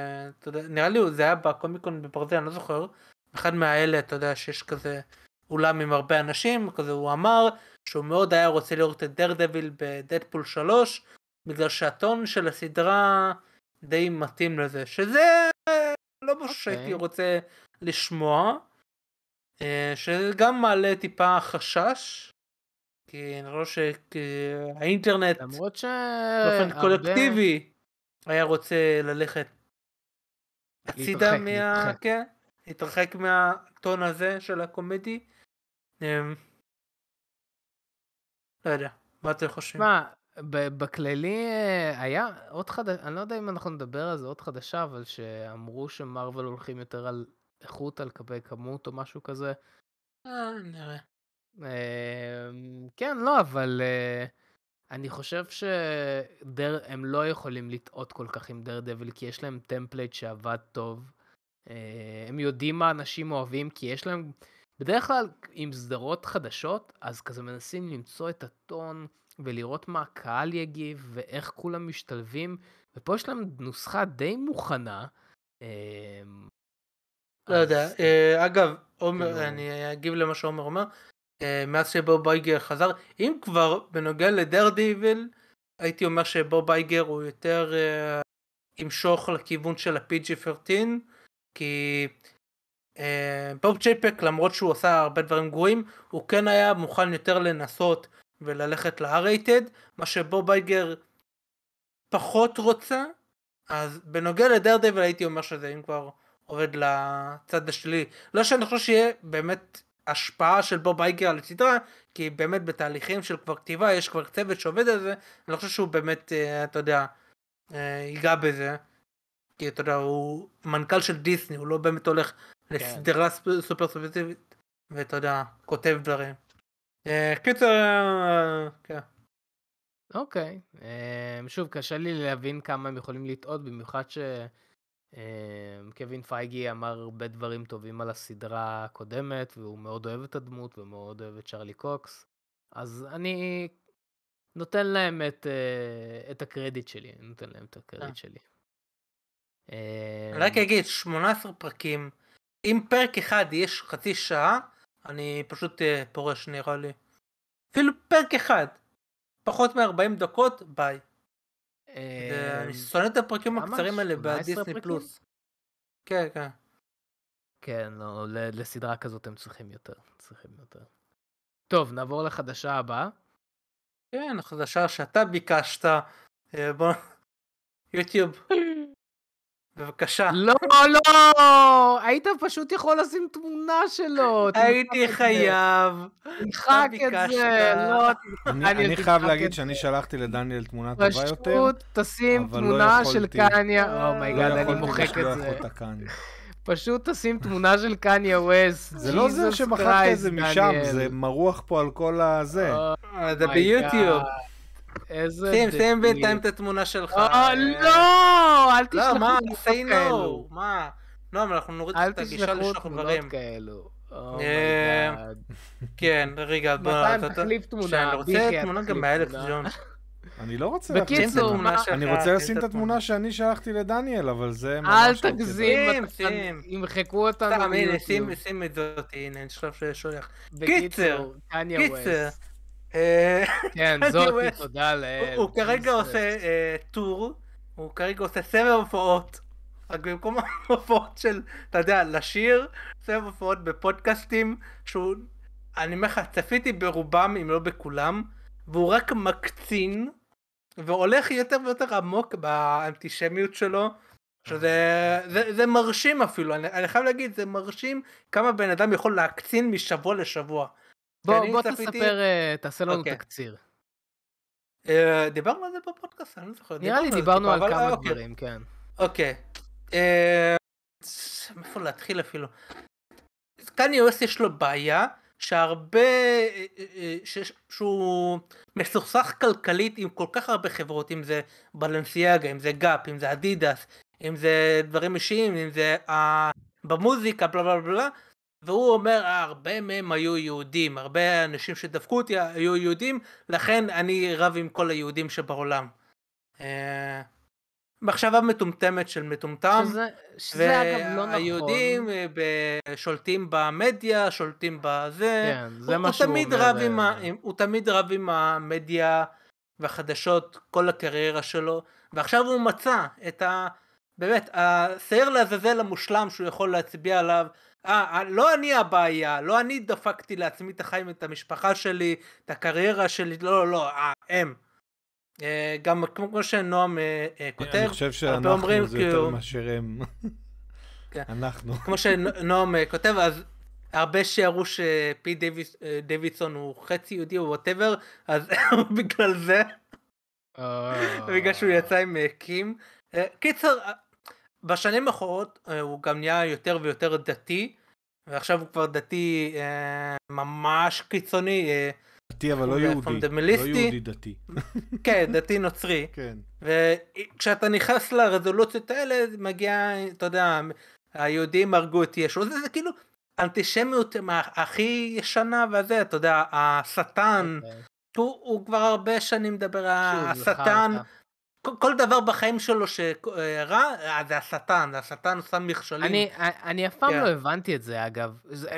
נראה לי זה היה בקומיקון בברזל, אני לא זוכר, אחד מהאלה, אתה יודע, שיש כזה אולם עם הרבה אנשים, כזה הוא אמר שהוא מאוד היה רוצה לראות את דרדביל בדדפול 3, בגלל שהטון של הסדרה די מתאים לזה, שזה אה, לא משהו okay. אוקיי. שהייתי רוצה לשמוע, שזה אה, גם מעלה טיפה חשש, כי אני חושב שהאינטרנט, למרות ש... באופן הרבה... קולקטיבי, היה רוצה ללכת הצידה מה... כן? התרחק מהטון הזה של הקומדי. אמ, לא יודע, מה אתם חושבים? מה, בכללי אה, היה עוד חדשה, אני לא יודע אם אנחנו נדבר על זה עוד חדשה, אבל שאמרו שמרוול הולכים יותר על איכות על קווי כמות או משהו כזה. אה, נראה. אמ, כן, לא, אבל אה, אני חושב שהם לא יכולים לטעות כל כך עם דר דביל, כי יש להם טמפלייט שעבד טוב. אה, הם יודעים מה אנשים אוהבים, כי יש להם... בדרך כלל עם סדרות חדשות, אז כזה מנסים למצוא את הטון ולראות מה הקהל יגיב ואיך כולם משתלבים, ופה יש להם נוסחה די מוכנה. אמ, לא יודע, אה, אגב, עומר, כאילו- אני אגיב למה שעומר אומר, אה, מאז שבוב בייגר חזר, אם כבר בנוגע לדר דיוויל, הייתי אומר שבוב בייגר הוא יותר ימשוך אה, לכיוון של ה-PG13, כי אה, פאופ צ'ייפק למרות שהוא עשה הרבה דברים גרועים הוא כן היה מוכן יותר לנסות וללכת ל-R-rated מה שבוב אייגר פחות רוצה אז בנוגע לדרדבל הייתי אומר שזה אם כבר עובד לצד השלילי לא שאני חושב שיהיה באמת השפעה של בוב אייגר על הסדרה, כי באמת בתהליכים של כבר כתיבה יש כבר צוות שעובד על זה, אני לא חושב שהוא באמת, אה, אתה יודע, אה, ייגע בזה, כי אתה יודע, הוא מנכ"ל של דיסני, הוא לא באמת הולך כן. לסדרה סופר סובייטיבית, ואתה יודע, כותב דברים. אה, קיצר, אה, כן. אוקיי, אה, שוב קשה לי להבין כמה הם יכולים לטעות, במיוחד שקווין פייגי אמר הרבה דברים טובים על הסדרה הקודמת, והוא מאוד אוהב את הדמות ומאוד אוהב את שרלי קוקס, אז אני נותן להם את, את הקרדיט שלי, אני נותן להם את הקרדיט שלי. רק אגיד, 18 פרקים, אם פרק אחד יש חצי שעה, אני פשוט אה, פורש נראה לי. אפילו פרק אחד. פחות מ-40 דקות, ביי. אה, אני שונא את הפרקים הקצרים האלה בדיסני פלוס. כן, כן. כן, לא, לסדרה כזאת הם צריכים יותר. צריכים יותר. טוב, נעבור לחדשה הבאה. כן, החדשה שאתה ביקשת. אה, בוא... <laughs> יוטיוב. <laughs> בבקשה. לא, לא! היית פשוט יכול לשים תמונה שלו. הייתי חייב. תמחק את זה, לא... אני חייב להגיד שאני שלחתי לדניאל תמונה טובה יותר, פשוט תשים לא תמונה של קניה. אומייגאד, לא oh לא אני מוחק את זה. פשוט תשים תמונה של קניה ווסט. זה לא זה שמחקת את זה משם, זה מרוח פה על כל הזה. Oh אה, זה ביוטיוב. איזה... שים, שים בינתיים את התמונה שלך. אה, לא, אל לא, תשלחו מה, כאלו. מה? נועם, לא, אנחנו נוריד את הגישה לשלוח גברים. Oh אה, כן, רגע, בוא נעשה תחליף תמונה. אני רוצה תמונה גם מהאלף ג'ון. אני לא רוצה להחליף תמונה. אני רוצה לשים את התמונה שאני שלחתי לדניאל, אבל זה ממש... אל תגזים, שים. ימחקו אותנו. שים את זאת, הנה, אני שיש שולח. קיצר, קיצר. אה, כן, זאתי, תודה לאל. הוא כרגע עושה טור, אה, הוא כרגע עושה סבב הופעות, רק במקום ההופעות של, אתה יודע, לשיר, סבב הופעות בפודקאסטים, שהוא, אני אומר לך, צפיתי ברובם, אם לא בכולם, והוא רק מקצין, והולך יותר ויותר עמוק באנטישמיות שלו. שזה זה, זה מרשים אפילו, אני, אני חייב להגיד, זה מרשים כמה בן אדם יכול להקצין משבוע לשבוע. בוא, בוא תספר, אה, תעשה לנו okay. אוקיי. תקציר. אה, דיברנו על זה בפודקאסט, אני לא זוכר. נראה לי דיברנו על כמה אה, אוקיי. דברים, כן. אוקיי. איפה להתחיל אפילו? קני אוס יש לו בעיה שהרבה, שהוא מסוכסך כלכלית עם כל כך הרבה חברות, אם זה בלנסיאגה, אם זה גאפ, אם זה אדידס, אם זה דברים אישיים, אם זה במוזיקה, בלה בלה בלה, והוא אומר אה, הרבה מהם היו יהודים, הרבה אנשים שדפקו אותי היו יהודים, לכן אני רב עם כל היהודים שבעולם. אה, מחשבה מטומטמת של מטומטם. שזה, שזה ו- אגב לא נכון. והיהודים אה, שולטים במדיה, שולטים בזה. כן, זה הוא, מה הוא שהוא תמיד אומר. רב עם ה- הוא תמיד רב עם המדיה והחדשות כל הקריירה שלו, ועכשיו הוא מצא את ה... באמת, השעיר לעזאזל המושלם שהוא יכול להצביע עליו, אה, אה, לא אני הבעיה, לא אני דפקתי לעצמי את החיים, את המשפחה שלי, את הקריירה שלי, לא, לא, לא אה, הם. אה, גם כמו, שנועם אה, כותב, אני חושב שאנחנו זה יותר כאילו- מאשר הם. <laughs> כן. אנחנו. כמו שנועם כותב, אז הרבה שיראו שפי דיוויס, דיווידסון הוא חצי יהודי או וואטאבר, אז <laughs> בגלל זה, בגלל שהוא יצא עם קים. קיצר, בשנים האחרונות אה, הוא גם נהיה יותר ויותר דתי, ועכשיו הוא כבר דתי אה, ממש קיצוני. אה, דתי אבל לא יהודי, לא יהודי דתי. <laughs> כן, דתי נוצרי. כן. וכשאתה נכנס לרזולוציות האלה, מגיע, אתה יודע, היהודים הרגו את ישו, זה, זה כאילו אנטישמיות הכי ישנה וזה, אתה יודע, השטן, כן. הוא, הוא כבר הרבה שנים מדבר, השטן. כל, דבר בחיים שלו שרע, אה, זה השטן, השטן שם מכשולים. אני, אני אף פעם כן. לא הבנתי את זה, אגב. זה,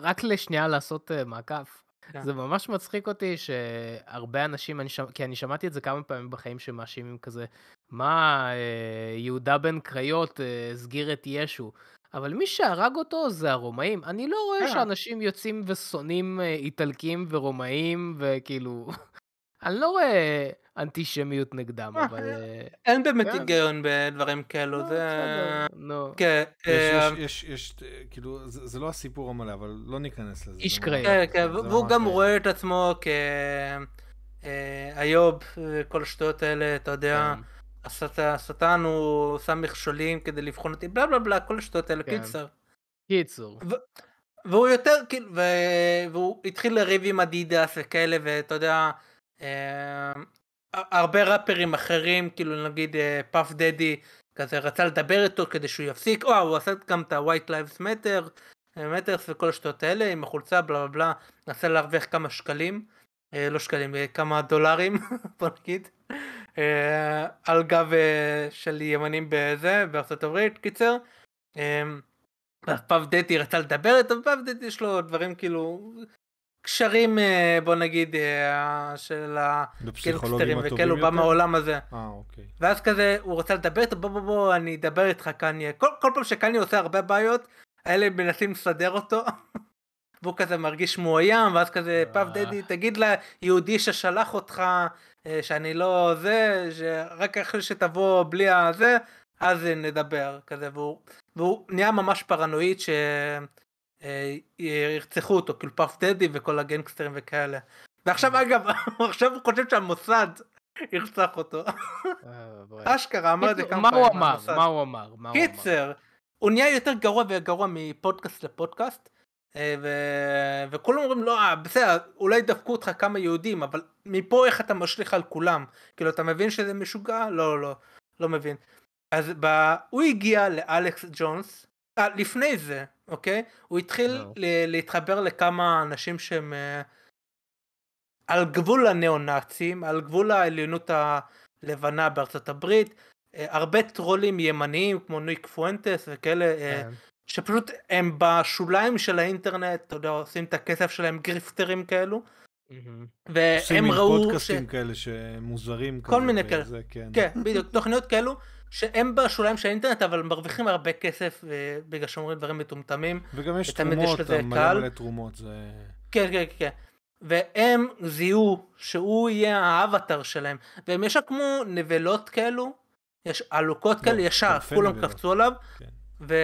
רק לשנייה לעשות אה, מעקף. כן. זה ממש מצחיק אותי שהרבה אנשים, אני שמ... כי אני שמעתי את זה כמה פעמים בחיים שמאשימים כזה, מה, אה, יהודה בן קריות הסגיר את ישו. אבל מי שהרג אותו זה הרומאים. אני לא רואה אה. שאנשים יוצאים ושונאים איטלקים ורומאים, וכאילו... אני לא רואה אנטישמיות נגדם, אה, אבל... אה, אה, אין באמת כן. היגיון בדברים כאלו, לא, זה... נו. לא. כן, אמ, יש, יש, כאילו, זה לא הסיפור המלא, אבל לא ניכנס לזה. איש קרעי. כן, כן, והוא גם לא- רואה את עצמו כאיוב, כל השטויות האלה, אתה יודע. כן. השטן הוא שם מכשולים כדי לבחון אותי, בלה בלה בלה, כל השטויות האלה, קיצר. קיצור. והוא יותר, כאילו, והוא התחיל לריב עם אדידס וכאלה, ואתה יודע, אמ, הרבה ראפרים אחרים, כאילו נגיד אה, פאף דדי, כזה רצה לדבר איתו כדי שהוא יפסיק, או הוא עשה גם את ה-white lives matter, מטרס אה, וכל השטויות האלה, עם החולצה בלה בלה בלה, נסה להרוויח כמה שקלים, אה, לא שקלים, כמה דולרים, <laughs> בוא נגיד, על גב של ימנים בזה, בארצות הברית, קיצר. אמ, פאב דדי רצה לדבר איתו, פאב דדי יש לו דברים כאילו קשרים, אה, בוא נגיד, אה, של הקילוקסטרים וכאלו, הוא בא מהעולם הזה. אה, אוקיי. ואז כזה, הוא רוצה לדבר איתו, בוא בוא בוא, אני אדבר איתך קניה. כל, כל פעם שקניה עושה הרבה בעיות, האלה מנסים לסדר אותו. <laughs> והוא כזה מרגיש מאוים, ואז כזה, אה. פאב דדי, תגיד ליהודי ששלח אותך, שאני לא זה, שרק אחרי שתבוא בלי הזה, אז נדבר, כזה, והוא, והוא נהיה ממש פרנואיד ש... אה, ירצחו אותו, כאילו פאף דדי וכל הגנגסטרים וכאלה. ועכשיו אה. אגב, <laughs> עכשיו הוא חושב שהמוסד ירצח אותו. אה, אשכרה אמר את זה כמה פעמים. מה הוא אמר? מה הוא אמר? קיצר, הוא נהיה יותר גרוע וגרוע מפודקאסט לפודקאסט. ו... וכולם אומרים לא בסדר אולי דפקו אותך כמה יהודים אבל מפה איך אתה משליך על כולם כאילו אתה מבין שזה משוגע לא לא לא, לא מבין אז ב... הוא הגיע לאלכס ג'ונס 아, לפני זה אוקיי? הוא התחיל לא. להתחבר לכמה אנשים שהם אה, על גבול הניאו-נאצים, על גבול העליונות הלבנה בארצות הברית, אה, הרבה טרולים ימניים כמו ניק פואנטס וכאלה, yeah. אה, כן. שפשוט הם בשוליים של האינטרנט, אתה יודע, עושים את הכסף שלהם גריפטרים כאלו. והם ראו... עושים פודקאסטים ש... כאלה שמוזרים. כל מיני כאלה. כן. כן, בדיוק, תוכניות כאלו. שהם בשוליים של האינטרנט אבל מרוויחים הרבה כסף אה, בגלל שאומרים דברים מטומטמים. וגם יש תרומות, יש אה, מלא קל. מלא תרומות זה... כן, כן כן כן. והם זיהו שהוא יהיה האבטר שלהם והם יש כמו נבלות כאלו, יש עלוקות כאלה לא, ישר, כולם קפצו עליו. כן. ו...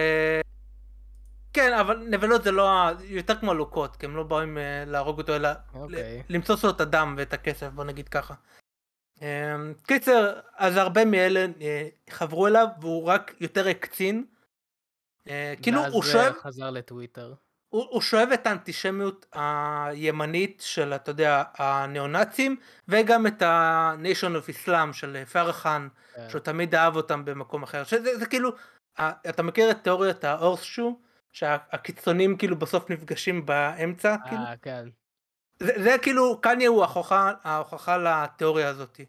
כן, אבל נבלות זה לא, יותר כמו עלוקות, כי הם לא באים אה, להרוג אותו, אלא אוקיי. למצוא לו את הדם ואת הכסף, בוא נגיד ככה. אמ, קיצר, אז הרבה מאלה אה, חברו אליו והוא רק יותר הקצין. אה, כאילו הוא אה, שואב... ואז חזר לטוויטר. הוא, הוא שואב את האנטישמיות הימנית של, אתה יודע, הניאו-נאצים, וגם את ה-Nation of Islam של פרחן, yeah. כן. שהוא תמיד אהב אותם במקום אחר. שזה זה כאילו, אתה מכיר את תיאוריית האורסשו, שהקיצונים כאילו בסוף נפגשים באמצע? אה, כאילו? כן. זה, זה כאילו, קניה הוא ההוכחה, ההוכחה לתיאוריה הזאת.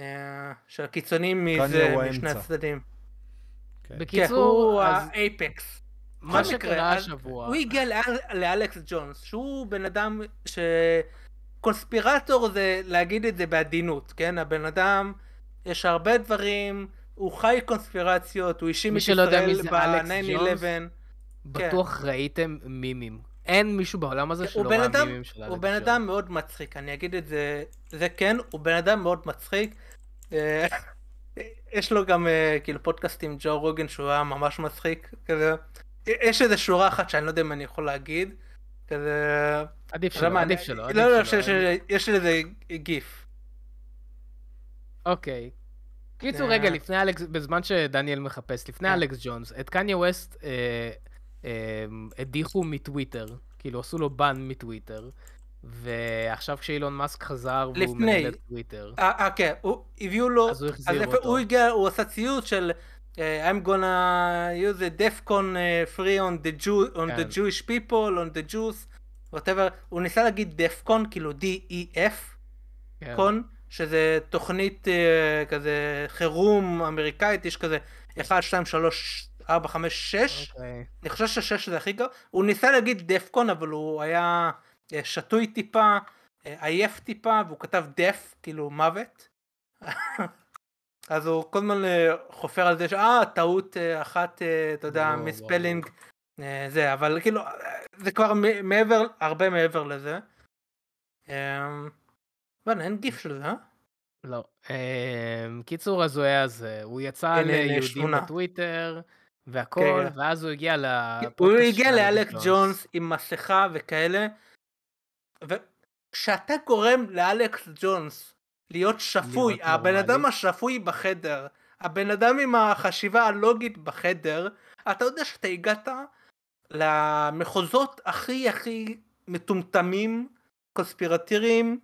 אה, של הקיצונים מזה, משני הצדדים. כן. בקיצור, כן, הוא האייפקס. מה שקרה השבוע. הוא הגיע לאלכס ג'ונס, שהוא בן אדם ש... קונספירטור זה להגיד את זה בעדינות, כן? הבן אדם, יש הרבה דברים, הוא חי קונספירציות, הוא אישי מישראל ב-9-11. בטוח ראיתם מימים אין מישהו בעולם הזה שלא מאמין בממשלה לתקשורת. הוא בן אדם מאוד מצחיק, אני אגיד את זה, זה כן, הוא בן אדם מאוד מצחיק. אה, יש לו גם אה, כאילו פודקאסט עם ג'ו רוגן שהוא היה ממש מצחיק, כזה. יש איזה שורה אחת שאני לא יודע אם אני יכול להגיד, כזה... עדיף שלא, עדיף שלא. לא, לא, יש לי איזה גיף. אוקיי. קיצור, אה. רגע, לפני אלכס, בזמן שדניאל מחפש, לפני כן. אלכס ג'ונס, את קניה ווסט אמ, הדיחו מטוויטר, כאילו עשו לו בן מטוויטר, ועכשיו כשאילון מאסק חזר והוא מנהל את טוויטר. אה, אה, כן, הוא הביאו לו, אז הוא החזיר אותו. הוא הגיע, הוא עשה ציוץ של אה, I'm gonna use a defcon אה, free on the, Jew, on the כן. Jewish people, on the Jews, whatever, הוא ניסה להגיד defcon, כאילו D-E-F, קון, כן. שזה תוכנית כזה חירום אמריקאית, יש כזה 1, 2, 3, 4, 5, 6. Okay. אני חושב ש-6 זה הכי גרוע. הוא ניסה להגיד דפקון, אבל הוא היה אה, שתוי טיפה, אה, עייף טיפה, והוא כתב דף, כאילו מוות. <laughs> אז הוא כל הזמן אה, חופר על זה שאה, טעות אחת, אתה יודע, מספלינג, זה, אבל כאילו, זה כבר מעבר, הרבה מעבר לזה. וואלה, אמ, אין גיף של זה, אה? לא. אמ, קיצור, אז הוא היה זה, הוא יצא ליהודים בטוויטר. והכל, כן. ואז הוא הגיע ל... הוא הגיע לאלק ג'ונס. עם מסכה וכאלה, וכשאתה גורם לאלק ג'ונס להיות שפוי, הבן אדם השפוי בחדר, הבן אדם עם החשיבה הלוגית בחדר, אתה יודע שאתה הגעת למחוזות הכי הכי מטומטמים, קונספירטיריים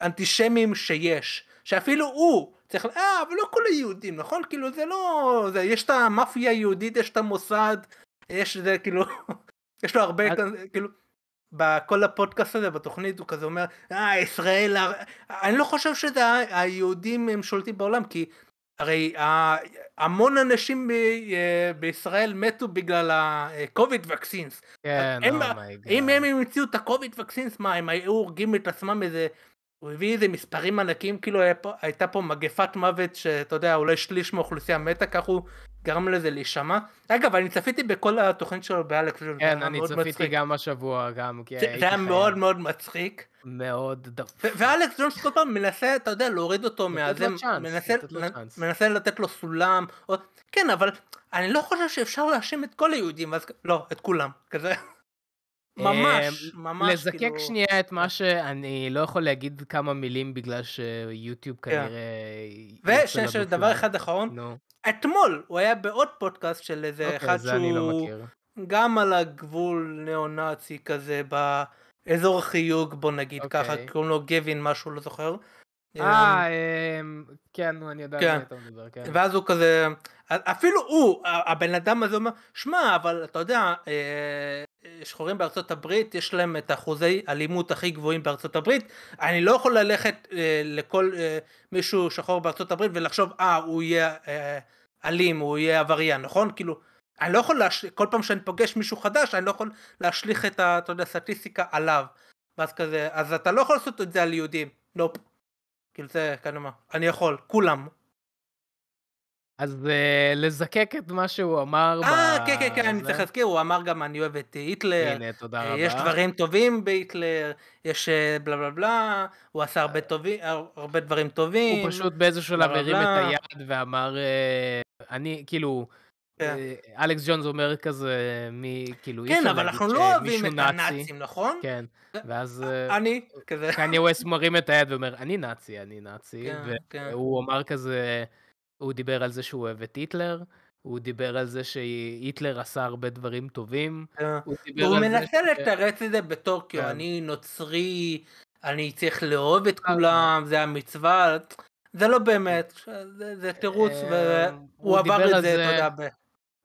ואנטישמיים שיש, שאפילו הוא צריך, אה, אבל לא כל היהודים, נכון? כאילו זה לא, זה, יש את המאפיה היהודית, יש את המוסד, יש זה, כאילו, <laughs> יש לו הרבה, את... כאילו, בכל הפודקאסט הזה, בתוכנית, הוא כזה אומר, אה, ישראל, הר... אני לא חושב שהיהודים הם שולטים בעולם, כי הרי המון אנשים ב, אה, בישראל מתו בגלל ה-COVID vaccines. כן, אומייגאד. Oh אם הם המציאו את ה-COVID vaccines, מה, הם היו הורגים את עצמם איזה הוא הביא איזה מספרים ענקים, כאילו פה, הייתה פה מגפת מוות שאתה יודע, אולי שליש מהאוכלוסייה מתה, כך הוא גרם לזה להישמע. אגב, אני צפיתי בכל התוכנית שלו באלכס, כן, אני צפיתי מצחיק. גם השבוע, גם, כי זה, זה היה חיים. מאוד מאוד מצחיק. מאוד דפוק. ואלכס ג'ונס כל פעם מנסה, אתה יודע, להוריד אותו מהזה, כן, מנסה, מנסה לתת לו סולם, או... כן, אבל אני לא חושב שאפשר להאשים את כל היהודים, אז לא, את כולם, כזה. ממש, אמ, ממש. לזקק כאילו. שנייה את מה שאני לא יכול להגיד כמה מילים בגלל שיוטיוב כן. כנראה... ושיש דבר אחד אחרון, אתמול הוא היה בעוד פודקאסט של איזה אוקיי, אחד לא שהוא לא גם על הגבול ניאו-נאצי כזה באזור חיוג בוא נגיד okay. ככה, אוקיי. קוראים לו גווין משהו לא זוכר. אה, אמ, אמ, כן, אני יודע כן. מה אתה מדבר, כן. ואז הוא כזה, אפילו הוא, הבן אדם הזה אומר, שמע, אבל אתה יודע, אה, שחורים בארצות הברית יש להם את אחוזי אלימות הכי גבוהים בארצות הברית אני לא יכול ללכת אה, לכל אה, מישהו שחור בארצות הברית ולחשוב אה הוא יהיה אה, אלים הוא יהיה עבריין נכון כאילו אני לא יכול להש... כל פעם שאני פוגש מישהו חדש אני לא יכול להשליך את הסטטיסטיקה עליו ואז כזה אז אתה לא יכול לעשות את זה על יהודים נופ כאילו זה כנראה כאילו, אני יכול כולם אז אה, לזקק את מה שהוא אמר. אה, כן, כן, כן, אני צריך להזכיר, הוא אמר גם אני אוהב את היטלר. הנה, תודה אה, רבה. יש דברים טובים בהיטלר, יש אה, בלה בלה בלה, הוא עשה הרבה, טובים, הרבה דברים טובים. הוא פשוט באיזשהו שלב הרים את היד ואמר, אני, כאילו, כן. אלכס ג'ונס אומר כזה, מי, כאילו, כן, אבל אנחנו לא אוהבים את הנאצים, נכון? כן, ואז... אני, כזה. קניה ווסט מרים את היד ואומר, אני נאצי, אני נאצי, כן, כן. והוא אמר כזה... הוא דיבר על זה שהוא אוהב את היטלר, הוא דיבר על זה שהיטלר עשה הרבה דברים טובים. אה, הוא מנסה לתרץ את זה בתור כאילו כן. אני נוצרי, אני צריך לאהוב את אה, כולם, זה המצווה, זה לא באמת, זה תירוץ, אה, והוא עבר את זה, אתה יודע.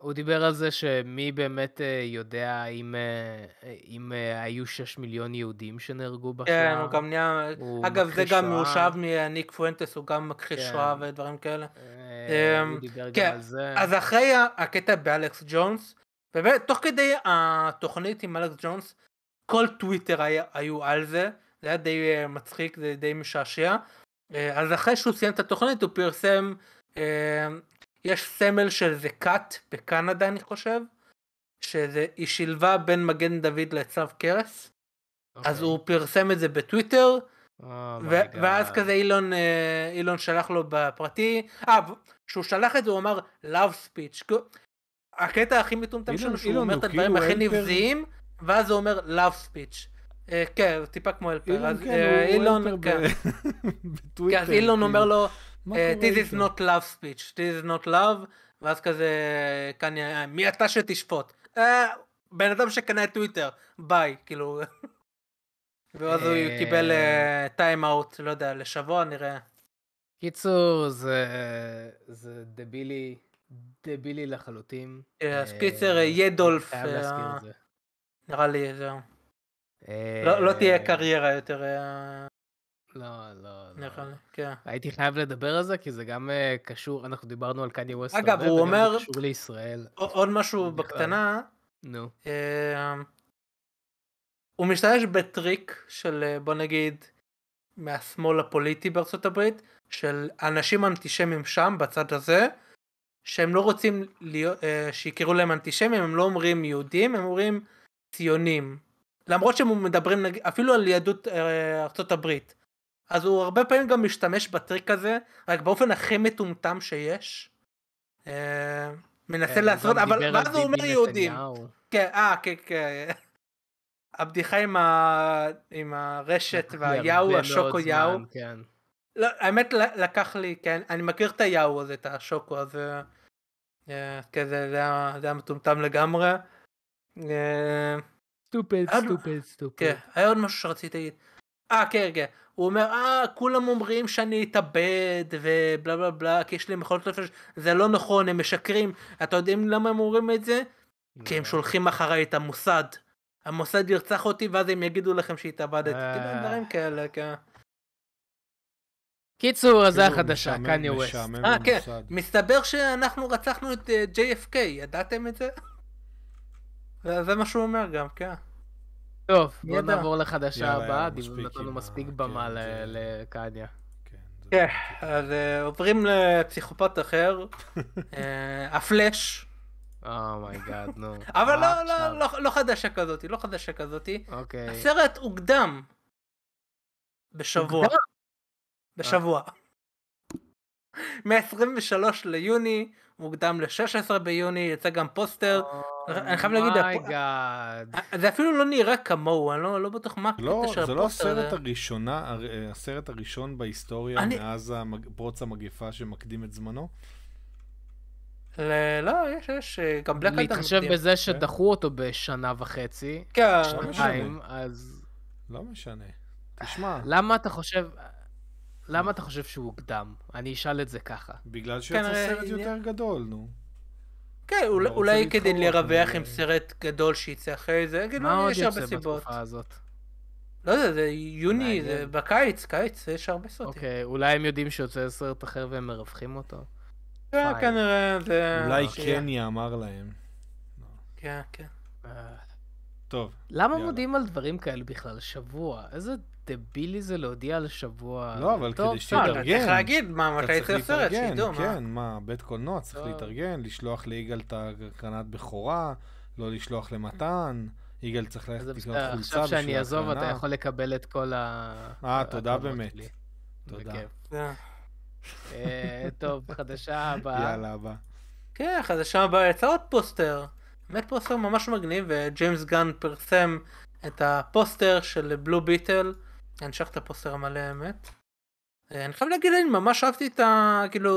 הוא דיבר על זה שמי באמת אה, יודע אם, אה, אם אה, היו שש מיליון יהודים שנהרגו בשואה. כן, הוא גם נהיה... הוא אגב, זה גם מאושב מניק פואנטס, הוא גם מכחיש כן. שואה ודברים כאלה. אה, אמ, הוא דיבר כן. גם על זה. אז אחרי הקטע באלכס ג'ונס, באמת, תוך כדי התוכנית עם אלכס ג'ונס, כל טוויטר היה, היו על זה, זה היה די מצחיק, זה די משעשע. אז אחרי שהוא סיים את התוכנית, הוא פרסם... יש סמל של זה קאט בקנדה אני חושב, שהיא שילבה בין מגן דוד לצו קרס, okay. אוקיי. אז הוא פרסם את זה בטוויטר, oh ואז כזה אילון, אה, אילון שלח לו בפרטי, אה, כשהוא שלח את זה הוא אמר love speech, הקטע הכי מטומטם שלו שהוא אומר את הדברים כאילו הכי נבזיים, ואז הוא אומר love speech. אה, כן, טיפה כמו אלפר, אז כן, אה, אילון, כן, <laughs> אז אילון כאילו. אומר לו, מה אה, This is not love speech, this is not love, ואז כזה, קניה, מי אתה שתשפוט? אה, בן אדם שקנה את טוויטר, ביי, כאילו. <laughs> ואז הוא אה. קיבל טיים אאוט, לא יודע, לשבוע נראה. קיצור, זה, זה דבילי, דבילי לחלוטין. אז קיצר, ידולף. חייב נראה לי, זהו. לא, לא תהיה קריירה יותר לא, לא, לא. נכון, כן. הייתי חייב לדבר על זה, כי זה גם אה, קשור, אנחנו דיברנו על קניה ווסט. אגב, הוא אומר... זה קשור לישראל. עוד משהו בקטנה. נו. אה, הוא משתמש בטריק של, אה, בוא נגיד, מהשמאל הפוליטי בארצות הברית, של אנשים אנטישמים שם, בצד הזה, שהם לא רוצים שיקראו להם אנטישמים, הם לא אומרים יהודים, הם אומרים ציונים. למרות שהם מדברים אפילו על יהדות ארצות הברית. אז הוא הרבה פעמים גם משתמש בטריק הזה, רק באופן הכי מטומטם שיש. אה, מנסה כן, לעשות, אבל מה זה אומר יהודים. כן, אה, כן, כן. הבדיחה עם, ה... עם הרשת והיהו, השוקו יהו. כן. לא, האמת לקח לי, כן, אני מכיר את היהו הזה, את השוקו הזה. אה, כן, זה היה מטומטם לגמרי. סטופד, סטופד, סטופד. כן, היה עוד משהו שרציתי להגיד. אה, כן, כן. הוא אומר, אה, כולם אומרים שאני אתאבד ובלה בלה בלה, כי יש לי מכונות נפש, זה לא נכון, הם משקרים. אתה יודעים למה הם אומרים את זה? לא. כי הם שולחים אחריי את המוסד. המוסד ירצח אותי ואז הם יגידו לכם שהתאבדת. אה. כאילו דברים כאלה, כן. קיצור, זה כאילו, החדשה, קניה ווסט. אה, כן, מסתבר שאנחנו רצחנו את אה, JFK, ידעתם את זה? זה מה שהוא אומר גם, כן. טוב, בוא נעבור לחדשה הבאה, דיברנו נתנו מספיק במה כן, כן. לקניה. כן, כן אז אה, עוברים לפסיכופת אחר, <laughs> אה, הפלאש. אומייגאד, oh נו. <laughs> אבל לא לא, לא, לא, חדשה כזאתי, לא חדשה כזאתי. אוקיי. הסרט הוקדם בשבוע. בשבוע. מ-23 ליוני, מוקדם ל-16 ביוני, יצא גם פוסטר Oh. אני חייב להגיד, oh זה אפילו לא נראה כמוהו, אני לא, לא בטוח מה לא, הקטע של הפוסטר. לא, זה לא הסרט הראשונה, אה, הסרט הראשון בהיסטוריה מאז פרוץ המגפה שמקדים את זמנו. לא, יש, יש, אה, גם בלק אדם. להתחשב בזה כן. שדחו אותו בשנה וחצי. כן. לא שנתיים, אז... לא משנה. תשמע. למה אתה חושב... למה אתה חושב שהוא הוקדם? אני אשאל את זה ככה. בגלל שיצא כן, אה, סרט יותר גדול, נו. כן, אולי, אולי כדי לרווח עם סרט גדול שיצא אחרי זה, כאילו, מה עוד יוצא בתקופה הזאת? לא יודע, זה יוני, זה בקיץ, קיץ, יש הרבה סרטים. אוקיי, אולי הם יודעים שיוצא סרט אחר והם מרווחים אותו? כן, כנראה, זה... אולי קני אמר להם. כן, כן. אה. טוב. למה מודיעים על דברים כאלה בכלל? שבוע? איזה דבילי זה להודיע על שבוע. לא, אבל כדי אה, שתתארגן. אתה צריך להגיד מה, מתי יצא הסרט, שידעו, מה. כן, מה, בית קולנוע צריך להתארגן, לשלוח ליגאל את הקרנת בכורה, לא לשלוח למתן. יגאל צריך ללכת לקנות אה, חולצה בשביל הקרנה. עכשיו שאני אעזוב, אתה יכול לקבל את כל ה... אה, תודה באמת. תודה. אה. טוב, חדשה הבאה. יאללה, הבאה. כן, חדשה הבאה יצא עוד פוסטר. באמת פוסטר ממש מגניב, וג'יימס גן פרסם את הפוסטר של בלו ביטל. אני אשלח את הפוסטר המלא האמת. אה, אני חייב להגיד, אני ממש אהבתי את ה... כאילו,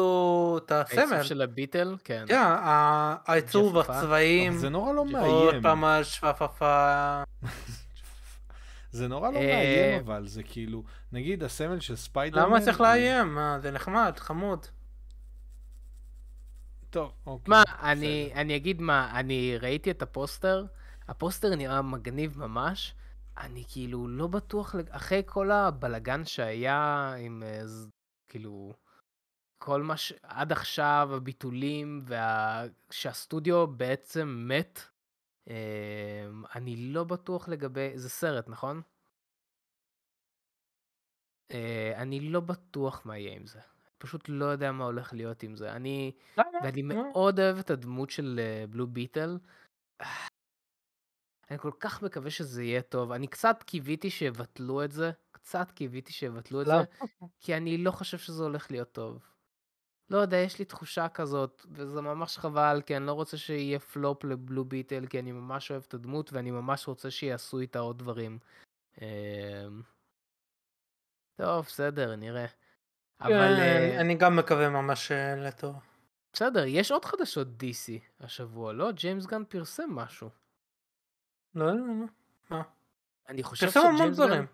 את הסמל. העיצוב של הביטל? כן. כן, העיצוב, הצבעים. לא, זה נורא לא מאיים. עוד פעם השפפפה. <laughs> זה נורא לא אה, מאיים אבל, זה כאילו, נגיד הסמל של ספיידרמן. למה צריך לאיים? זה נחמד, חמוד. טוב, אוקיי. מה, אני אגיד מה, אני ראיתי את הפוסטר, הפוסטר נראה מגניב ממש. אני כאילו לא בטוח, אחרי כל הבלגן שהיה עם אה, כאילו כל מה ש... עד עכשיו, הביטולים, וה... שהסטודיו בעצם מת, אמ, אני לא בטוח לגבי... זה סרט, נכון? אה, אני לא בטוח מה יהיה עם זה. פשוט לא יודע מה הולך להיות עם זה. אני... לא ואני לא. מאוד אוהב את הדמות של בלו אה, ביטל. אני כל כך מקווה שזה יהיה טוב. אני קצת קיוויתי שיבטלו את זה, קצת קיוויתי שיבטלו את לא. זה, כי אני לא חושב שזה הולך להיות טוב. לא יודע, יש לי תחושה כזאת, וזה ממש חבל, כי אני לא רוצה שיהיה פלופ לבלו ביטל, כי אני ממש אוהב את הדמות, ואני ממש רוצה שיעשו איתה עוד דברים. אמ, טוב, בסדר, נראה. אבל... כן, אה, אני גם מקווה ממש אה, לטוב. בסדר, יש עוד חדשות DC השבוע, לא? ג'יימס גן פרסם משהו. לא, יודע לא, לא, מה? אני חושב פרסם המון דברים.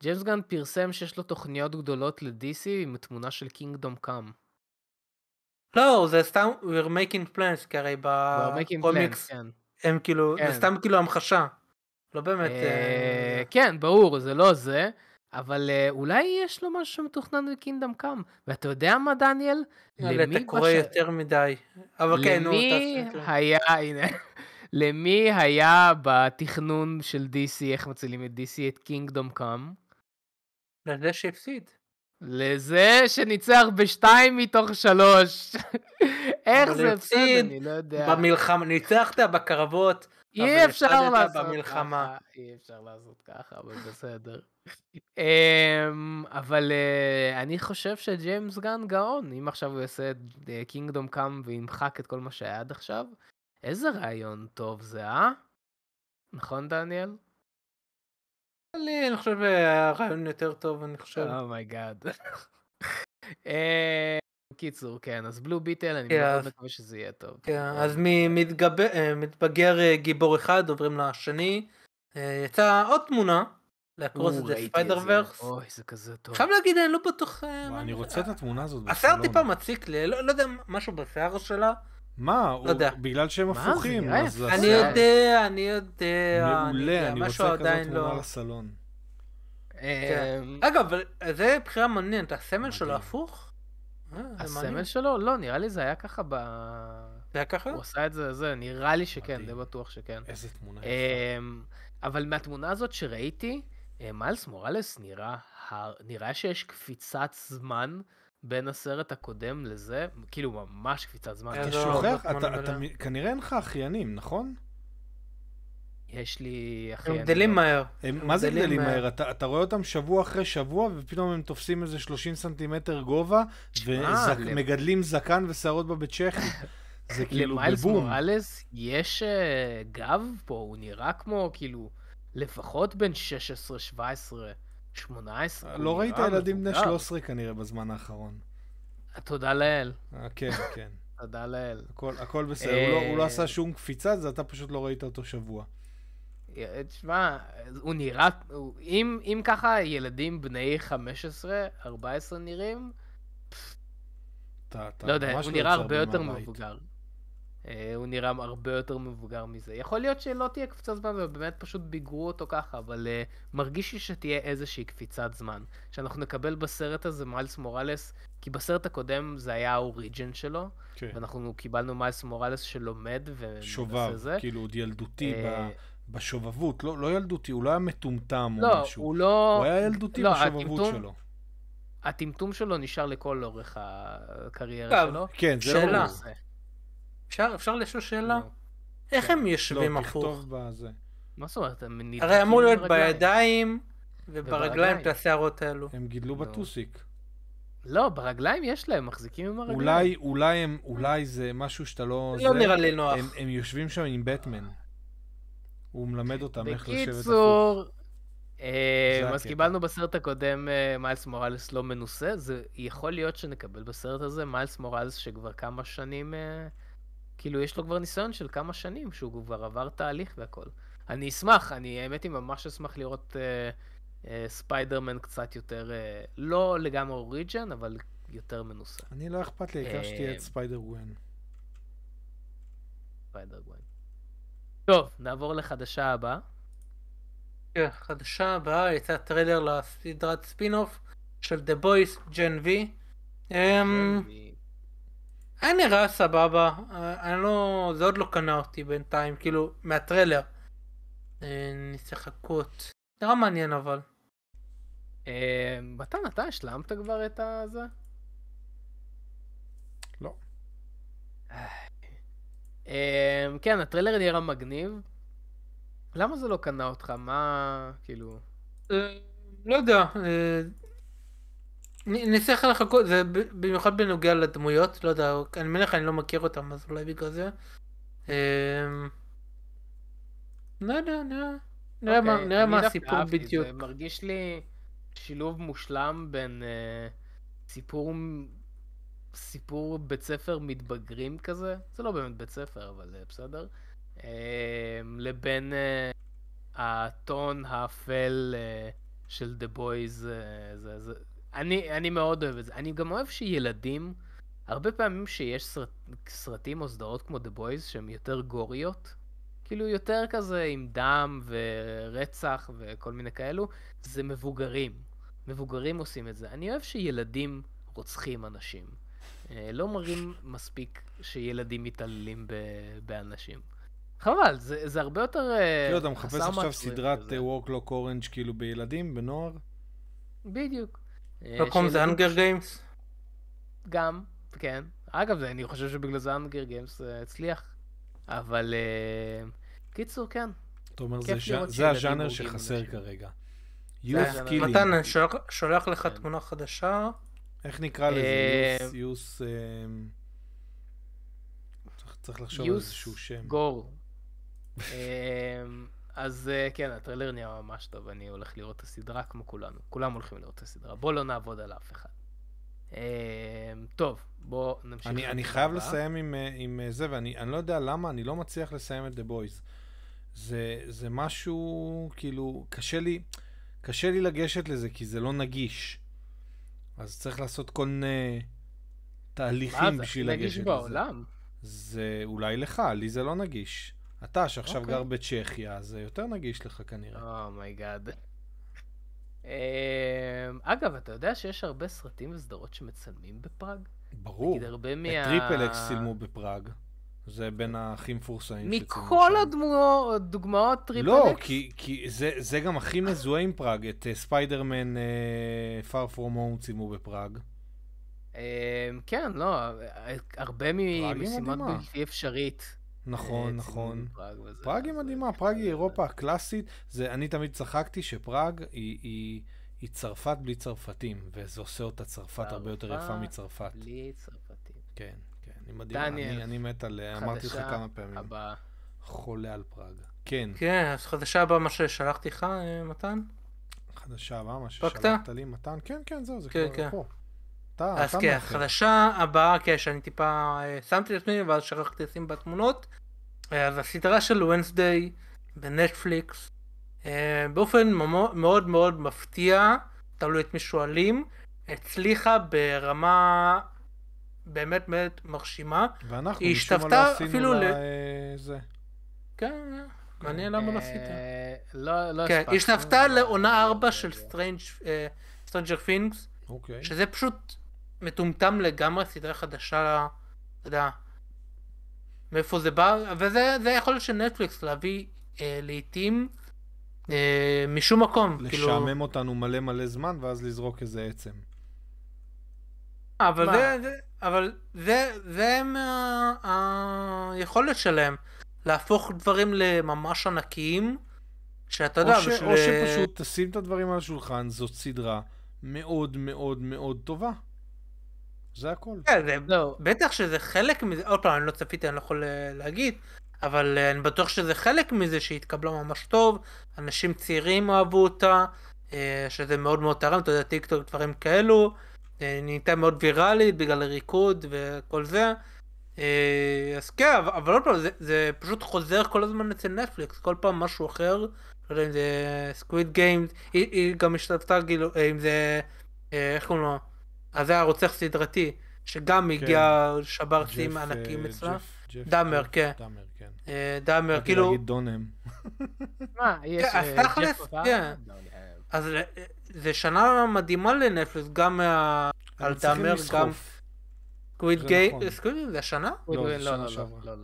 ג'יימס גן פרסם שיש לו תוכניות גדולות ל-DC עם תמונה של קינגדום קאם. לא, זה סתם We're making plans, כי הרי בקומיקס כן. הם כאילו, כן. זה סתם כאילו המחשה. לא באמת... אה, אה... כן, ברור, זה לא זה, אבל אה, אולי יש לו משהו שמתוכנן לקינגדום קאם. ואתה יודע מה, דניאל? למי... אתה קורא בש... יותר מדי. אבל כן, נו, למי כן. היה, הנה. למי היה בתכנון של DC, איך מצילים את DC, את קינגדום קאם? לזה שהפסיד. לזה שניצח בשתיים מתוך שלוש. <laughs> איך זה הפסיד? אני לא יודע. במלחמה, ניצחת בקרבות. אי אפשר לעשות במלחמה. ככה, אי אפשר לעשות ככה, אבל בסדר. אמ, אבל אה, אני חושב שג'יימס גן גאון, אם עכשיו הוא יעשה את קינגדום אה, קאם וימחק את כל מה שהיה עד עכשיו, איזה רעיון טוב זה, אה? נכון, דניאל? לי, אני חושב, אה, הרעיון יותר טוב, אני חושב. אומייגאד. <laughs> אה, קיצור, כן, אז בלו ביטל, אני כן, מאוד מקווה שזה יהיה טוב. כן, אה, אז מתבגר גיבור אחד, עוברים לשני. יצאה עוד תמונה, לקרוס את זה ספיידר ורס. אוי, זה כזה טוב. עכשיו להגיד, אני לא בטוח... אני רוצה את התמונה הזאת. השיער טיפה מציק לי, לא, לא יודע, משהו בשיער שלה. מה? לא יודע. בגלל שהם הפוכים, אה, אז... אני הסרט... יודע, אני יודע. מעולה, אני, אני רוצה כזאת תמונה לא... לסלון. אה, כן. אגב, זה בחירה מעניינת, הסמל שלו הפוך? אה, הסמל שלו? לא, נראה לי זה היה ככה ב... זה היה ככה? הוא עשה את זה, זה, נראה לי שכן, די בטוח שכן. איזה תמונה יפה. אמ, אבל מהתמונה הזאת שראיתי, מיילס מוראלס נראה שיש קפיצת זמן. בין הסרט הקודם לזה, כאילו ממש קפיצת זמן. אתה כן, שוכח, לא אתה כנראה אין לך אחיינים, נכון? יש לי אחיינים. הם גדלים מהר. מה זה גדלים מהר? אתה רואה אותם שבוע אחרי שבוע, ופתאום הם תופסים איזה 30 סנטימטר גובה, ומגדלים זקן ושערות בבית צ'כי. <laughs> זה כאילו בבום. למיילס מוראלס יש אה, גב פה, הוא נראה כמו כאילו לפחות בין 16-17. 18? לא ראית ילדים בני 13 אה, כנראה בזמן האחרון. תודה לאל. אה, כן, <laughs> כן. תודה לאל. הכל, הכל בסדר, הוא, לא, הוא לא אה, עשה שום קפיצה, זה אתה פשוט לא ראית אותו שבוע. תשמע, הוא נראה, הוא, אם, אם ככה ילדים בני 15-14 נראים, אתה, אתה לא יודע, הוא לא נראה הרבה יותר מבוגר. אה, הוא נראה הרבה יותר מבוגר מזה. יכול להיות שלא תהיה קפיצת זמן, ובאמת פשוט ביגרו אותו ככה, אבל uh, מרגיש לי שתהיה איזושהי קפיצת זמן. שאנחנו נקבל בסרט הזה מיילס מוראלס, כי בסרט הקודם זה היה האוריג'ן שלו, כן. ואנחנו קיבלנו מיילס מוראלס שלומד ומנסה שובב, זה. כאילו עוד ילדותי אה, ב... בשובבות, לא, לא ילדותי, הוא לא היה מטומטם לא, או משהו. לא, הוא לא... הוא היה ילדותי לא, בשובבות הטמטום... שלו. הטמטום שלו נשאר לכל אורך הקריירה שלו. כן, זה לא ברור. אפשר, אפשר לשאול שאלה? לא. איך הם לא, יושבים לא, הפוך? לא, תכתוב בזה. מה זאת אומרת? הם ניתקים הרי אמור להיות בידיים וברגליים את השערות האלו. הם גידלו לא. בטוסיק. לא, ברגליים יש להם, מחזיקים עם הרגליים. אולי, אולי הם, אולי זה משהו שאתה לא... לא זה, נראה לי נוח. הם, הם יושבים שם עם בטמן. הוא מלמד אותם איך לשבת הפוך. בקיצור, אה, אז קיבלנו בסרט הקודם אה, מיילס מוראלס לא מנוסה, זה יכול להיות שנקבל בסרט הזה מיילס מוראלס שכבר כמה שנים אה, כאילו, יש לו כבר ניסיון של כמה שנים, שהוא כבר עבר תהליך והכל. אני אשמח, אני האמת היא ממש אשמח לראות אה, אה, ספיידרמן uh, uh, קצת יותר, uh, לא לגמרי אוריג'ן, אבל יותר מנוסה. אני לא אכפת לי, העיקר שתהיה את ספיידר גווין. ספיידר גווין. טוב, נעבור לחדשה הבאה. כן, חדשה הבאה הייתה טריילר לסדרת ספינוף של The Boys Gen V. אמ, Gen v. היה נראה סבבה, אה, אני לא, זה עוד לא קנה אותי בינתיים, כאילו, מהטריילר. אה, נצטרך לחכות. נראה מעניין אבל. אה, מתן, אתה השלמת כבר את הזה? לא. כן, הטריילר נראה מגניב. למה זה לא קנה אותך? מה, כאילו... לא יודע, נצטרך לחכות, זה במיוחד בנוגע לדמויות, לא יודע, אני מניח שאני לא מכיר אותם, אז אולי בגלל זה. אמ, לא יודע, נראה, לא- לא מה אוקיי, לא הסיפור בדיוק. זה מרגיש לי שילוב מושלם בין אה, סיפור סיפור בית ספר מתבגרים כזה, זה לא באמת בית ספר, אבל זה בסדר, אמ, לבין אה, הטון האפל אה, של The Boys, זה, אני, אני מאוד אוהב את זה. אני גם אוהב שילדים, הרבה פעמים שיש סרט, סרטים או סדרות כמו The Boys שהן יותר גוריות, כאילו יותר כזה עם דם ורצח וכל מיני כאלו, זה מבוגרים. מבוגרים עושים את זה. אני אוהב שילדים רוצחים אנשים. אה, לא מראים מספיק שילדים מתעללים באנשים. חבל, זה, זה הרבה יותר... אה, כאילו, אתה מחפש עכשיו סדרת אה, Work Lock Orange כאילו בילדים, בנוער? בדיוק. אה, לא זה אנגר גיימס? גם, כן. אגב, אני חושב שבגלל זה אנגר אה, גיימס הצליח. אבל אה, קיצור, כן. אתה אומר, זה הז'אנר שחסר כרגע. יוס קילינג. מתן, אני שולח לך כן. תמונה חדשה. איך נקרא לזה? יוס... צריך לחשוב על איזשהו שם. יוס גור. <laughs> אז אה, כן, הטריילר נהיה ממש טוב, אני הולך לראות את הסדרה כמו כולנו. כולם הולכים לראות את הסדרה. בוא לא נעבוד על אף אחד. אמ, טוב, בוא נמשיך. אני, אני חייב הבא. לסיים עם, אה, עם אה, זה, ואני לא יודע למה, אני לא מצליח לסיים את The Boys. זה, זה משהו, כאילו, קשה לי, קשה לי לגשת לזה, כי זה לא נגיש. אז צריך לעשות כל מיני תהליכים בשביל לגשת לזה. מה זה? נגיש בעולם. זה אולי לך, לי זה לא נגיש. אתה, שעכשיו okay. אוקיי. גר בצ'כיה, זה יותר נגיש לך כנראה. אומייגאד. Oh um, אגב, אתה יודע שיש הרבה סרטים וסדרות שמצלמים בפראג? ברור. נגיד הרבה מה... את טריפל אקס צילמו בפראג. זה בין הכי מפורסמים מכל הדוגמאות טריפל לא, אקס? לא, כי, כי זה, זה גם הכי מזוהה עם פראג. את אה, ספיידרמן פאר פרום הום צילמו בפראג. Um, כן, לא, אה, הרבה ממשימות בלתי אפשרית. נכון, נכון. פראג, וזה, פראג היא אה, מדהימה, כן, פראג היא כן, כן. אירופה הקלאסית. זה, אני תמיד צחקתי שפראג היא, היא, היא צרפת בלי צרפתים, וזה עושה אותה צרפת הרבה יותר יפה מצרפת. בלי צרפתים. כן, כן, היא מדהימה. דניאל, אני, אני מת על... אה, אמרתי לך כמה פעמים. הבאה. חולה על פראג. כן. כן, אז חדשה הבאה מה ששלחתי לך, אה, מתן? חדשה הבאה מה ששלחת לי, מתן? כן, כן, זהו, זה כבר פה. אתה, אז כן, החדשה הבאה, כן, שאני טיפה אה, שמתי לעצמי, ואז שכחתי לשים בתמונות. אה, אז הסדרה של ונסדיי בנטפליקס, אה, באופן מאוד מאוד מפתיע, תלוי את מי שואלים, הצליחה ברמה באמת באמת מרשימה. ואנחנו משום מה לא עשינו לה זה. כן, מעניין למה לא עשית. לא, לא כן, היא השתפתה לעונה 4 של Stranger Things, אוקיי. שזה פשוט מטומטם לגמרי, סדרה חדשה, אתה יודע, מאיפה זה בא, וזה זה יכול להיות שנטפליקס להביא אה, לעיתים אה, משום מקום. כאילו- לשעמם כאילו... אותנו מלא מלא זמן ואז לזרוק איזה עצם. אה, אבל מה? זה, זה, אבל זה, זה מה, אה, היכולת שלהם, להפוך דברים לממש ענקיים, שאתה יודע, ש... בשביל... או שפשוט תשים את הדברים על השולחן, זאת סדרה מאוד מאוד מאוד טובה. זה הכל. כן, זה, לא. בטח שזה חלק מזה, עוד פעם, אני לא צפיתי, אני לא יכול אה, להגיד, אבל אה, אני בטוח שזה חלק מזה שהיא התקבלה ממש טוב, אנשים צעירים אוהבו אותה, אה, שזה מאוד מאוד תרם, אתה יודע, טיקטוק, דברים כאלו, נהייתה מאוד ויראלית בגלל הריקוד וכל זה. אז כן, אבל עוד פעם, זה, זה פשוט חוזר כל הזמן אצל נטפליקס, כל פעם משהו אחר, לא יודע אם זה סקוויד גיימס, היא, היא גם השתתפתה, אם כאילו, זה, איך קוראים לו? אז זה היה רוצח סדרתי, שגם כן. הגיע, שבר שיאים אה, ענקים uh, אצלה. דאמר, כן. דאמר, כן. Uh, דאמר, כאילו... אני אגיד דונם. <laughs> מה, יש... כן, אה, אז כן. לא, לא זה שנה מדהימה לנפלס, גם מה... על דאמר, גם... סקוויד גיי, נכון. סקוויד גיי, זה השנה? לא, לא, לא, לא,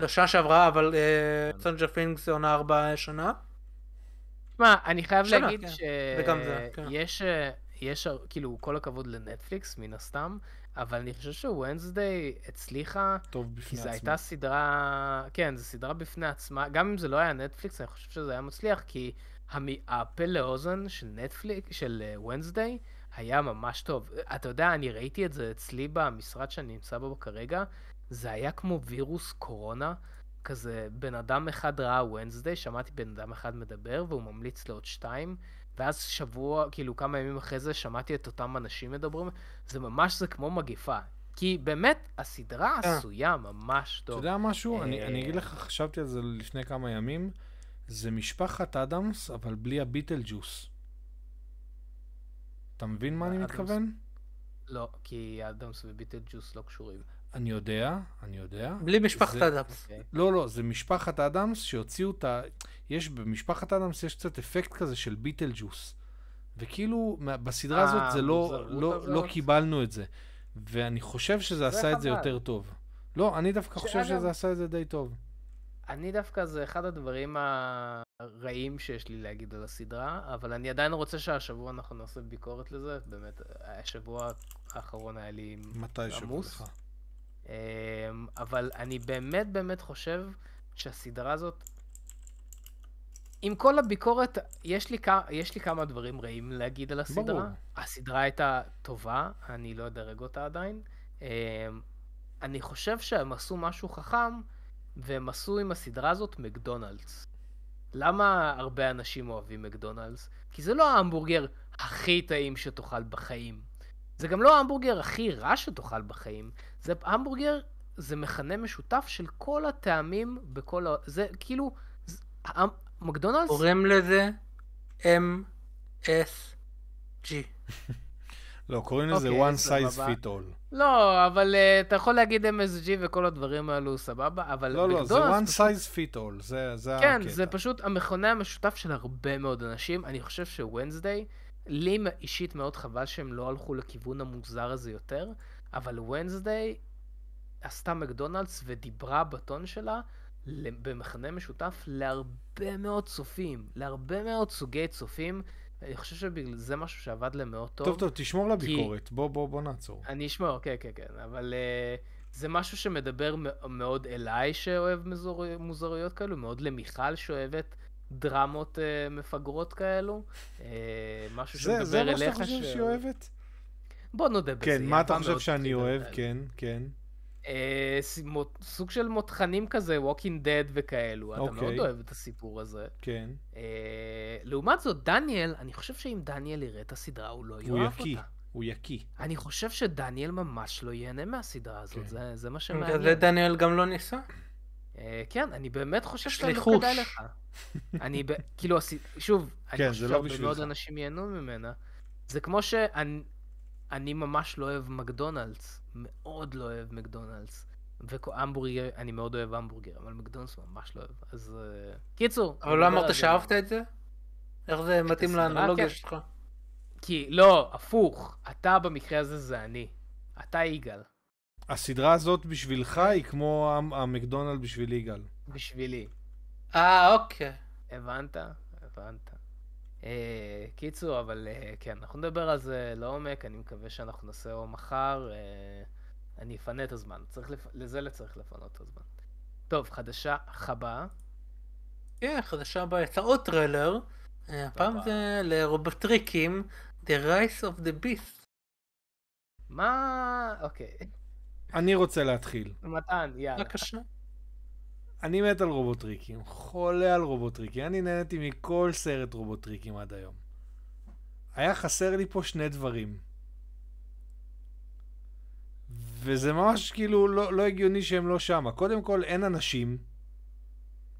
לא. שנה שעברה, אבל סונג'ר פינגס זה עונה ארבע שנה. שמע, אני חייב להגיד כן. שיש... יש, כאילו, כל הכבוד לנטפליקס, מן הסתם, אבל אני חושב שוונסדיי הצליחה. טוב בפני עצמה. כי זו הייתה סדרה, כן, זו סדרה בפני עצמה. גם אם זה לא היה נטפליקס, אני חושב שזה היה מצליח, כי המ... הפה לאוזן של נטפליקס, של וונסדיי, אה, היה ממש טוב. אתה יודע, אני ראיתי את זה אצלי במשרד שאני נמצא בו כרגע, זה היה כמו וירוס קורונה. כזה, בן אדם אחד ראה וונסדי, שמעתי בן אדם אחד מדבר, והוא ממליץ לעוד שתיים, ואז שבוע, כאילו כמה ימים אחרי זה, שמעתי את אותם אנשים מדברים, זה ממש, זה כמו מגפה. כי באמת, הסדרה כן. עשויה ממש טוב. אתה יודע משהו? אה, אני אגיד לך, חשבתי על זה לפני כמה ימים, זה משפחת אדמס, אבל בלי הביטל ג'וס. אתה מבין מה אני מתכוון? לא, כי אדמס וביטל ג'וס לא קשורים. אני יודע, אני יודע. בלי משפחת זה, אדמס. אוקיי. לא, לא, זה משפחת אדמס שהוציאו את ה... יש, במשפחת אדמס יש קצת אפקט כזה של ביטל ג'וס. וכאילו, בסדרה אה, הזאת זה לא, לא, לא, לא קיבלנו את זה. ואני חושב שזה עשה את זה יותר טוב. לא, אני דווקא חושב שזה עשה את זה די טוב. אני דווקא, זה אחד הדברים הרעים שיש לי להגיד על הסדרה, אבל אני עדיין רוצה שהשבוע אנחנו נעשה ביקורת לזה, באמת, השבוע האחרון היה לי עמוס. מתי שבוע לך? אמ, אבל אני באמת באמת חושב שהסדרה הזאת, עם כל הביקורת, יש לי, כ... יש לי כמה דברים רעים להגיד על הסדרה. ברור. הסדרה הייתה טובה, אני לא אדרג אותה עדיין. אמ, אני חושב שהם עשו משהו חכם, והם עשו עם הסדרה הזאת מקדונלדס. למה הרבה אנשים אוהבים מקדונלדס? כי זה לא ההמבורגר הכי טעים שתאכל בחיים. זה גם לא ההמבורגר הכי רע שתאכל בחיים, זה המבורגר, זה מכנה משותף של כל הטעמים בכל ה... זה כאילו, זה, מקדונלדס... קוראים לזה MSG. <laughs> לא, קוראים לזה okay, אוקיי, one size סבבה. fit all. לא, אבל uh, אתה יכול להגיד MSG וכל הדברים האלו סבבה, אבל לא, לא, זה one פשוט... size fit all, זה, זה כן, הקטע. כן, זה פשוט המכונה המשותף של הרבה מאוד אנשים. אני חושב שוונסדיי... Wednesday... לי אישית מאוד חבל שהם לא הלכו לכיוון המוזר הזה יותר, אבל ונסדיי עשתה מקדונלדס ודיברה בטון שלה במכנה משותף להרבה מאוד צופים, להרבה מאוד סוגי צופים. אני חושב שבגלל זה משהו שעבד להם מאוד טוב. טוב, טוב, תשמור לביקורת, כי... בוא, בוא, בוא נעצור. אני אשמור, כן, כן, כן, אבל uh, זה משהו שמדבר מאוד אליי, שאוהב מוזר... מוזרויות כאלו, מאוד למיכל שאוהבת דרמות uh, מפגרות כאלו. Uh, משהו שמדבר אליך. זה מה שאתה חושב ש... שהיא אוהבת? בוא נודה בזה. כן, מה אתה חושב שאני אוהב? כן, כן. Uh, מות, סוג של מותחנים כזה, Walking Dead וכאלו. Okay. אתה אוקיי. מאוד אוהב את הסיפור הזה. כן. Uh, לעומת זאת, דניאל, אני חושב שאם דניאל יראה את הסדרה, הוא לא יאהב אותה. הוא יקיא. אני חושב שדניאל ממש לא ייהנה מהסדרה הזאת, כן. זה, זה מה שמעניין. בגלל זה דניאל גם לא ניסה. אה, כן, אני באמת חושב לא כדאי לך. אני, <laughs> כאילו, שוב, אני כן, חושב לא שמאוד אנשים ייהנו ממנה. זה כמו שאני ממש לא אוהב מקדונלדס, מאוד לא אוהב מקדונלדס. והמבורגר, אני מאוד אוהב המבורגר, אבל מקדונלדס ממש לא אוהב. אז אה, קיצור. אבל לא אמרת שאהבת את זה? איך זה מתאים לאנלוגיה כן. שלך? כי, לא, הפוך. אתה במקרה הזה זה אני. אתה יגאל. הסדרה הזאת בשבילך היא כמו המקדונלד בשביל יגאל. בשבילי. אה, אוקיי. הבנת? הבנת. אה, קיצור, אבל אה, כן, אנחנו נדבר על זה לעומק, אני מקווה שאנחנו נעשה או מחר. אה, אני אפנה את הזמן. צריך לפ... לזה צריך לפנות את הזמן. טוב, חדשה חבה. כן, חדשה הבאה יצא עוד טריילר. אה, הפעם זה לרובוטריקים, The Rise of the Beast. מה... אוקיי. אני רוצה להתחיל. מתן, יאללה. בבקשה. אני מת על רובוטריקים, חולה על רובוטריקים. אני נהניתי מכל סרט רובוטריקים עד היום. היה חסר לי פה שני דברים. וזה ממש כאילו לא, לא הגיוני שהם לא שמה. קודם כל, אין אנשים.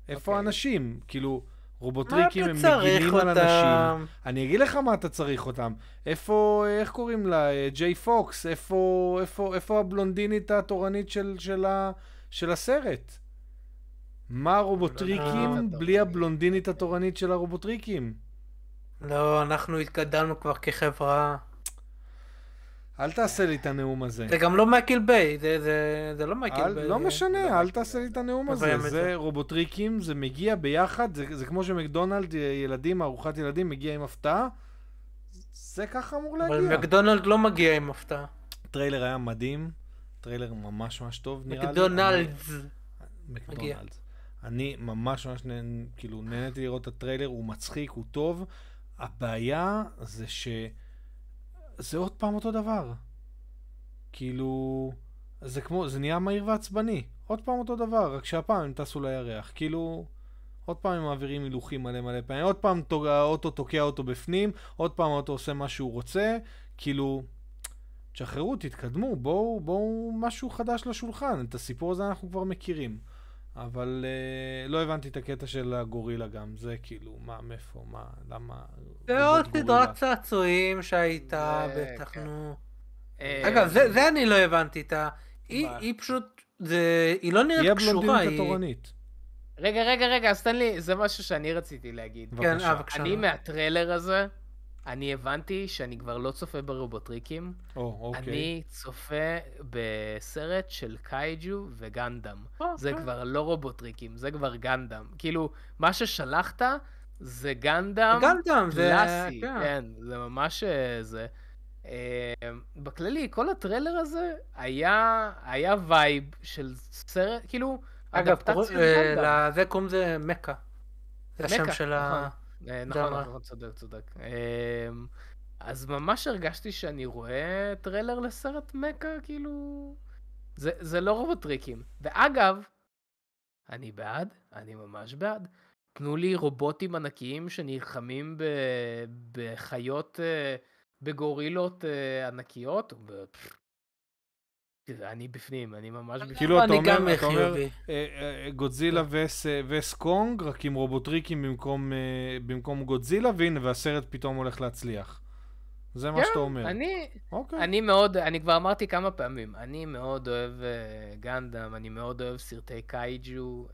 איפה okay. אוקיי. האנשים? כאילו, רובוטריקים הם מגינים על אנשים. אני אגיד לך מה אתה צריך אותם. איפה, איך קוראים לה? אה, ג'יי פוקס? איפה, איפה, איפה הבלונדינית התורנית של, של, ה, של הסרט? מה הרובוטריקים אה, בלי הבלונדינית התורנית של הרובוטריקים? לא, אנחנו התקדמנו כבר כחברה. אל תעשה לי את הנאום הזה. זה גם לא מייקל ביי, זה, זה, זה לא מייקל אל, ביי. לא משנה, לא אל תעשה לי את הנאום הזה. זה, זה רובוטריקים, זה מגיע ביחד, זה, זה כמו שמקדונלד, אה, ילדים, ארוחת ילדים, מגיע עם הפתעה. זה ככה אמור להגיע. אבל מקדונלד לא מגיע עם הפתעה. הטריילר היה מדהים, טריילר ממש ממש טוב נראה לי. מקדונלדס. מקדונלדס. אני ממש ממש נה, כאילו נהניתי לראות את הטריילר, הוא מצחיק, הוא טוב. הבעיה זה ש... זה עוד פעם אותו דבר. כאילו, זה כמו, זה נהיה מהיר ועצבני. עוד פעם אותו דבר, רק שהפעם הם טסו לירח. כאילו, עוד פעם הם מעבירים הילוכים מלא מלא פעמים. עוד פעם האוטו תוקע אותו בפנים, עוד פעם האוטו עושה מה שהוא רוצה. כאילו, תשחררו, תתקדמו, בואו, בואו משהו חדש לשולחן. את הסיפור הזה אנחנו כבר מכירים. אבל אה, לא הבנתי את הקטע של הגורילה גם, זה כאילו, מה, מאיפה, מה, למה... זה עוד סדרת צעצועים שהייתה, זה... בטח, כן. נו. אה... אגב, זה, זה אני לא הבנתי את ה... היא, היא פשוט, זה, היא לא נראית קשורה, היא... היא הבלונדינית התורנית. רגע, רגע, רגע, אז תן לי, זה משהו שאני רציתי להגיד. כן, אה, בבקשה. אני מהטריילר הזה, אני הבנתי שאני כבר לא צופה ברובוטריקים. או, אוקיי. אני צופה בסרט של קייג'ו וגנדם. אה, אוקיי. זה כבר לא רובוטריקים, זה כבר גנדם. כאילו, מה ששלחת זה גנדם גנדם, זה... קלאסי. כן. כן, זה ממש אה, זה. אה, בכללי, כל הטריילר הזה היה, היה וייב של סרט, כאילו, אגב, לזה קוראים זה מכה. זה השם של ה... נכון. אה, נכון, נכון, צודק, צודק. אמ, אז ממש הרגשתי שאני רואה טריילר לסרט מכה, כאילו... זה, זה לא רוב הטריקים. ואגב, אני בעד, אני ממש בעד. תנו לי רובוטים ענקיים שנלחמים ב, בחיות, אה, בגורילות אה, ענקיות, אני בפנים, אני ממש בפנים. כאילו, אתה אומר, אתה אומר, אה, אה, גודזילה כן. אה, וסקונג, רק עם רובוטריקים במקום, גודזילה, והנה, והסרט פתאום הולך להצליח. זה מה כן, שאתה אומר. אני, אוקיי. אני מאוד, אני כבר אמרתי כמה פעמים, אני מאוד אוהב uh, גנדם, אני מאוד אוהב סרטי קייג'ו,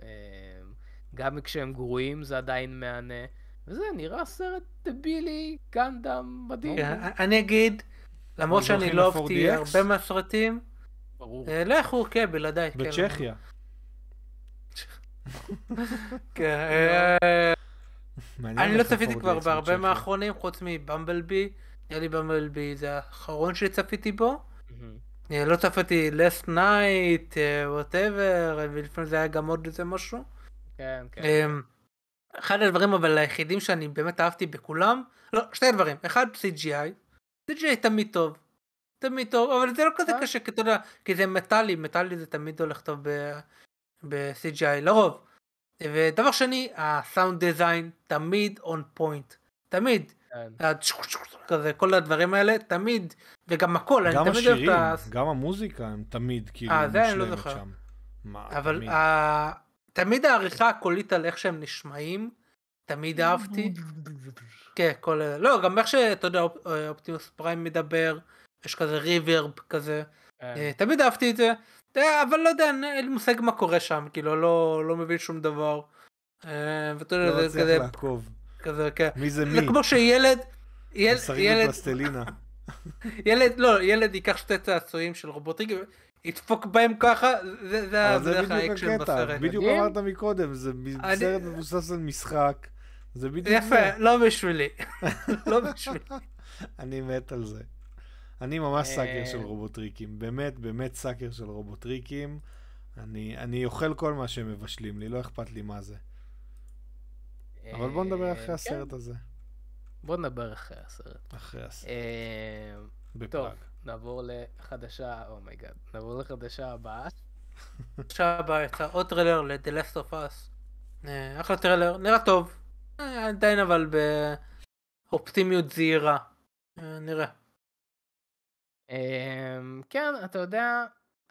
גם כשהם גרועים זה עדיין מהנה, וזה נראה סרט דבילי, גנדם מדהים. כן, אני אגיד, למרות שאני לא אהבתי הרבה מהסרטים, ברור. אה, לכו, כן, בלעדיי. כן. בצ'כיה. <laughs> כן, אה, אני לא צפיתי כבר בהרבה מהאחרונים, חוץ מבמבלבי. נראה לי במלבי זה האחרון שצפיתי בו. אה, לא צפיתי last night, whatever, ולפני זה היה גם עוד איזה משהו. כן, כן. אחד הדברים אבל היחידים שאני באמת אהבתי בכולם, לא, שני דברים, אחד CGI, CGI תמיד טוב, תמיד טוב, אבל זה לא כזה נכון. קשה, כי אתה יודע, כי זה מטאלי, מטאלי זה תמיד הולך טוב ב-CGI לרוב. ודבר שני, הסאונד דיזיין תמיד און פוינט, תמיד. כן. כזה, כל הדברים האלה, תמיד, וגם הכל, אני תמיד אוהב את ה... גם המוזיקה, הם תמיד כאילו אה, לא מושלמת שם. אבל תמיד העריכה הקולית על איך שהם נשמעים, תמיד אהבתי. <laughs> כן, כל... לא, גם איך שאתה יודע, אה, אופטימוס פריים מדבר. יש כזה ריברב כזה. כן. אה, תמיד אהבתי את זה. אה, אבל לא יודע, אין לי מושג מה קורה שם, כאילו, לא, לא מבין שום דבר. אה, ואתה יודע, לא זה כזה... לעקוב. כזה, כן. מי זה מי? זה כמו שילד... יל, ילד... פלסטלינה. <laughs> ילד, לא, ילד ייקח שתי צעצועים של רובוטיקים, ידפוק בהם ככה, זה, זה, זה האקשן בסרט. בדיוק אמרת מקודם, זה אני... סרט מבוסס על משחק. זה בדיוק יפה, זה. לא בשבילי. <laughs> לא בשבילי. <laughs> אני מת על זה. אני ממש אה. סאקר של רובוטריקים, באמת, באמת סאקר של רובוטריקים. אני, אני אוכל כל מה שהם מבשלים לי, לא אכפת לי מה זה. אבל בוא נדבר אחרי אה, הסרט כן. הזה. בוא נדבר אחרי הסרט. אחרי הסרט. אה, טוב, נעבור לחדשה, אומייגאד, oh נעבור לחדשה הבאה. חדשה הבאה יצא עוד טרלר ל-The Last of Us. אחלה טרלר, נראה טוב. עדיין אבל באופטימיות זהירה. נראה. אמ, כן, אתה יודע,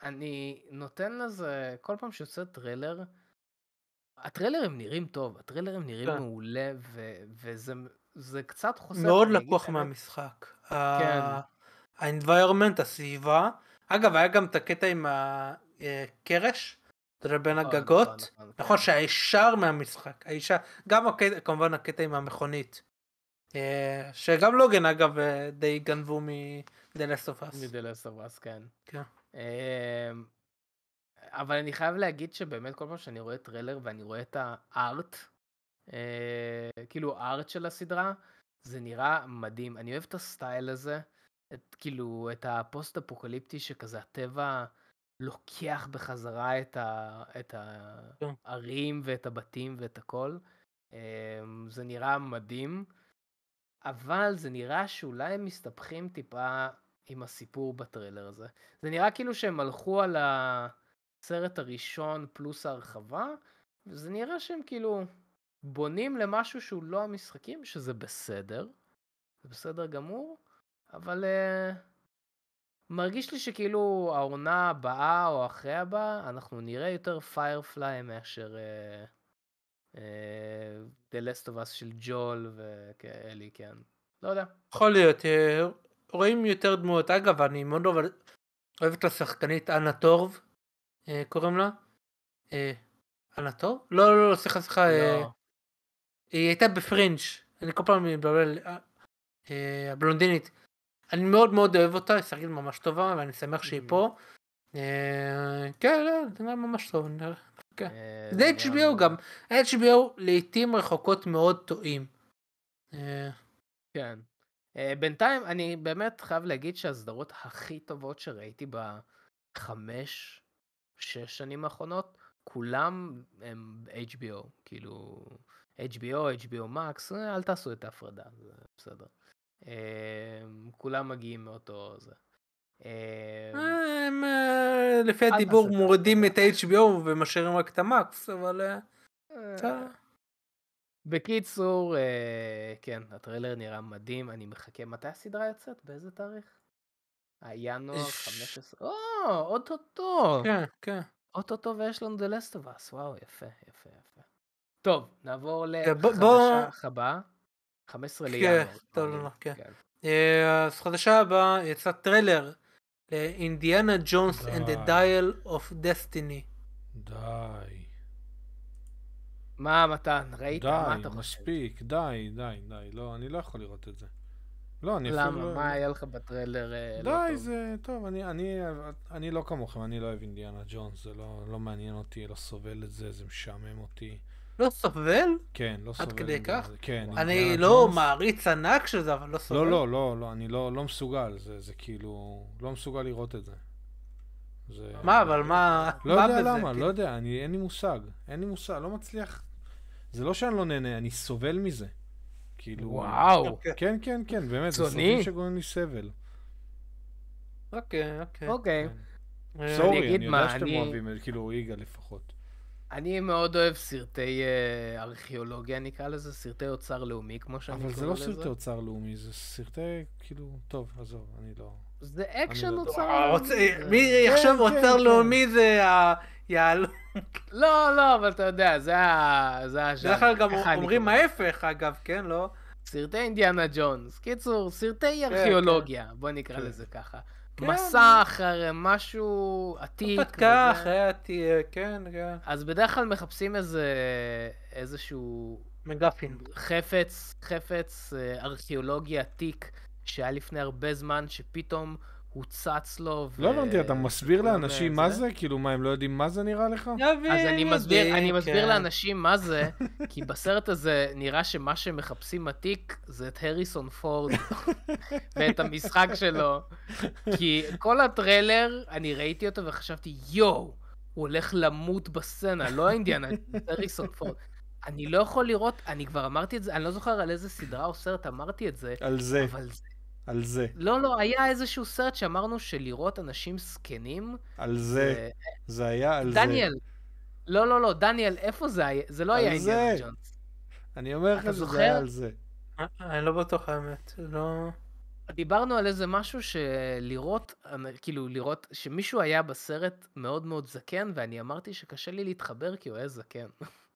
אני נותן לזה, כל פעם שיוצא טריילר, הטריילרים נראים טוב, הטריילרים נראים כן. מעולה, ו- וזה קצת חוסר... מאוד לקוח אני... מהמשחק. כן. ה-environment, הסביבה. אגב, היה גם את הקטע עם הקרש, אה, אתה יודע, בין נכון, נכון, הגגות. נכון, כן. נכון, שהישר מהמשחק, הישר, גם הקטע, כמובן הקטע עם המכונית. אה, שגם לוגן, אגב, אה, די גנבו מ... The Last of Us. The Last of Us, כן. כן. אמ, אבל אני חייב להגיד שבאמת כל פעם שאני רואה טריילר ואני רואה את הארט, אה, כאילו הארט של הסדרה, זה נראה מדהים. אני אוהב את הסטייל הזה, את, כאילו את הפוסט-אפוקליפטי שכזה הטבע לוקח בחזרה את, ה, את הערים כן. ואת הבתים ואת הכל. אמ, זה נראה מדהים, אבל זה נראה שאולי הם מסתבכים טיפה עם הסיפור בטריילר הזה. זה נראה כאילו שהם הלכו על הסרט הראשון פלוס ההרחבה, וזה נראה שהם כאילו בונים למשהו שהוא לא המשחקים, שזה בסדר, זה בסדר גמור, אבל uh, מרגיש לי שכאילו העונה הבאה או אחרי הבאה, אנחנו נראה יותר פיירפליי מאשר uh, uh, The Last of Us של ג'ול וכאלי, כן. לא יודע. יכול להיות, רואים יותר דמויות. אגב, אני מאוד אוהב, אוהב את השחקנית אנה טורב, אה, קוראים לה. אה, אנה טורב? לא, לא, לא, סליחה, סליחה. לא. אה, היא הייתה בפרינג', אני כל פעם מבלבל, אה, אה, הבלונדינית. אני מאוד מאוד אוהב אותה, היא שחקנית ממש טובה, ואני שמח שהיא mm-hmm. פה. אה, כן, לא, זה נראה ממש טוב. כן. אה, זה HBO גם. HBO לעיתים רחוקות מאוד טועים. כן. אה, בינתיים, אני באמת חייב להגיד שהסדרות הכי טובות שראיתי בחמש, שש שנים האחרונות, כולם הם HBO, כאילו HBO, HBO Max, אה, אל תעשו את ההפרדה, זה בסדר. אה, כולם מגיעים מאותו זה. הם לפי הדיבור מורידים את hbo ומשאירים רק את המקס, אבל... בקיצור, אה, כן, הטריילר נראה מדהים, אני מחכה. מתי הסדרה יוצאת? באיזה תאריך? הינואר אה, 15... או, אוטוטו! כן, כן. אוטוטו ויש לנו The Last of Us, וואו, יפה, יפה, יפה. טוב, נעבור כן, לחדשה הבאה. 15 כן, לינואר. כן, טוב, אוקיי, לא, לא, כן. כן. אה, אז חדשה הבאה, יצא טריילר לאינדיאנה אה, ג'ונס and the Dial of Destiny. די. מה, מתן? ראית? די, מה אתה חושב? די, מספיק, די, די, די. לא, אני לא יכול לראות את זה. לא, אני למה? אפילו... למה? לא- מה היה לך בטריילר אה, לא די, לא טוב? די, זה... טוב, אני, אני, אני לא כמוכם, אני לא אוהב אינדיאנה ג'ונס, זה לא, לא מעניין אותי, לא סובל את זה, זה משעמם אותי. לא סובל? כן, לא סובל. עד כדי כך? כן. אני לא ג'ונס. מעריץ ענק של זה, אבל לא סובל. לא, לא, לא, לא אני לא, לא מסוגל, זה, זה כאילו... לא מסוגל לראות את זה. זה... מה, אבל מה... לא מה יודע בזה, למה, כי... לא כן. יודע, אני, אין לי מושג. אין לי מושג, לא מצליח... זה לא שאני לא נהנה, אני סובל מזה. כאילו... וואו. כן, כן, כן, באמת, זה סובלים שגורם לי סבל. אוקיי, אוקיי. סורי, אוקיי. כן. אני יודע שאתם אוהבים, כאילו יגאל לפחות. אני מאוד אוהב סרטי אה, ארכיאולוגיה, נקרא לזה, סרטי אוצר לאומי, כמו שאני קורא לזה. אבל זה לא סרטי אוצר לאומי, זה סרטי, כאילו, טוב, עזוב, אני לא... זה אקשן אוצר לאומי. מי כן, יחשוב אוצר כן, כן. לאומי זה היהלום. לא, לא, אבל אתה יודע, זה ה... זה ה... בדרך כלל גם אומרים ההפך, אגב, כן, לא? סרטי אינדיאנה ג'ונס. קיצור, סרטי ארכיאולוגיה, בוא נקרא לזה ככה. מסע אחרי משהו עתיק. הרפתקה אחרי עתיק, כן, כן. אז בדרך כלל מחפשים איזה... איזשהו... מגפין. חפץ, חפץ אה, ארכיאולוגי עתיק שהיה לפני הרבה זמן, שפתאום הוא צץ לו. לא ו... לא הבנתי, אתה מסביר לאנשים מה זה? כאילו, מה, הם לא יודעים מה זה נראה לך? לא אז אני מסביר, אני כן. מסביר לאנשים מה זה, כי בסרט הזה נראה שמה שמחפשים עתיק זה את הריסון פורד <laughs> ואת המשחק שלו. כי כל הטריילר, אני ראיתי אותו וחשבתי, יואו, הוא הולך למות בסצנה, לא אינדיאנה, הריסון פורד. אני לא יכול לראות, אני כבר אמרתי את זה, אני לא זוכר על איזה סדרה או סרט אמרתי את זה. על זה. אבל זה על זה. לא, לא, היה איזשהו סרט שאמרנו שלראות אנשים זקנים... על זה. זה, זה היה על דניאל. זה. דניאל. לא, לא, לא, דניאל, איפה זה היה? זה לא היה אינדיאנה ג'ונס. אני אומר לך שזה היה על זה. אה, אה, אני לא בטוח האמת, לא... דיברנו על איזה משהו שלראות, כאילו לראות, שמישהו היה בסרט מאוד מאוד זקן, ואני אמרתי שקשה לי להתחבר כי הוא היה זקן. <laughs>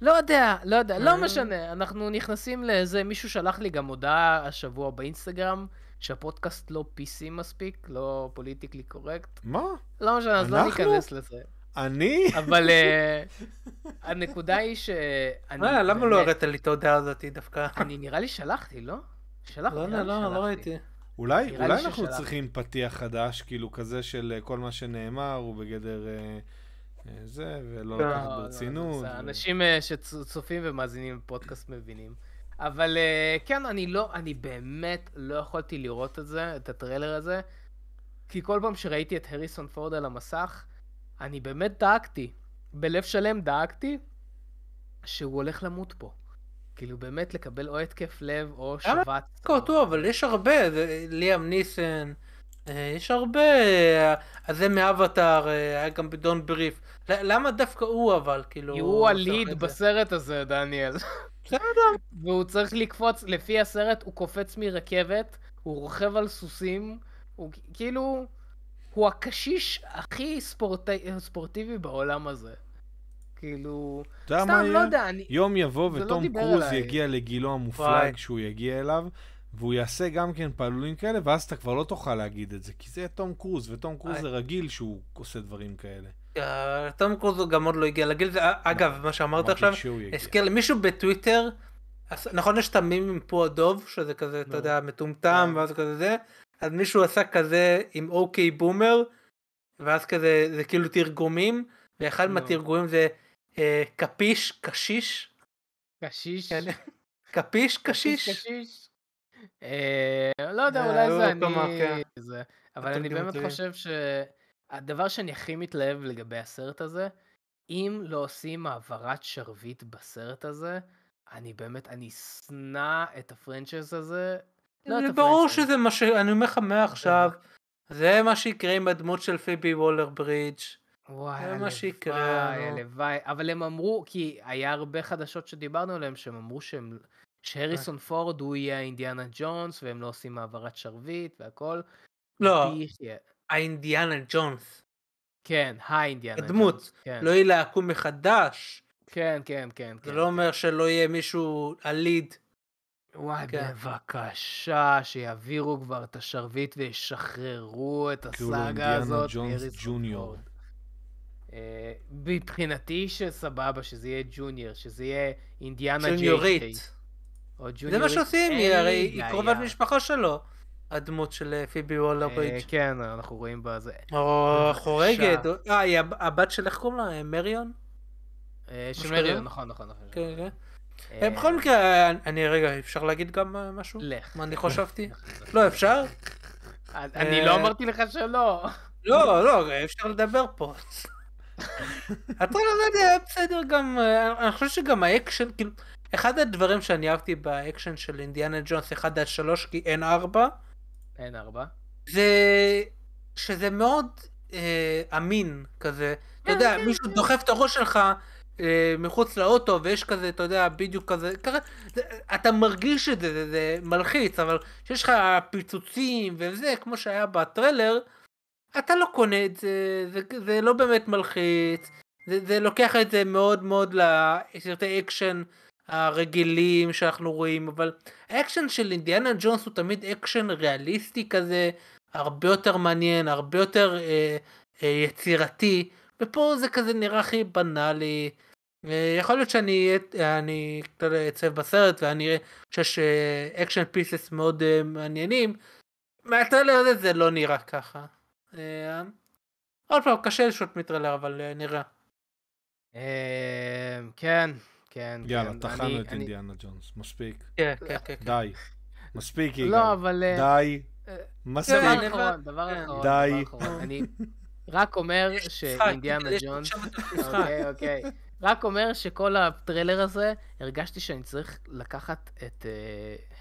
לא יודע, לא יודע, לא אה. משנה. אנחנו נכנסים לאיזה, מישהו שלח לי גם הודעה השבוע באינסטגרם, שהפודקאסט לא PC מספיק, לא פוליטיקלי קורקט. מה? לא משנה, אז לא ניכנס לזה. אני? אבל אה, <laughs> הנקודה היא ש... שאני... אה, למה לא הראת לי את ההודעה הזאת דווקא? אני נראה לי שלחתי, לא? שלחתי. לא, לא, לא, לא ראיתי. אולי, אולי אנחנו צריכים פתיח חדש, כאילו כזה של כל מה שנאמר הוא בגדר אה, אה, זה, ולא לא, לקחת ברצינות. לא, לא, ו... אנשים אה, שצופים ומאזינים בפודקאסט מבינים. אבל אה, כן, אני לא, אני באמת לא יכולתי לראות את זה, את הטריילר הזה, כי כל פעם שראיתי את הריסון פורד על המסך, אני באמת דאגתי, בלב שלם דאגתי, שהוא הולך למות פה. כאילו באמת לקבל או התקף לב או שבת. למה אותו, אבל יש הרבה, ליאם ניסן, יש הרבה, אז זה מאבטאר, היה גם בדון בריף. למה דווקא הוא אבל, כאילו... כי הוא הליד בסרט הזה, דניאל. בסדר. והוא צריך לקפוץ, לפי הסרט הוא קופץ מרכבת, הוא רוכב על סוסים, הוא כאילו... הוא הקשיש הכי ספורטי, ספורטיבי בעולם הזה. כאילו... סתם, לא יודע, אני... יום יבוא לא ותום לא קרוז עליי. יגיע לגילו המופלג שהוא יגיע אליו, והוא יעשה גם כן פעלולים כאלה, ואז אתה כבר לא תוכל להגיד את זה, כי זה תום קרוז, ותום קרוז זה רגיל שהוא עושה דברים כאלה. אה, תום קרוז גם עוד לא הגיע לגיל זה. אה, אגב, מה שאמרת עכשיו, הזכיר לי מישהו בטוויטר, נכון יש את המים עם פה הדוב, שזה כזה, אתה יודע, מטומטם, כן. ואז כזה זה, אז מישהו עשה כזה עם אוקיי בומר, ואז כזה, זה כאילו תרגומים, ואחד מהתרגומים זה אה, קפיש, קשיש. קשיש. כן. <laughs> קפיש, קשיש. לא יודע, אולי זה לא אני... כן. אבל אני באמת חושב ש... הדבר שאני הכי מתלהב לגבי הסרט הזה, אם לא עושים העברת שרביט בסרט הזה, אני באמת, אני אשנא את הפרנצ'ס הזה. לא זה ברור שזה מה ש... אני אומר לך מעכשיו, <laughs> זה מה שיקרה עם הדמות של פיבי וולר ברידג'. וואי, הלוואי, הלוואי. אבל הם אמרו, כי היה הרבה חדשות שדיברנו עליהן, שהם אמרו שהם... שהריסון אה. פורד הוא יהיה אינדיאנה ג'ונס, והם לא עושים העברת שרביט והכל. לא. האינדיאנה ג'ונס. כן, האינדיאנה ג'ונס. הדמות. כן. לא יהיה לה עקום מחדש. כן, כן, כן. זה כן, לא כן. אומר שלא יהיה מישהו, הליד. וואי, כן. בבקשה, שיעבירו כבר את השרביט וישחררו את כאילו הסאגה הזאת. כאילו אינדיאנה ג'ונס ג'וניור. Uh, מבחינתי שסבבה, שזה יהיה ג'וניור, שזה יהיה אינדיאנה ג'יי. ג'וניורית. זה מה שעושים, היא הרי היא קרובת משפחה שלו. הדמות של פיבי וולר ברידג'. כן, אנחנו רואים בה זה. או חורגת, אה, היא הבת של איך קוראים לה? אה, מריון? אה, של מריון, נכון, נכון, נכון. כן, כן. אה, בכל מקרה, אני רגע, אפשר להגיד גם משהו? לך. מה אני חשבתי? לא, אפשר? אני לא אמרתי לך שלא. לא, לא, אפשר לדבר פה. אתה לא יודע, בסדר גם, אני חושב שגם האקשן, כאילו, אחד הדברים שאני אהבתי באקשן של אינדיאנה ג'ונס 1 עד 3, כי אין 4, אין ארבע. זה... שזה מאוד אה, אמין כזה. אתה כן, יודע, כן, מישהו כן. דוחף את הראש שלך אה, מחוץ לאוטו, ויש כזה, אתה יודע, בדיוק כזה, ככה, זה, אתה מרגיש את זה, זה, זה מלחיץ, אבל כשיש לך פיצוצים וזה, כמו שהיה בטרלר, אתה לא קונה את זה, זה, זה לא באמת מלחיץ, זה, זה לוקח את זה מאוד מאוד לסרטי אקשן. הרגילים שאנחנו רואים, אבל האקשן של אינדיאנה ג'ונס הוא תמיד אקשן ריאליסטי כזה, הרבה יותר מעניין, הרבה יותר אה, אה, יצירתי, ופה זה כזה נראה הכי בנאלי. אה, יכול להיות שאני אני קצת אצב בסרט ואני אראה שיש אה, אקשן פיסס מאוד אה, מעניינים. מהטרלר הזה זה לא נראה ככה. אה, עוד פעם, קשה לשלוט מטרלר, אבל אה, נראה. אה, כן, כן, יאללה, כן, טחנו את אינדיאנה ג'ונס, מספיק. כן, כן, אה, כן, כן. די. מספיק, לא, יגאל. לא, אבל... אה, די. אה, מספיק. דבר כן. אחרון, דבר אחרון. די. אני רק אומר <laughs> שאינדיאנה ג'ונס... <laughs> אוקיי, אוקיי. רק אומר שכל הטריילר הזה, הרגשתי שאני צריך לקחת את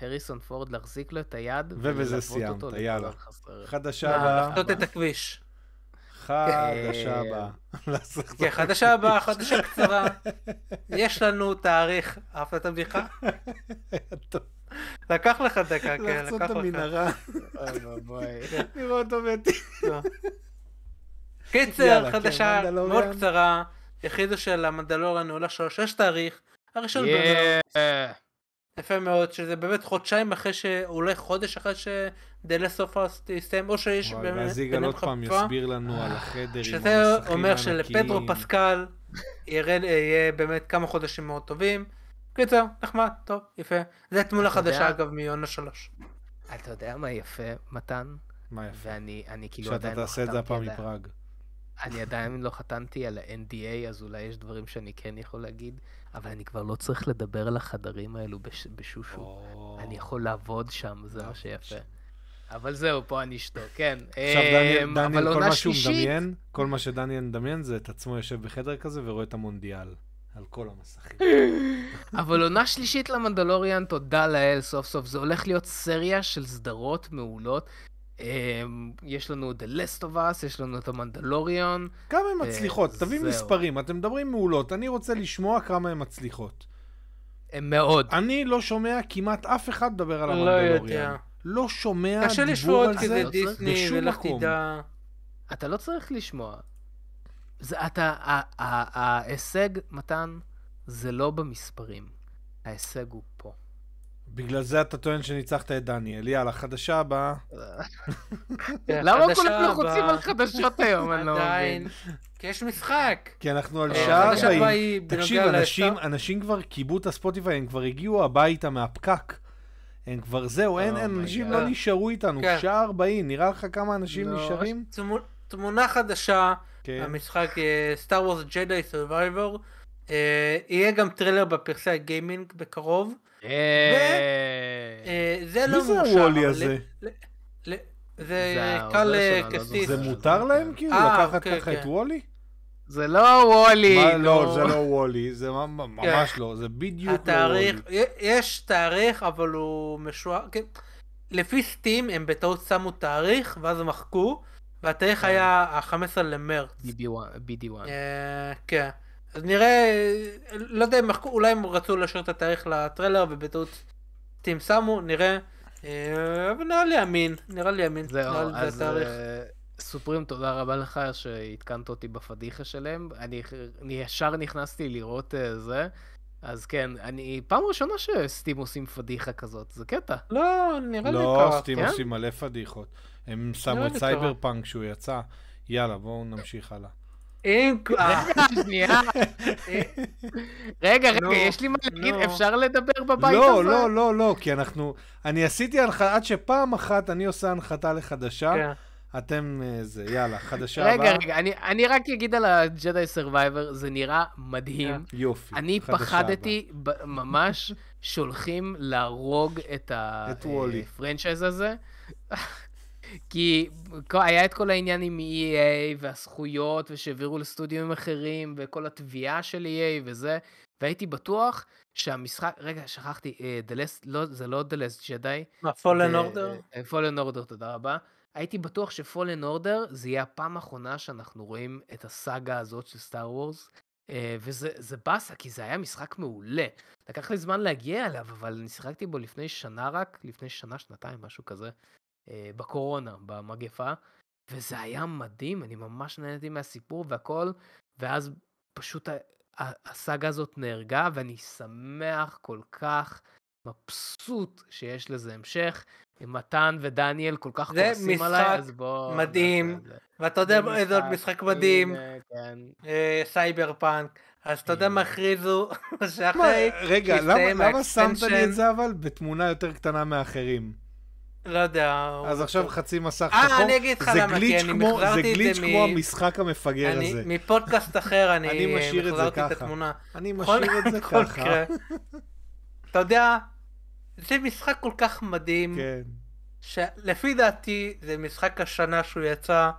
הריסון פורד, להחזיק לו את היד. ובזה סיימת, יאללה. חדשה ל... לחצות את הכביש. כן. <laughs> לא כן, חדשה הבאה. כן, חדשה הבאה, חדשה קצרה. יש לנו תאריך, אהבת את הבדיחה? <laughs> לקח לך דקה, כן, לקח לך. לחצות את המנהרה. <laughs> אוי ואבוי. נראה לא. קיצר, כן, חדשה מאוד קצרה. יחידו של המנדלורן עולה שלוש, יש תאריך. הראשון במרץ. יפה מאוד, שזה באמת חודשיים אחרי ש... אולי חודש אחרי שדלה סופרס תסתיים, או שיש באמת... ואז יגאל עוד פעם יסביר לנו על החדר עם המסכים הנקיים. שזה אומר שלפדרו פסקל יהיה באמת כמה חודשים מאוד טובים. קיצר, נחמד, טוב, יפה. זה תמונה חדשה אגב מיונה שלוש. אתה יודע מה יפה, מתן? מה יפה? ואני אני, כאילו עדיין... שאתה לא תעשה את זה הפעם מפראג. אני עדיין לא חתמתי על ה-NDA, אז אולי יש דברים שאני כן יכול להגיד. אבל אני כבר לא צריך לדבר על החדרים האלו בש, בשושו. או... אני יכול לעבוד שם, זה מה שיפה. אבל זהו, פה אני אשתוק, כן. עכשיו, דניאל, אה, דניאל כל מה שהוא מדמיין, כל מה שדניאל מדמיין זה את עצמו יושב בחדר כזה ורואה את המונדיאל. על כל המסכים. <laughs> אבל עונה שלישית למנדלוריאן, תודה לאל, סוף סוף. זה הולך להיות סריה של סדרות מעולות, אמ, יש לנו The Last of Us, יש לנו את המנדלוריון. כמה הן אה, מצליחות? תביא מספרים, אתם מדברים מעולות, אני רוצה לשמוע כמה הן מצליחות. מאוד. אני לא שומע כמעט אף אחד מדבר על לא המנדלוריון. לא שומע דיבור על זה קשה לשמוע דיסני ולך תדע. אתה לא צריך לשמוע. זה אתה, ההישג, מתן, זה לא במספרים. ההישג הוא בגלל זה אתה טוען שניצחת את דניאל. יאללה, חדשה הבאה. כן, למה כולם לחוצים על חדשות היום? אני לא מבין. כי יש משחק. כי כן, אנחנו על אה, שעה הבאים. תקשיב, אנשים כבר כיבו את הספוטיפיי, הם כבר הגיעו הביתה מהפקק. הם כבר זהו, אין, oh אנשים לא נשארו איתנו. כן. שעה 40, נראה לך כמה אנשים לא, נשארים? תמונה חדשה, המשחק סטאר וורס ג'די סרווייבור. יהיה גם טריילר בפרסי הגיימינג בקרוב. אה, וזה אה, לא מאושר. מי זה הוולי הזה? זה קל אה, לא כסיס. זה מותר להם כאילו לקחת אוקיי, ככה את אוקיי. וולי? זה לא וולי. לא, זה לא וולי, זה כן. ממש לא, זה בדיוק לא וולי. יש תאריך, אבל הוא משוער. כן. לפי סטים הם בטעות שמו תאריך, ואז מחקו, והתאריך כן. היה ה-15 למרץ. BD1. כן. אז נראה, לא יודע, מחקו, אולי הם רצו להשאיר את התאריך לטריילר ובטעות טים שמו, נראה. אה, אבל נראה לי אמין, נראה לי אמין. זהו, אז אה, סופרים, תודה רבה לך שעדכנת אותי בפדיחה שלהם. אני, אני ישר נכנסתי לראות uh, זה. אז כן, אני פעם ראשונה שסטים עושים פדיחה כזאת, זה קטע. לא, נראה לי לא, ככה. לא, סטים כן? עושים מלא פדיחות. הם שמו את סייבר פאנק שהוא יצא. יאללה, בואו נמשיך הלאה. אם כבר... אה. רגע, שנייה. <laughs> אה. רגע, רגע, לא, יש לי מה להגיד, לא. אפשר לדבר בבית לא, הזה? לא, לא, לא, לא, כי אנחנו... אני עשיתי הנחתה, עד שפעם אחת אני עושה הנחתה לחדשה. כן. אתם אה, זה, יאללה, חדשה הבאה. רגע, רגע, אני, רק אגיד על הג'די סרווייבר, זה נראה מדהים. כן. יופי, חדשה הבאה. אני פחדתי, ממש שולחים להרוג את הפרנצ'ייז הזה. כי היה את כל העניין עם EA והזכויות ושהעבירו לסטודיו אחרים וכל התביעה של EA וזה, והייתי בטוח שהמשחק, רגע, שכחתי, uh, Last, לא, זה לא The Last Jedi. מה, Fallen Order? Uh, Fallen Order, תודה רבה. הייתי בטוח שפולן אורדר זה יהיה הפעם האחרונה שאנחנו רואים את הסאגה הזאת של סטאר אה, וורס. וזה באסה, כי זה היה משחק מעולה. לקח לי זמן להגיע אליו, אבל אני שיחקתי בו לפני שנה רק, לפני שנה, שנתיים, משהו כזה. אה, בקורונה, במגפה, וזה היה מדהים, אני ממש נהניתי מהסיפור והכל, ואז פשוט הסאגה הזאת נהרגה, ואני שמח כל כך, מבסוט שיש לזה המשך. מתן ודניאל כל כך כועסים עליי, אז בואו... זה משחק מדהים, ואתה יודע איזה עוד משחק מדהים, כן. אה, סייבר פאנק, אז אתה יודע מה הכריזו, <laughs> שאחרי... רגע, למה שמת לי את זה אבל בתמונה יותר קטנה מאחרים? לא יודע. אז עכשיו חצי מסך אה, שחור. אה, אני אגיד לך למה, כי אני מחזרתי את זה מ... זה גליץ' כמו המשחק המפגר הזה. מפודקאסט אחר אני מחזרתי את התמונה. אני אה, משאיר את זה ככה. אני משאיר את זה <laughs> ככה. אתה יודע, זה משחק כל כך מדהים. כן. שלפי דעתי זה משחק השנה שהוא יצא,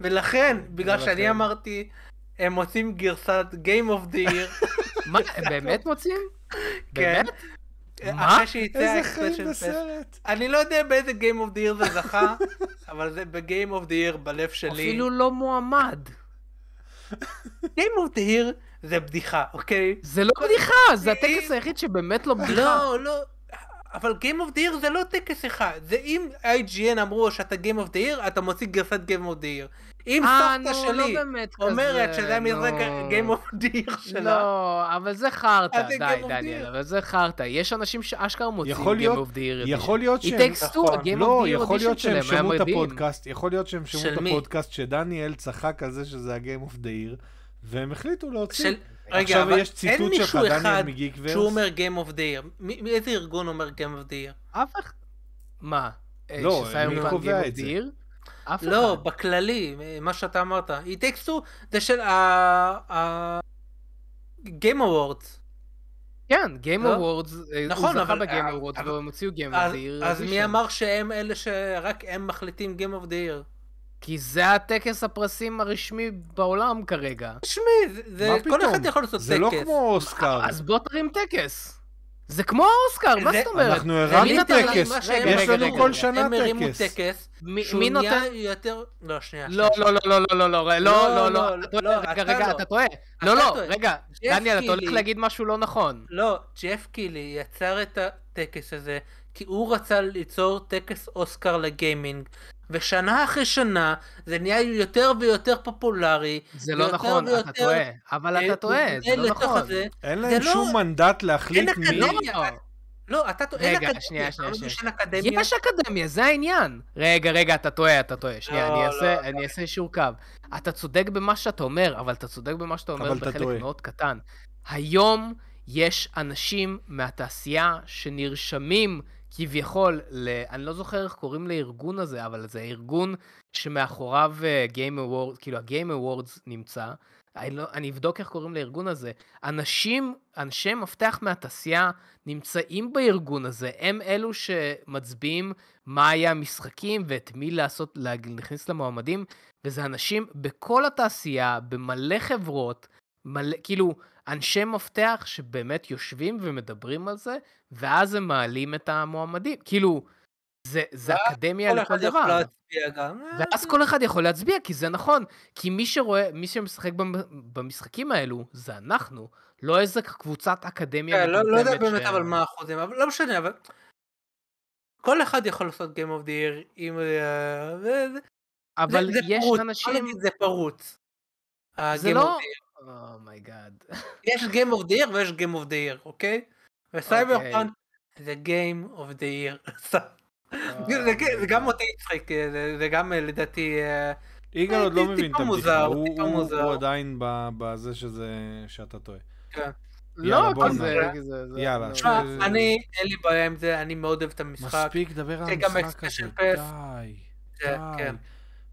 ולכן, כן, בגלל שאני אמרתי, הם מוצאים גרסת Game of the Year. <laughs> מה, הם באמת מוצאים? כן. באמת? מה? איזה חיים בסרט. אני לא יודע באיזה Game of the Year זה זכה, <laughs> אבל זה ב-Game of the Year בלב שלי. אפילו לא מועמד. Game of the Year זה בדיחה, אוקיי? זה לא בדיחה, זה הטקס היחיד שבאמת לא בדיחה. לא, לא. אבל Game of the Year זה לא טקס אחד, זה אם IGN אמרו שאתה Game of the Year, אתה מוציא גרסת Game of the Year. אם אה, סבתא לא שלי לא אומרת כזה, שזה מזרק לא. Game of the Year שלה, לא, אבל זה חרטא, די, דניאל, אבל זה חרטא. יש אנשים שאשכרה מוציאים Game להיות, of the Year. יכול להיות שהם, נכון, Game לא, of the יכול להיות שהם שמעו את הפודקאסט, יכול להיות שהם שמעו את הפודקאסט שדניאל צחק על זה שזה ה-Game of the Year, והם החליטו להוציא. של... רגע, אבל יש ציטוט שלך, דניאל מגיקוורס. שהוא אומר Game of the Year. איזה ארגון אומר Game of the Year? אף אחד. מה? אה, לא, מי קובע את זה? אף לא, אחד. לא, בכללי, מה שאתה אמרת. It takes two, זה של ה... Game Awards. כן, Game לא? Awards, אה, נכון, הוא זכה בגיים אה, אבורדס והם הוציאו Game of the Year. אז מי אמר שהם אלה שרק הם מחליטים Game of the Year? כי זה הטקס הפרסים הרשמי בעולם כרגע. רשמי, זה, מה פתאום? כל אחד יכול לעשות טקס. זה לא כמו אוסקר. אז בוא תרים טקס. זה כמו האוסקר, מה זאת אומרת? אנחנו הרמנו טקס, יש לנו כל שנה טקס. הם הרימו טקס, מי נותן... יותר... לא, שנייה. לא, לא, לא, לא, לא, לא, לא, לא, לא, רגע, רגע, אתה טועה. לא, לא, רגע, דניאל, אתה הולך להגיד משהו לא נכון. לא, ג'ף קילי יצר את הטקס הזה, כי הוא רצה ליצור טקס אוסקר לגיימינג, ושנה אחרי שנה זה נהיה יותר ויותר פופולרי. זה לא נכון, ויותר... אתה טועה. אבל אתה אה, טועה, זה לא נכון. הזה. אין להם לא- שום לא... מנדט להחליט מי... אקדמיה. לא, לא אתה טועה, רגע, אקדמיה. שנייה, שנייה, שנייה. יש אקדמיה, זה העניין. רגע, רגע, אתה טועה, אתה טועה. שנייה, אני לא, אעשה, אני אעשה אישור קו. אתה צודק במה שאתה אומר, אבל אתה צודק במה שאתה אומר בחלק מאוד קטן. היום יש אנשים מהתעשייה שנרשמים כביכול, ל... אני לא זוכר איך קוראים לארגון הזה, אבל זה ארגון שמאחוריו אה, Game Awards, כאילו ה-Game Awards נמצא. אני, לא, אני אבדוק איך קוראים לארגון הזה. אנשים, אנשי מפתח מהתעשייה נמצאים בארגון הזה, הם אלו שמצביעים מה היה המשחקים ואת מי לעשות, להכניס למועמדים, וזה אנשים בכל התעשייה, במלא חברות, מלא, כאילו, אנשי מפתח שבאמת יושבים ומדברים על זה, ואז הם מעלים את המועמדים. כאילו, זה, זה אקדמיה לכל דבר. יכול אה, ואז כל לא- אחד יכול להצביע, כי זה נכון. כי מי שרואה, מי שמשחק במשחקים האלו, זה אנחנו, לא איזה קבוצת אקדמיה. Yeah, כן, לא, לא יודע באמת ש... אבל מה האחוזים, אבל לא משנה, אבל... כל אחד יכול לעשות Game of the Year, אם... אה, אבל זה, זה יש זה פרוץ, אנשים... זה פרוץ. זה לא, אומייגאד. Oh יש Game of the Year ויש Game of the Year, אוקיי? וסייבר אוקיי. פאנק זה Game of the Year. Oh זה גם אותי יצחק, אה, זה גם אה, לדעתי... אה, יגאל עוד לא מבין את הבדיחה, הוא עדיין בזה שאתה טועה. לא, יאללה. תשמע, אני, אין לי בעיה עם זה, אני מאוד אוהב את המשחק. מספיק לדבר על המשחק הזה, די, די. כן.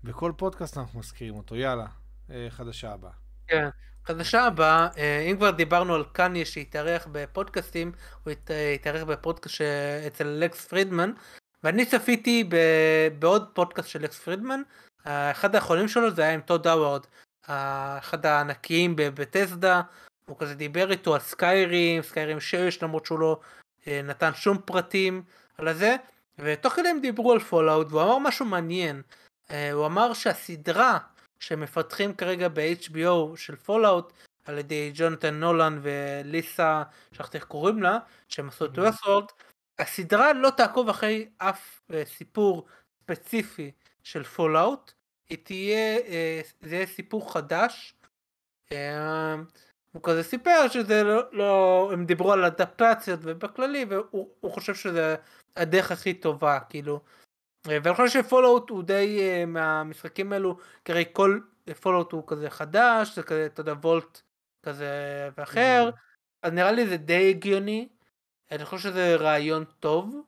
בכל פודקאסט אנחנו מזכירים אותו, יאללה, חדשה הבאה. כן. חדשה הבאה, אה, אם כבר דיברנו על קניה שהתארח בפודקאסטים, הוא אה, התארח בפודקאסט אצל לקס פרידמן, ואני צפיתי ב... בעוד פודקאסט של לקס פרידמן, אחד האחרונים שלו זה היה עם טוד האוורד, אחד הענקיים בבטסדה, הוא כזה דיבר איתו על סקיירים, סקיירים שיש למרות שהוא לא אה, נתן שום פרטים על זה, ותוך כדי הם דיברו על פולאאוט, והוא אמר משהו מעניין, הוא אמר שהסדרה שמפתחים כרגע ב-HBO של פולאאוט על ידי ג'ונתן נולן וליסה, שכחתי איך קוראים לה, שהם עשו את ווסוורד, אוקיי. הסדרה לא תעקוב אחרי אף אה, סיפור ספציפי של פולאאוט, היא תהיה, אה, זה יהיה סיפור חדש. אה, הוא כזה סיפר שזה לא, לא הם דיברו על אדפטציות ובכללי והוא חושב שזה הדרך הכי טובה כאילו אה, ואני חושב שפולאוט הוא די אה, מהמשחקים האלו, כי הרי כל פולאוט הוא כזה חדש, זה כזה, אתה יודע, וולט כזה ואחר, mm-hmm. אז נראה לי זה די הגיוני, אני חושב שזה רעיון טוב.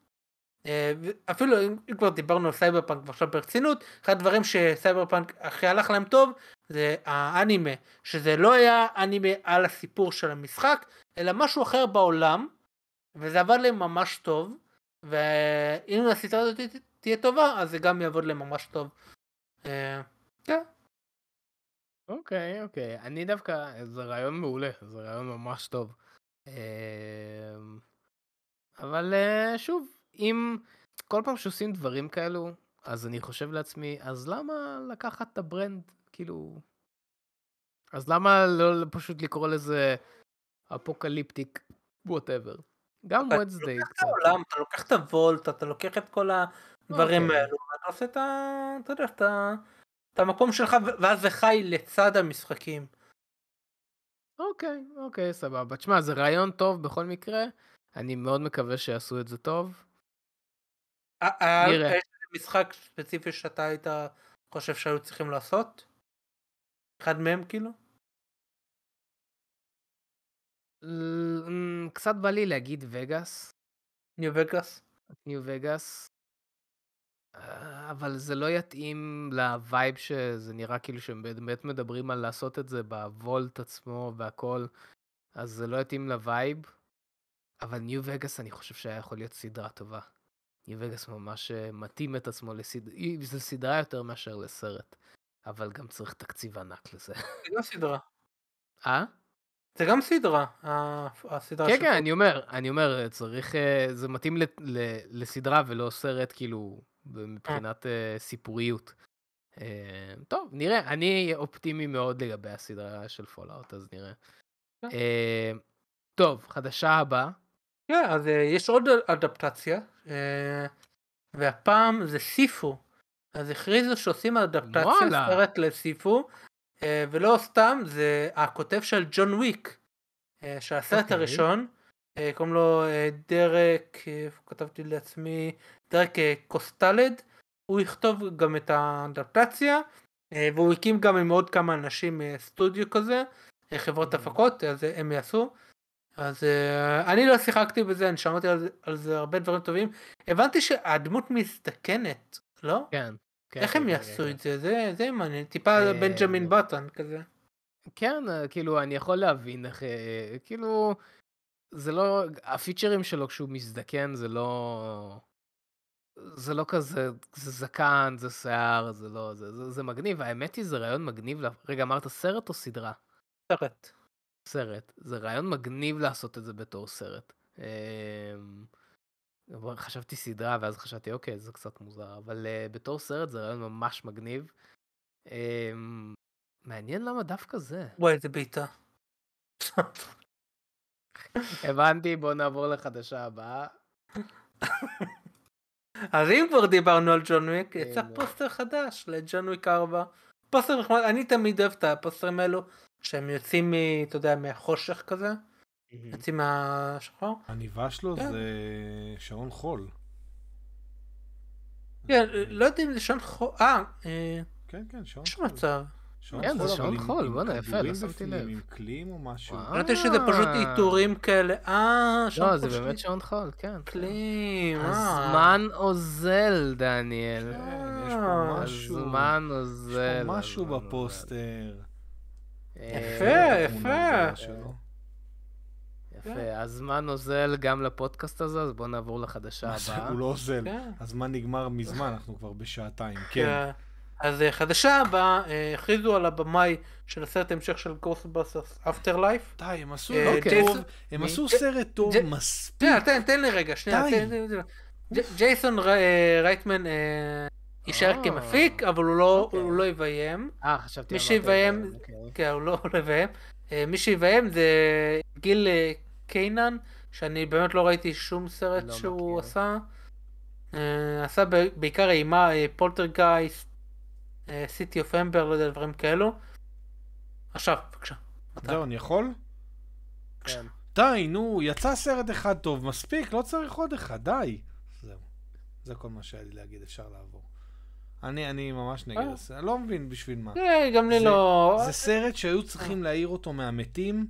אה, אפילו אם כבר דיברנו על סייבר פאנק ועכשיו ברצינות, אחד הדברים שסייבר פאנק הכי הלך להם טוב זה האנימה, שזה לא היה אנימה על הסיפור של המשחק, אלא משהו אחר בעולם, וזה עבד להם ממש טוב, ואם הסיטואציה הזאת תהיה טובה, אז זה גם יעבוד להם ממש טוב. אה, כן. אוקיי, אוקיי. אני דווקא, זה רעיון מעולה, זה רעיון ממש טוב. אה, אבל אה, שוב, אם כל פעם שעושים דברים כאלו, אז אני חושב לעצמי, אז למה לקחת את הברנד, כאילו... אז למה לא פשוט לקרוא לזה אפוקליפטיק, וואטאבר? גם וודסדיי. אתה לוקח את העולם, אתה לוקח את הוולט, אתה לוקח את כל ה... דברים אוקיי. האלו, אתה עושה את ה... אתה יודע, את ה... את המקום שלך, ואז זה חי לצד המשחקים. אוקיי, אוקיי, סבבה. תשמע, זה רעיון טוב בכל מקרה, אני מאוד מקווה שיעשו את זה טוב. אה, נראה. יש משחק ספציפי שאתה היית חושב שהיו צריכים לעשות? אחד מהם כאילו? אמ, קצת בא לי להגיד וגאס. ניו וגאס? ניו וגאס. אה, אבל זה לא יתאים לווייב שזה נראה כאילו שהם באמת מדברים על לעשות את זה בוולט עצמו והכל, אז זה לא יתאים לווייב. אבל ניו וגאס אני חושב שהיה יכול להיות סדרה טובה. ניו וגאס ממש אה, מתאים את עצמו לסדרה, זה סדרה יותר מאשר לסרט. אבל גם צריך תקציב ענק לזה. זה גם סדרה. אה? זה גם סדרה, הסדרה כן, כן, אני אומר, אני אומר, צריך, אה, זה מתאים לסדרה ולא סרט, כאילו, מבחינת uh, סיפוריות. Uh, טוב, נראה, אני אופטימי מאוד לגבי הסדרה של פולאאוט, אז נראה. Uh, טוב, חדשה הבאה. כן, yeah, אז uh, יש עוד אדפטציה, uh, והפעם זה סיפו. אז הכריזו שעושים אדפטציה וואלה. סרט לסיפו, uh, ולא סתם, זה הכותב של ג'ון וויק, של הסרט הראשון. אה, קוראים לו אה, דרק, אה, כתבתי לעצמי, דרק קוסטלד, הוא יכתוב גם את האדפטציה, והוא הקים גם עם עוד כמה אנשים סטודיו כזה, חברות אוקיי. הפקות, אז הם יעשו. אז אני לא שיחקתי בזה, אני שמעתי על, על זה הרבה דברים טובים. הבנתי שהדמות מזדקנת, לא? כן. כן איך הם כן, יעשו כן. את זה? זה, זה מעניין, טיפה בנג'מין בטון כזה. כן, כאילו, אני יכול להבין איך, כאילו, זה לא, הפיצ'רים שלו כשהוא מזדקן זה לא... זה לא כזה, זה זקן, זה שיער, זה לא, זה, זה, זה מגניב, האמת היא זה רעיון מגניב, רגע אמרת סרט או סדרה? סרט. סרט, זה רעיון מגניב לעשות את זה בתור סרט. אמ, חשבתי סדרה ואז חשבתי אוקיי זה קצת מוזר אבל uh, בתור סרט זה רעיון ממש מגניב. אמ, מעניין למה דווקא זה. וואי איזה בעיטה. הבנתי, בוא נעבור לחדשה הבאה. אז <laughs> אם כבר דיברנו על ג'ון וויק, כן, יצא פוסטר חדש לג'ון וויק 4. פוסטר נחמד, אני תמיד אוהב את הפוסטרים האלו, שהם יוצאים, אתה יודע, מהחושך כזה. יוצאים מהשחור. הניבה שלו כן. זה שעון חול. כן, לא יודע אם זה שעון חול, אה. כן, כן, שעון חול. יש מצב. כן, זה שעון חול, בוא'נה, יפה, לא שמתי לב. עם כלים או משהו. חשבתי שזה פשוט עיטורים כאלה, אה, שעון חול. לא, זה באמת שעון חול, כן, כן. כלים, אה. הזמן אוזל, דניאל. כן, יש פה אה. משהו. הזמן אוזל. יש פה משהו בפוסטר. אה, יפה, יפה. יפה, הזמן אוזל גם לפודקאסט הזה, אז בואו נעבור לחדשה הבאה. הוא לא אוזל, כן. הזמן נגמר מזמן, אנחנו כבר בשעתיים, כן. כן. אז אה, חדשה הבאה, אה, הכריזו על הבמאי של הסרט המשך של Ghostbusters Afterlife. די, הם עשו אה, טוב, הם עשו סרט טוב מספיק. תן, תן לי רגע, שנייה. ג'ייסון רייטמן יישאר כמפיק, אבל לא- אוקיי. הוא לא יביים. אה, חשבתי... מי שיביים, אוקיי. כן, הוא לא, לא יביים. מי שיביים זה גיל קיינן, שאני באמת לא ראיתי שום סרט לא שהוא עשה. עשה בעיקר אימה פולטרגייסט. סיטי אוף אמבר, לא יודע, דברים כאלו. עכשיו, בבקשה. זהו, אני יכול? כן. די, נו, יצא סרט אחד טוב, מספיק, לא צריך עוד אחד, די. זהו. זה כל מה שהיה לי להגיד, אפשר לעבור. אני, אני ממש נגד אה. הסרט, לא מבין בשביל מה. אה, גם לי לא... זה סרט שהיו צריכים אה. להעיר אותו מהמתים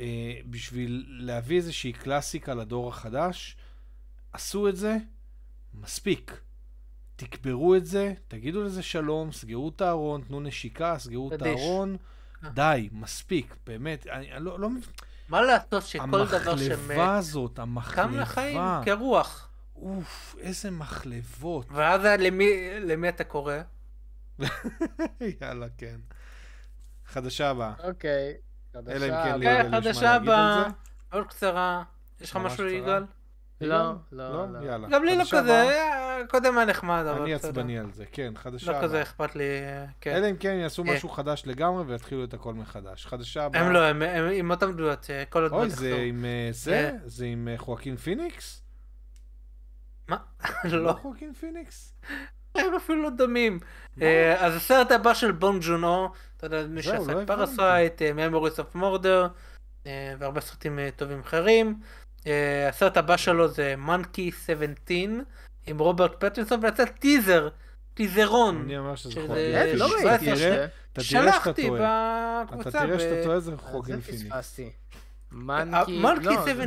אה, בשביל להביא איזושהי קלאסיקה לדור החדש. עשו את זה, מספיק. תקברו את זה, תגידו לזה שלום, סגרו את הארון, תנו נשיקה, סגרו את הארון. אה. די, מספיק, באמת. אני, אני לא, לא... מה לעשות שכל דבר שמת... המחלבה הזאת, המחלבה... קם לחיים כרוח. אוף, איזה מחלבות. ואז למי, למי אתה קורא? <laughs> יאללה, כן. חדשה הבאה. אוקיי, Okay, חדשה כן הבאה. אלא כן, חדשה הבאה, עוד קצרה. יש לך משהו, יגאל? לא, לא, לא, לא. יאללה. גם לי לא כזה, אה, קודם היה נחמד, אבל בסדר. אני עצבני על זה, כן, חדשה. לא כזה אכפת לי, כן. אלא אם כן יעשו אה. משהו חדש לגמרי ויתחילו את הכל מחדש. חדשה הבאה. הם לא, הם עם אותם דמויות, אה, כל הדמויות. לא אוי, זה עם זה? זה עם חואקין פיניקס? מה? <laughs> לא. לא. חואקין פיניקס? הם אפילו לא דומים. אז הסרט הבא של בון ג'ונו, אתה יודע, מי שעשה פרסייט, ממוריס אוף מורדר, והרבה סרטים טובים אחרים. אה, הסרט הבא שלו זה מונקי 17 עם רוברט פטרסון ויצא טיזר, טיזרון. אני אומר שזה חוגג. לא ראיתי. את זה. שלחתי בקבוצה. אתה תראה שאתה טועה, זה חוגג פיני. מונקי 17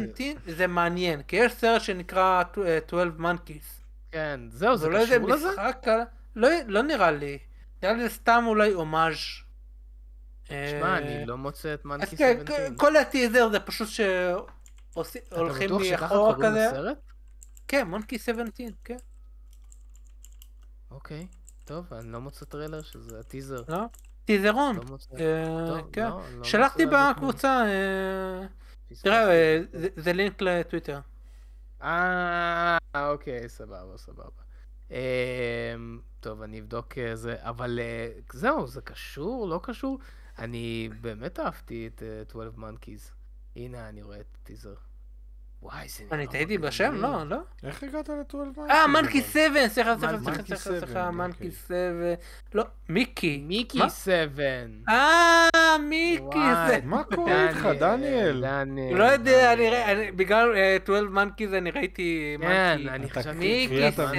זה מעניין, כי יש סרט שנקרא 12 מונקיס. אה, כן, זהו, זה לא קשור לזה? לא, לא נראה לי. נראה לי סתם אולי הומאז'. שמע, אני אה, לא מוצא את מנקי 17. כן, כל הטיזר זה פשוט ש... הולכים לי אחורה כזה. אתה בטוח שככה קוראים לסרט? כן, מונקי 17, כן. אוקיי, טוב, אני לא מוצא טריילר שזה הטיזר. לא? טיזרון. לא אה, לא, כן. לא שלחתי בקבוצה, אה, תראה, אה, זה לינק לטוויטר. אה, אוקיי, סבבה, סבבה. טוב, אני אבדוק זה, אבל זהו, זה קשור, לא קשור. אני באמת אהבתי את 12 Monkeys. הנה, אני רואה את הטיזר. וואי, זה נראה... אני טעיתי בשם? לא, לא. איך הגעת ל-12 אה, מנקי 7! סליחה, סליחה, סליחה, סליחה, מנקי 7. אוקיי. לא, מיקי. מיקי 7. אה, מיקי. מה קורה איתך, דניאל? דניאל. לא יודע, אני בגלל 12 אה, זה אני ראיתי מנקי. כן, מיקי 7.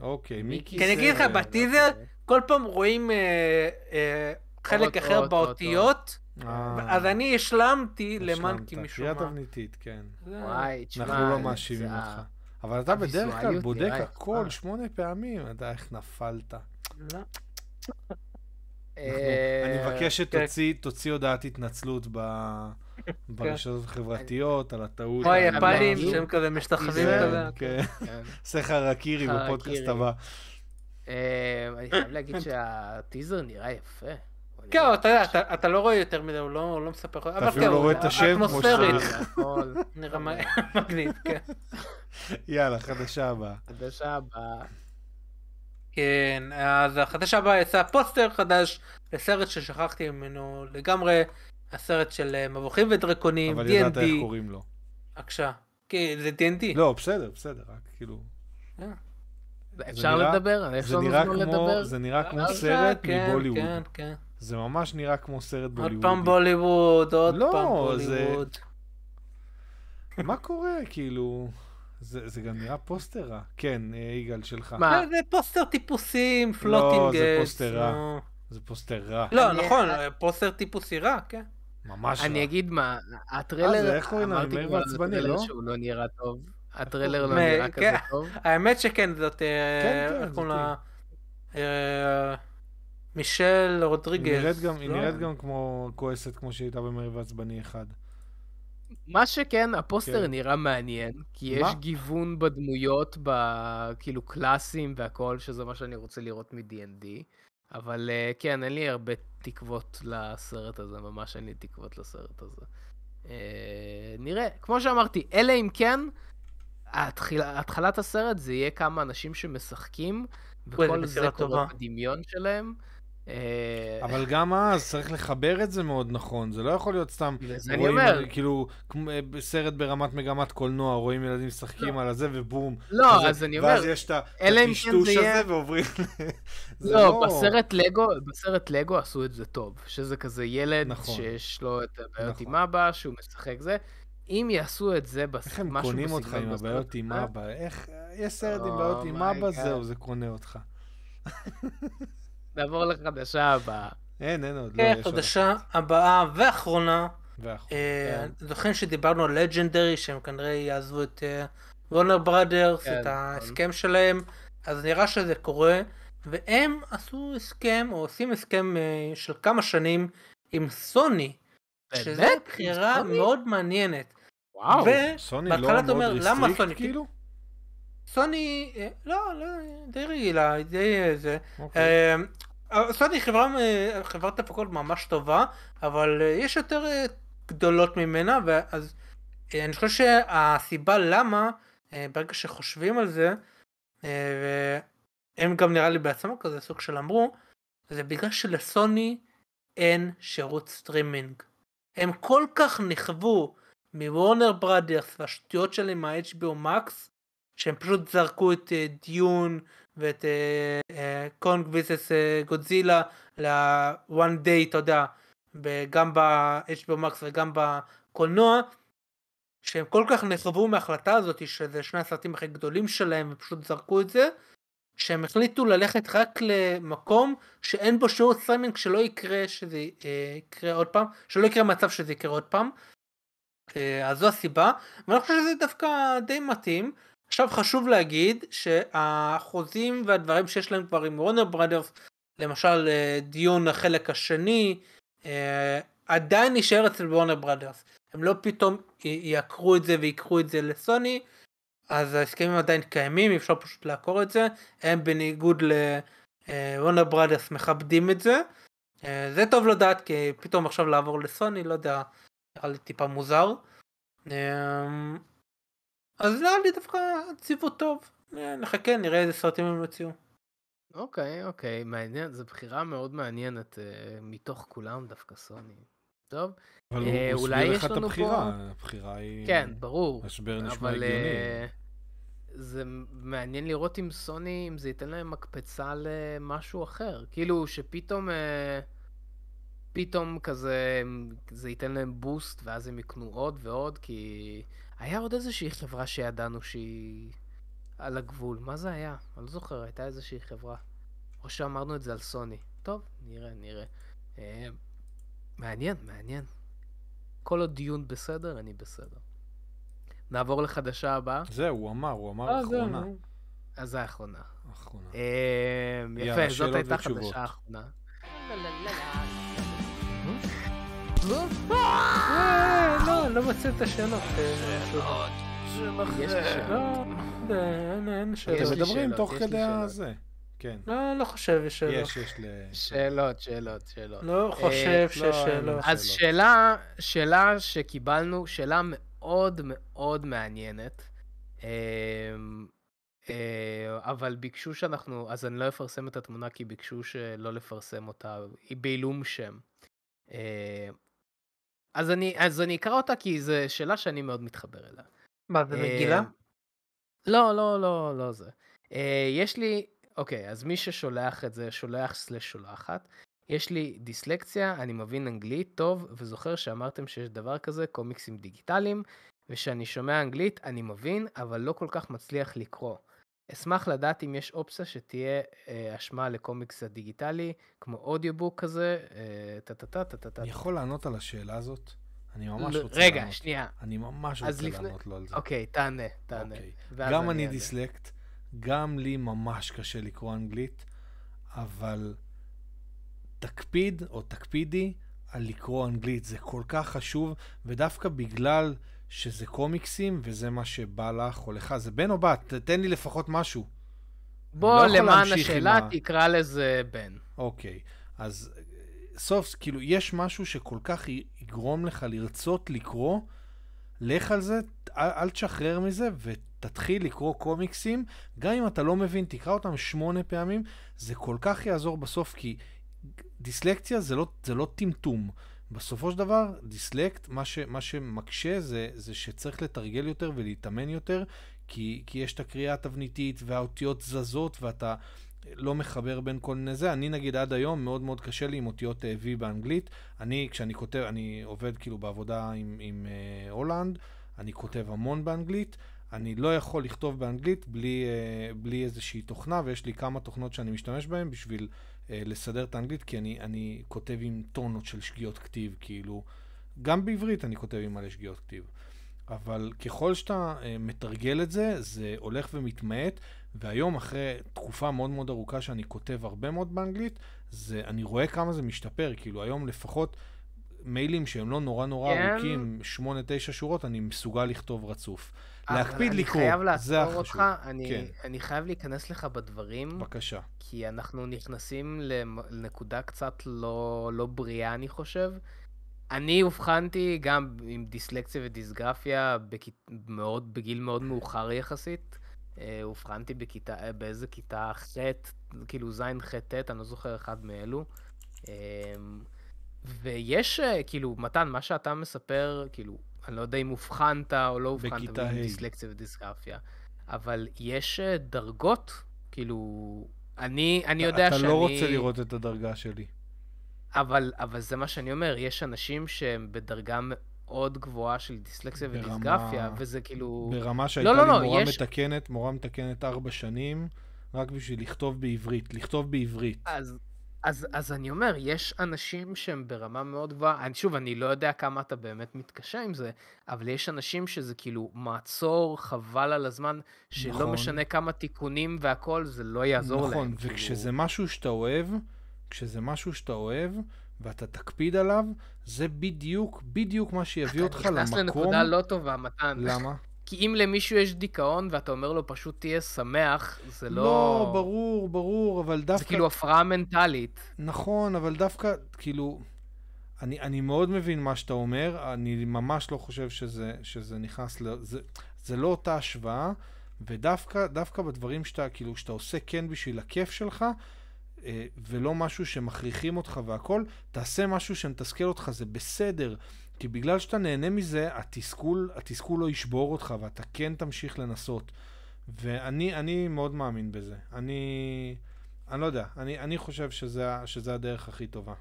אוקיי, מיקי 7. כי כן, אני אגיד לך, בטיזר אוקיי. כל פעם רואים אה, אה, חלק אחר באותיות. אה. אז אני השלמתי למען כי משום מה. השלמת, קריאה תבניתית, כן. וואי, תשמע. אנחנו לא מאשימים אותך. אבל אתה בדרך כלל בודק הכל אה. שמונה פעמים, אתה איך נפלת. לא. אה, אני מבקש כן. שתוציא הודעת התנצלות <laughs> כן. ברשתות החברתיות על הטעות. אוי, יפנים שהם כזה משתחווים כזה. עושה לך רקירי בפודקאסט הבא. אני חייב להגיד <laughs> שהטיזר נראה יפה. כן, לא אתה יודע, אתה לא רואה יותר מדי, הוא לא, לא מספר, אתה אפילו לא רואה את השם כמו שצריך. נראה <laughs> <laughs> מגניב, כן. יאללה, חדשה הבאה. חדשה הבאה. כן, אז החדשה הבאה יצא פוסטר חדש לסרט ששכחתי ממנו לגמרי, הסרט של אה, מבוכים ודרקונים, D&D. אבל ידעת איך קוראים לו. בבקשה. כי כן, זה D&D. לא, בסדר, בסדר, רק כאילו... אה. אפשר לא לדבר? זה נראה כמו אה, סרט כן, כן, מבוליווד. כן, כן. זה ממש נראה כמו סרט בוליווד. עוד פעם בוליווד, עוד לא, פעם בוליווד. זה... מה קורה, כאילו? זה, זה גם נראה פוסטר רע. כן, אה, יגאל, שלך. מה? אה, זה פוסטר טיפוסים, לא, פלוטינג. לא, זה פוסטר רע. או... זה פוסטר רע. לא, אני... נכון, אה, פוסטר טיפוסי רע, כן. ממש רע. אני אגיד מה, הטריילר... אה, זה איך קוראים לו? מאיר ועצבני, לא? שהוא לא נראה טוב. הטריילר לא נראה כן, כזה טוב. האמת שכן, זאת... כן, כן. מישל רודריגז. היא נראית גם, לא? היא נראית גם כמו כועסת כמו שהיא הייתה במריב עצבני אחד. מה שכן, הפוסטר כן. נראה מעניין, כי מה? יש גיוון בדמויות, ב... כאילו קלאסים והכל, שזה מה שאני רוצה לראות מ-D&D. אבל אה, כן, אין לי הרבה תקוות לסרט הזה, ממש אין לי תקוות לסרט הזה. אה, נראה, כמו שאמרתי, אלא אם כן, התחיל, התחלת הסרט זה יהיה כמה אנשים שמשחקים, וכל זה קורה בדמיון שלהם. אה, אבל גם אז צריך לחבר את זה מאוד נכון, זה לא יכול להיות סתם, אני אומר. כאילו אה, סרט ברמת מגמת קולנוע, רואים ילדים משחקים לא. על הזה ובום. לא, אז אני אומר, ואז יש את כן הטשטוש הזה ועוברים... <laughs> לא, לא, בסרט לגו, בסרט לגו עשו את זה טוב, שזה כזה ילד נכון. שיש לו את הבעיות עם נכון. אבא, שהוא משחק זה. אם יעשו את זה בסרט, איך הם קונים אותך עם הבעיות עם אבא? איך, יש סרט עם oh בעיות עם אבא, זהו, זה קונה אותך. <laughs> נעבור לחדשה הבאה. אין, אין עוד. לא, כן, חדשה הבאה ואחרונה. אה, כן. זוכרים שדיברנו על לג'נדרי, שהם כנראה יעזבו את וונר אה, בראדרס, כן, את נכון. ההסכם שלהם, אז נראה שזה קורה, והם עשו הסכם, או עושים הסכם אה, של כמה שנים עם סוני. שזו בחירה מאוד מעניינת. וואו, סוני לא מאוד ריסטריקט כאילו? סוני, לא, לא, די רגילה, די זה. Okay. אוקיי. אה, סוני חברה, חברת הפקות ממש טובה, אבל אה, יש יותר אה, גדולות ממנה, ואז אני חושב שהסיבה למה, ברגע שחושבים על זה, והם גם נראה לי בעצמם כזה סוג של אמרו, זה בגלל שלסוני אין שירות סטרימינג. הם כל כך נכוו מוורנר ברדיאס והשטויות שלהם מה-HBO Max, שהם פשוט זרקו את דיון ואת אה, אה, קונג ביסס אה, גודזילה ל-one day, אתה יודע, גם ב-HBO Max וגם בקולנוע, שהם כל כך נחרבו מההחלטה הזאת, שזה שני הסרטים הכי גדולים שלהם, ופשוט זרקו את זה, שהם החליטו ללכת רק למקום שאין בו שיעור סטרימינג, שלא יקרה שזה יקרה עוד פעם, שלא יקרה מצב שזה יקרה עוד פעם. אז זו הסיבה, ואני חושב שזה דווקא די מתאים. עכשיו חשוב להגיד שהחוזים והדברים שיש להם כבר עם וורנר ברדרס, למשל אה, דיון החלק השני, אה, עדיין נשאר אצל וורנר ברדרס. הם לא פתאום יעקרו את זה ויקחו את זה לסוני, אז ההסכמים עדיין קיימים, אפשר פשוט לעקור את זה. הם בניגוד לוורנר ברדרס אה, מכבדים את זה. זה טוב לדעת, כי פתאום עכשיו לעבור לסוני, לא יודע, נראה לי טיפה מוזר. אז נראה לי דווקא ציוות טוב. אה, נחכה, נראה איזה סרטים הם יוצאו. אוקיי, אוקיי, מעניין, זו בחירה מאוד מעניינת uh, מתוך כולם דווקא סוני. טוב, אבל הוא אה, אולי יש לנו פה... אבל הוא מסביר לך את הבחירה, פה... הבחירה היא... כן, ברור. הסבר נשמע הגיוני. אה, זה מעניין לראות אם סוני, אם זה ייתן להם מקפצה למשהו אחר. כאילו שפתאום, אה, פתאום כזה, זה ייתן להם בוסט ואז הם יקנו עוד ועוד, כי... היה עוד איזושהי חברה שידענו שהיא על הגבול. מה זה היה? אני לא זוכר, הייתה איזושהי חברה. או שאמרנו את זה על סוני. טוב, נראה, נראה. אה, מעניין, מעניין. כל עוד דיון בסדר, אני בסדר. נעבור לחדשה הבאה. זהו, הוא אמר, הוא אמר אה, אחרונה. אז אה, זה האחרונה. אחרונה. אה, יפה, זאת הייתה חדשה אחרונה. לחזור? אה, לא, לא מוצא את השאלות. אה, לא, לא, אין שאלות. אתם מדברים תוך כדי הזה. כן. לא, לא חושב יש שאלות. יש, יש ל... שאלות, שאלות, שאלות. לא אה, חושב לא, שיש שאלות. אז שאלה, שאלה שקיבלנו, שאלה מאוד מאוד מעניינת. אבל ביקשו שאנחנו, אז אני לא אפרסם את התמונה כי ביקשו שלא לפרסם אותה, היא בעילום שם. אז אני, אז אני אקרא אותה כי זו שאלה שאני מאוד מתחבר אליה. מה, זה מגילה? אה, לא, לא, לא, לא זה. Uh, יש לי, אוקיי, okay, אז מי ששולח את זה, שולח סלש שולחת. יש לי דיסלקציה, אני מבין אנגלית טוב, וזוכר שאמרתם שיש דבר כזה, קומיקסים דיגיטליים, וכשאני שומע אנגלית אני מבין, אבל לא כל כך מצליח לקרוא. אשמח לדעת אם יש אופציה שתהיה אשמה אה, לקומיקס הדיגיטלי, כמו אודיובוק כזה, טה-טה-טה-טה-טה. אה, אני יכול לענות על השאלה הזאת? אני ממש לא, רוצה לענות. רגע, שנייה. אני ממש רוצה לענות לו על זה. אוקיי, תענה, תענה. אוקיי. גם אני דיסלקט, גם לי ממש קשה לקרוא אנגלית, אבל תקפיד או תקפידי על לקרוא אנגלית, זה כל כך חשוב, ודווקא בגלל... שזה קומיקסים וזה מה שבא לך או לך, זה בן או בת? תן לי לפחות משהו. לא בוא, לא למען השאלה, ה... תקרא לזה בן. אוקיי, אז אה, סוף, כאילו, יש משהו שכל כך יגרום לך לרצות לקרוא, לך על זה, אל, אל תשחרר מזה ותתחיל לקרוא קומיקסים. גם אם אתה לא מבין, תקרא אותם שמונה פעמים, זה כל כך יעזור בסוף, כי דיסלקציה זה לא, זה לא טמטום. בסופו של דבר, דיסלקט, מה, ש, מה שמקשה זה, זה שצריך לתרגל יותר ולהתאמן יותר, כי, כי יש את הקריאה התבניתית והאותיות זזות ואתה לא מחבר בין כל מיני זה. אני נגיד עד היום מאוד מאוד קשה לי עם אותיות אה, V באנגלית. אני, כשאני כותב, אני עובד כאילו בעבודה עם, עם אה, הולנד, אני כותב המון באנגלית. אני לא יכול לכתוב באנגלית בלי, אה, בלי איזושהי תוכנה, ויש לי כמה תוכנות שאני משתמש בהן בשביל... אה, לסדר את האנגלית, כי אני, אני כותב עם טונות של שגיאות כתיב, כאילו, גם בעברית אני כותב עם מלא שגיאות כתיב. אבל ככל שאתה אה, מתרגל את זה, זה הולך ומתמעט, והיום אחרי תקופה מאוד מאוד ארוכה שאני כותב הרבה מאוד באנגלית, זה, אני רואה כמה זה משתפר, כאילו היום לפחות מיילים שהם לא נורא נורא yeah. כן. ארוכים, 8-9 שורות, אני מסוגל לכתוב רצוף. להקפיד לקרוא, זה החשוב. אני חייב לעצור אותך, אני, כן. אני חייב להיכנס לך בדברים. בבקשה. כי אנחנו נכנסים לנקודה קצת לא, לא בריאה, אני חושב. אני אובחנתי גם עם דיסלקציה ודיסגרפיה בכ... מאוד, בגיל מאוד מאוחר יחסית. אה, אובחנתי בכיתה, אה, באיזה כיתה ח', כאילו ז', ח', ט', אני לא זוכר אחד מאלו. אמ, ויש, אה, כאילו, מתן, מה שאתה מספר, כאילו, אני לא יודע אם אובחנת או לא אובחנת בכיתה בדיסלקציה ודיסגרפיה, אבל יש אה, דרגות, כאילו, אני, אני יודע אתה שאני... אתה לא רוצה לראות את הדרגה שלי. אבל, אבל זה מה שאני אומר, יש אנשים שהם בדרגה מאוד גבוהה של דיסלקציה ברמה... ודיסגרפיה, וזה כאילו... ברמה לא, שהייתה לא, לא, לי לא, מורה יש... מתקנת, מורה מתקנת ארבע שנים, רק בשביל לכתוב בעברית. לכתוב בעברית. אז... אז, אז אני אומר, יש אנשים שהם ברמה מאוד גבוהה, שוב, אני לא יודע כמה אתה באמת מתקשה עם זה, אבל יש אנשים שזה כאילו מעצור, חבל על הזמן, שלא נכון. משנה כמה תיקונים והכל, זה לא יעזור נכון, להם. נכון, וכשזה כאילו... משהו שאתה אוהב, כשזה משהו שאתה אוהב, ואתה תקפיד עליו, זה בדיוק, בדיוק מה שיביא אותך למקום... אתה נכנס לנקודה לא טובה, מתן. למה? כי אם למישהו יש דיכאון ואתה אומר לו פשוט תהיה שמח, זה לא... לא, ברור, ברור, אבל דווקא... זה כאילו הפרעה מנטלית. נכון, אבל דווקא, כאילו... אני, אני מאוד מבין מה שאתה אומר, אני ממש לא חושב שזה, שזה נכנס ל... זה, זה לא אותה השוואה, ודווקא בדברים שאתה, כאילו, שאתה עושה כן בשביל הכיף שלך, אה, ולא משהו שמכריחים אותך והכול, תעשה משהו שמתסכל אותך, זה בסדר. כי בגלל שאתה נהנה מזה, התסכול, התסכול לא ישבור אותך, ואתה כן תמשיך לנסות. ואני אני מאוד מאמין בזה. אני, אני לא יודע, אני, אני חושב שזה, שזה הדרך הכי טובה.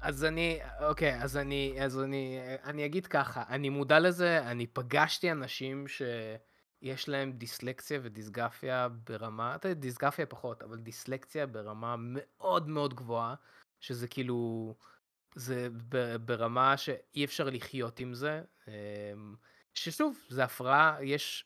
אז אני, אוקיי, אז אני, אז אני, אני אגיד ככה, אני מודע לזה, אני פגשתי אנשים שיש להם דיסלקציה ודיסגפיה ברמה, אתה יודע, דיסגפיה פחות, אבל דיסלקציה ברמה מאוד מאוד גבוהה, שזה כאילו... זה ברמה שאי אפשר לחיות עם זה. אמ, ששוב, זה הפרעה, יש,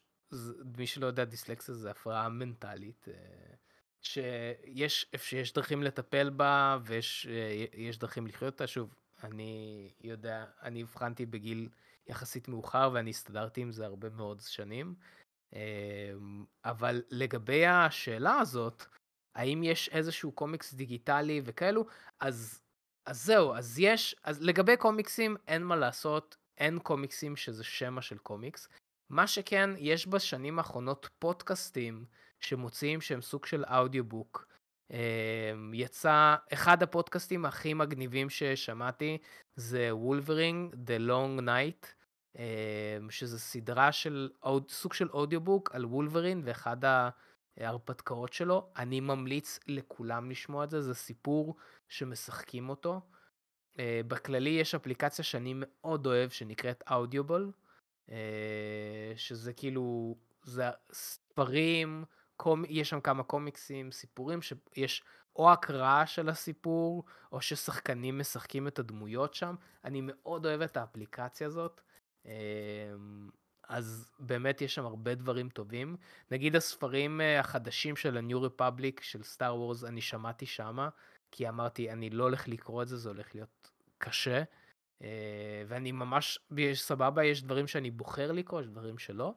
מי שלא יודע, דיסלקסיה זה הפרעה מנטלית, אה, שיש שיש דרכים לטפל בה ויש אה, דרכים לחיות אותה. שוב, אני יודע, אני אבחנתי בגיל יחסית מאוחר ואני הסתדרתי עם זה הרבה מאוד שנים. אמ, אבל לגבי השאלה הזאת, האם יש איזשהו קומיקס דיגיטלי וכאלו, אז אז זהו, אז יש, אז לגבי קומיקסים אין מה לעשות, אין קומיקסים שזה שמע של קומיקס. מה שכן, יש בשנים האחרונות פודקאסטים שמוציאים שהם סוג של אודיובוק. אמ, יצא, אחד הפודקאסטים הכי מגניבים ששמעתי זה וולברינג, The Long Night, אמ, שזה סדרה של, סוג של אודיובוק על וולברין, ואחד ה... אה, ההרפתקאות שלו. אני ממליץ לכולם לשמוע את זה, זה סיפור שמשחקים אותו. אה, בכללי יש אפליקציה שאני מאוד אוהב שנקראת אודיובול, אה, שזה כאילו, זה ספרים, קומ... יש שם כמה קומיקסים, סיפורים שיש או הקראה של הסיפור, או ששחקנים משחקים את הדמויות שם. אני מאוד אוהב את האפליקציה הזאת. אז באמת יש שם הרבה דברים טובים. נגיד הספרים אה, החדשים של ה-New Republic, של סטאר וורז, אני שמעתי שמה, כי אמרתי, אני לא הולך לקרוא את זה, זה הולך להיות קשה. אה, ואני ממש, יש, סבבה, יש דברים שאני בוחר לקרוא, יש דברים שלא.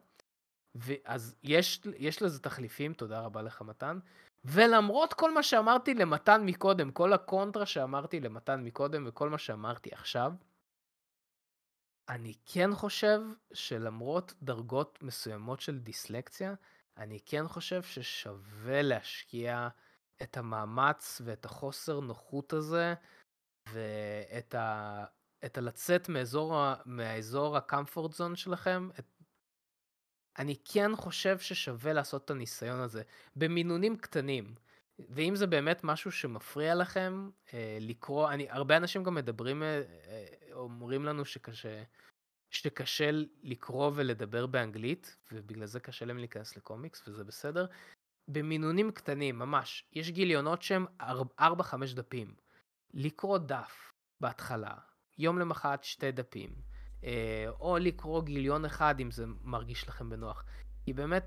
אז יש, יש לזה תחליפים, תודה רבה לך מתן. ולמרות כל מה שאמרתי למתן מקודם, כל הקונטרה שאמרתי למתן מקודם וכל מה שאמרתי עכשיו, אני כן חושב שלמרות דרגות מסוימות של דיסלקציה, אני כן חושב ששווה להשקיע את המאמץ ואת החוסר נוחות הזה, ואת ה... את הלצאת מאזור, מהאזור ה-comfort zone שלכם, את... אני כן חושב ששווה לעשות את הניסיון הזה, במינונים קטנים. ואם זה באמת משהו שמפריע לכם אה, לקרוא, אני, הרבה אנשים גם מדברים, אה, אה, אומרים לנו שקשה, שקשה לקרוא ולדבר באנגלית, ובגלל זה קשה להם להיכנס לקומיקס, וזה בסדר. במינונים קטנים, ממש, יש גיליונות שהם 4-5 דפים. לקרוא דף בהתחלה, יום למחרת שתי דפים, אה, או לקרוא גיליון אחד אם זה מרגיש לכם בנוח. כי באמת,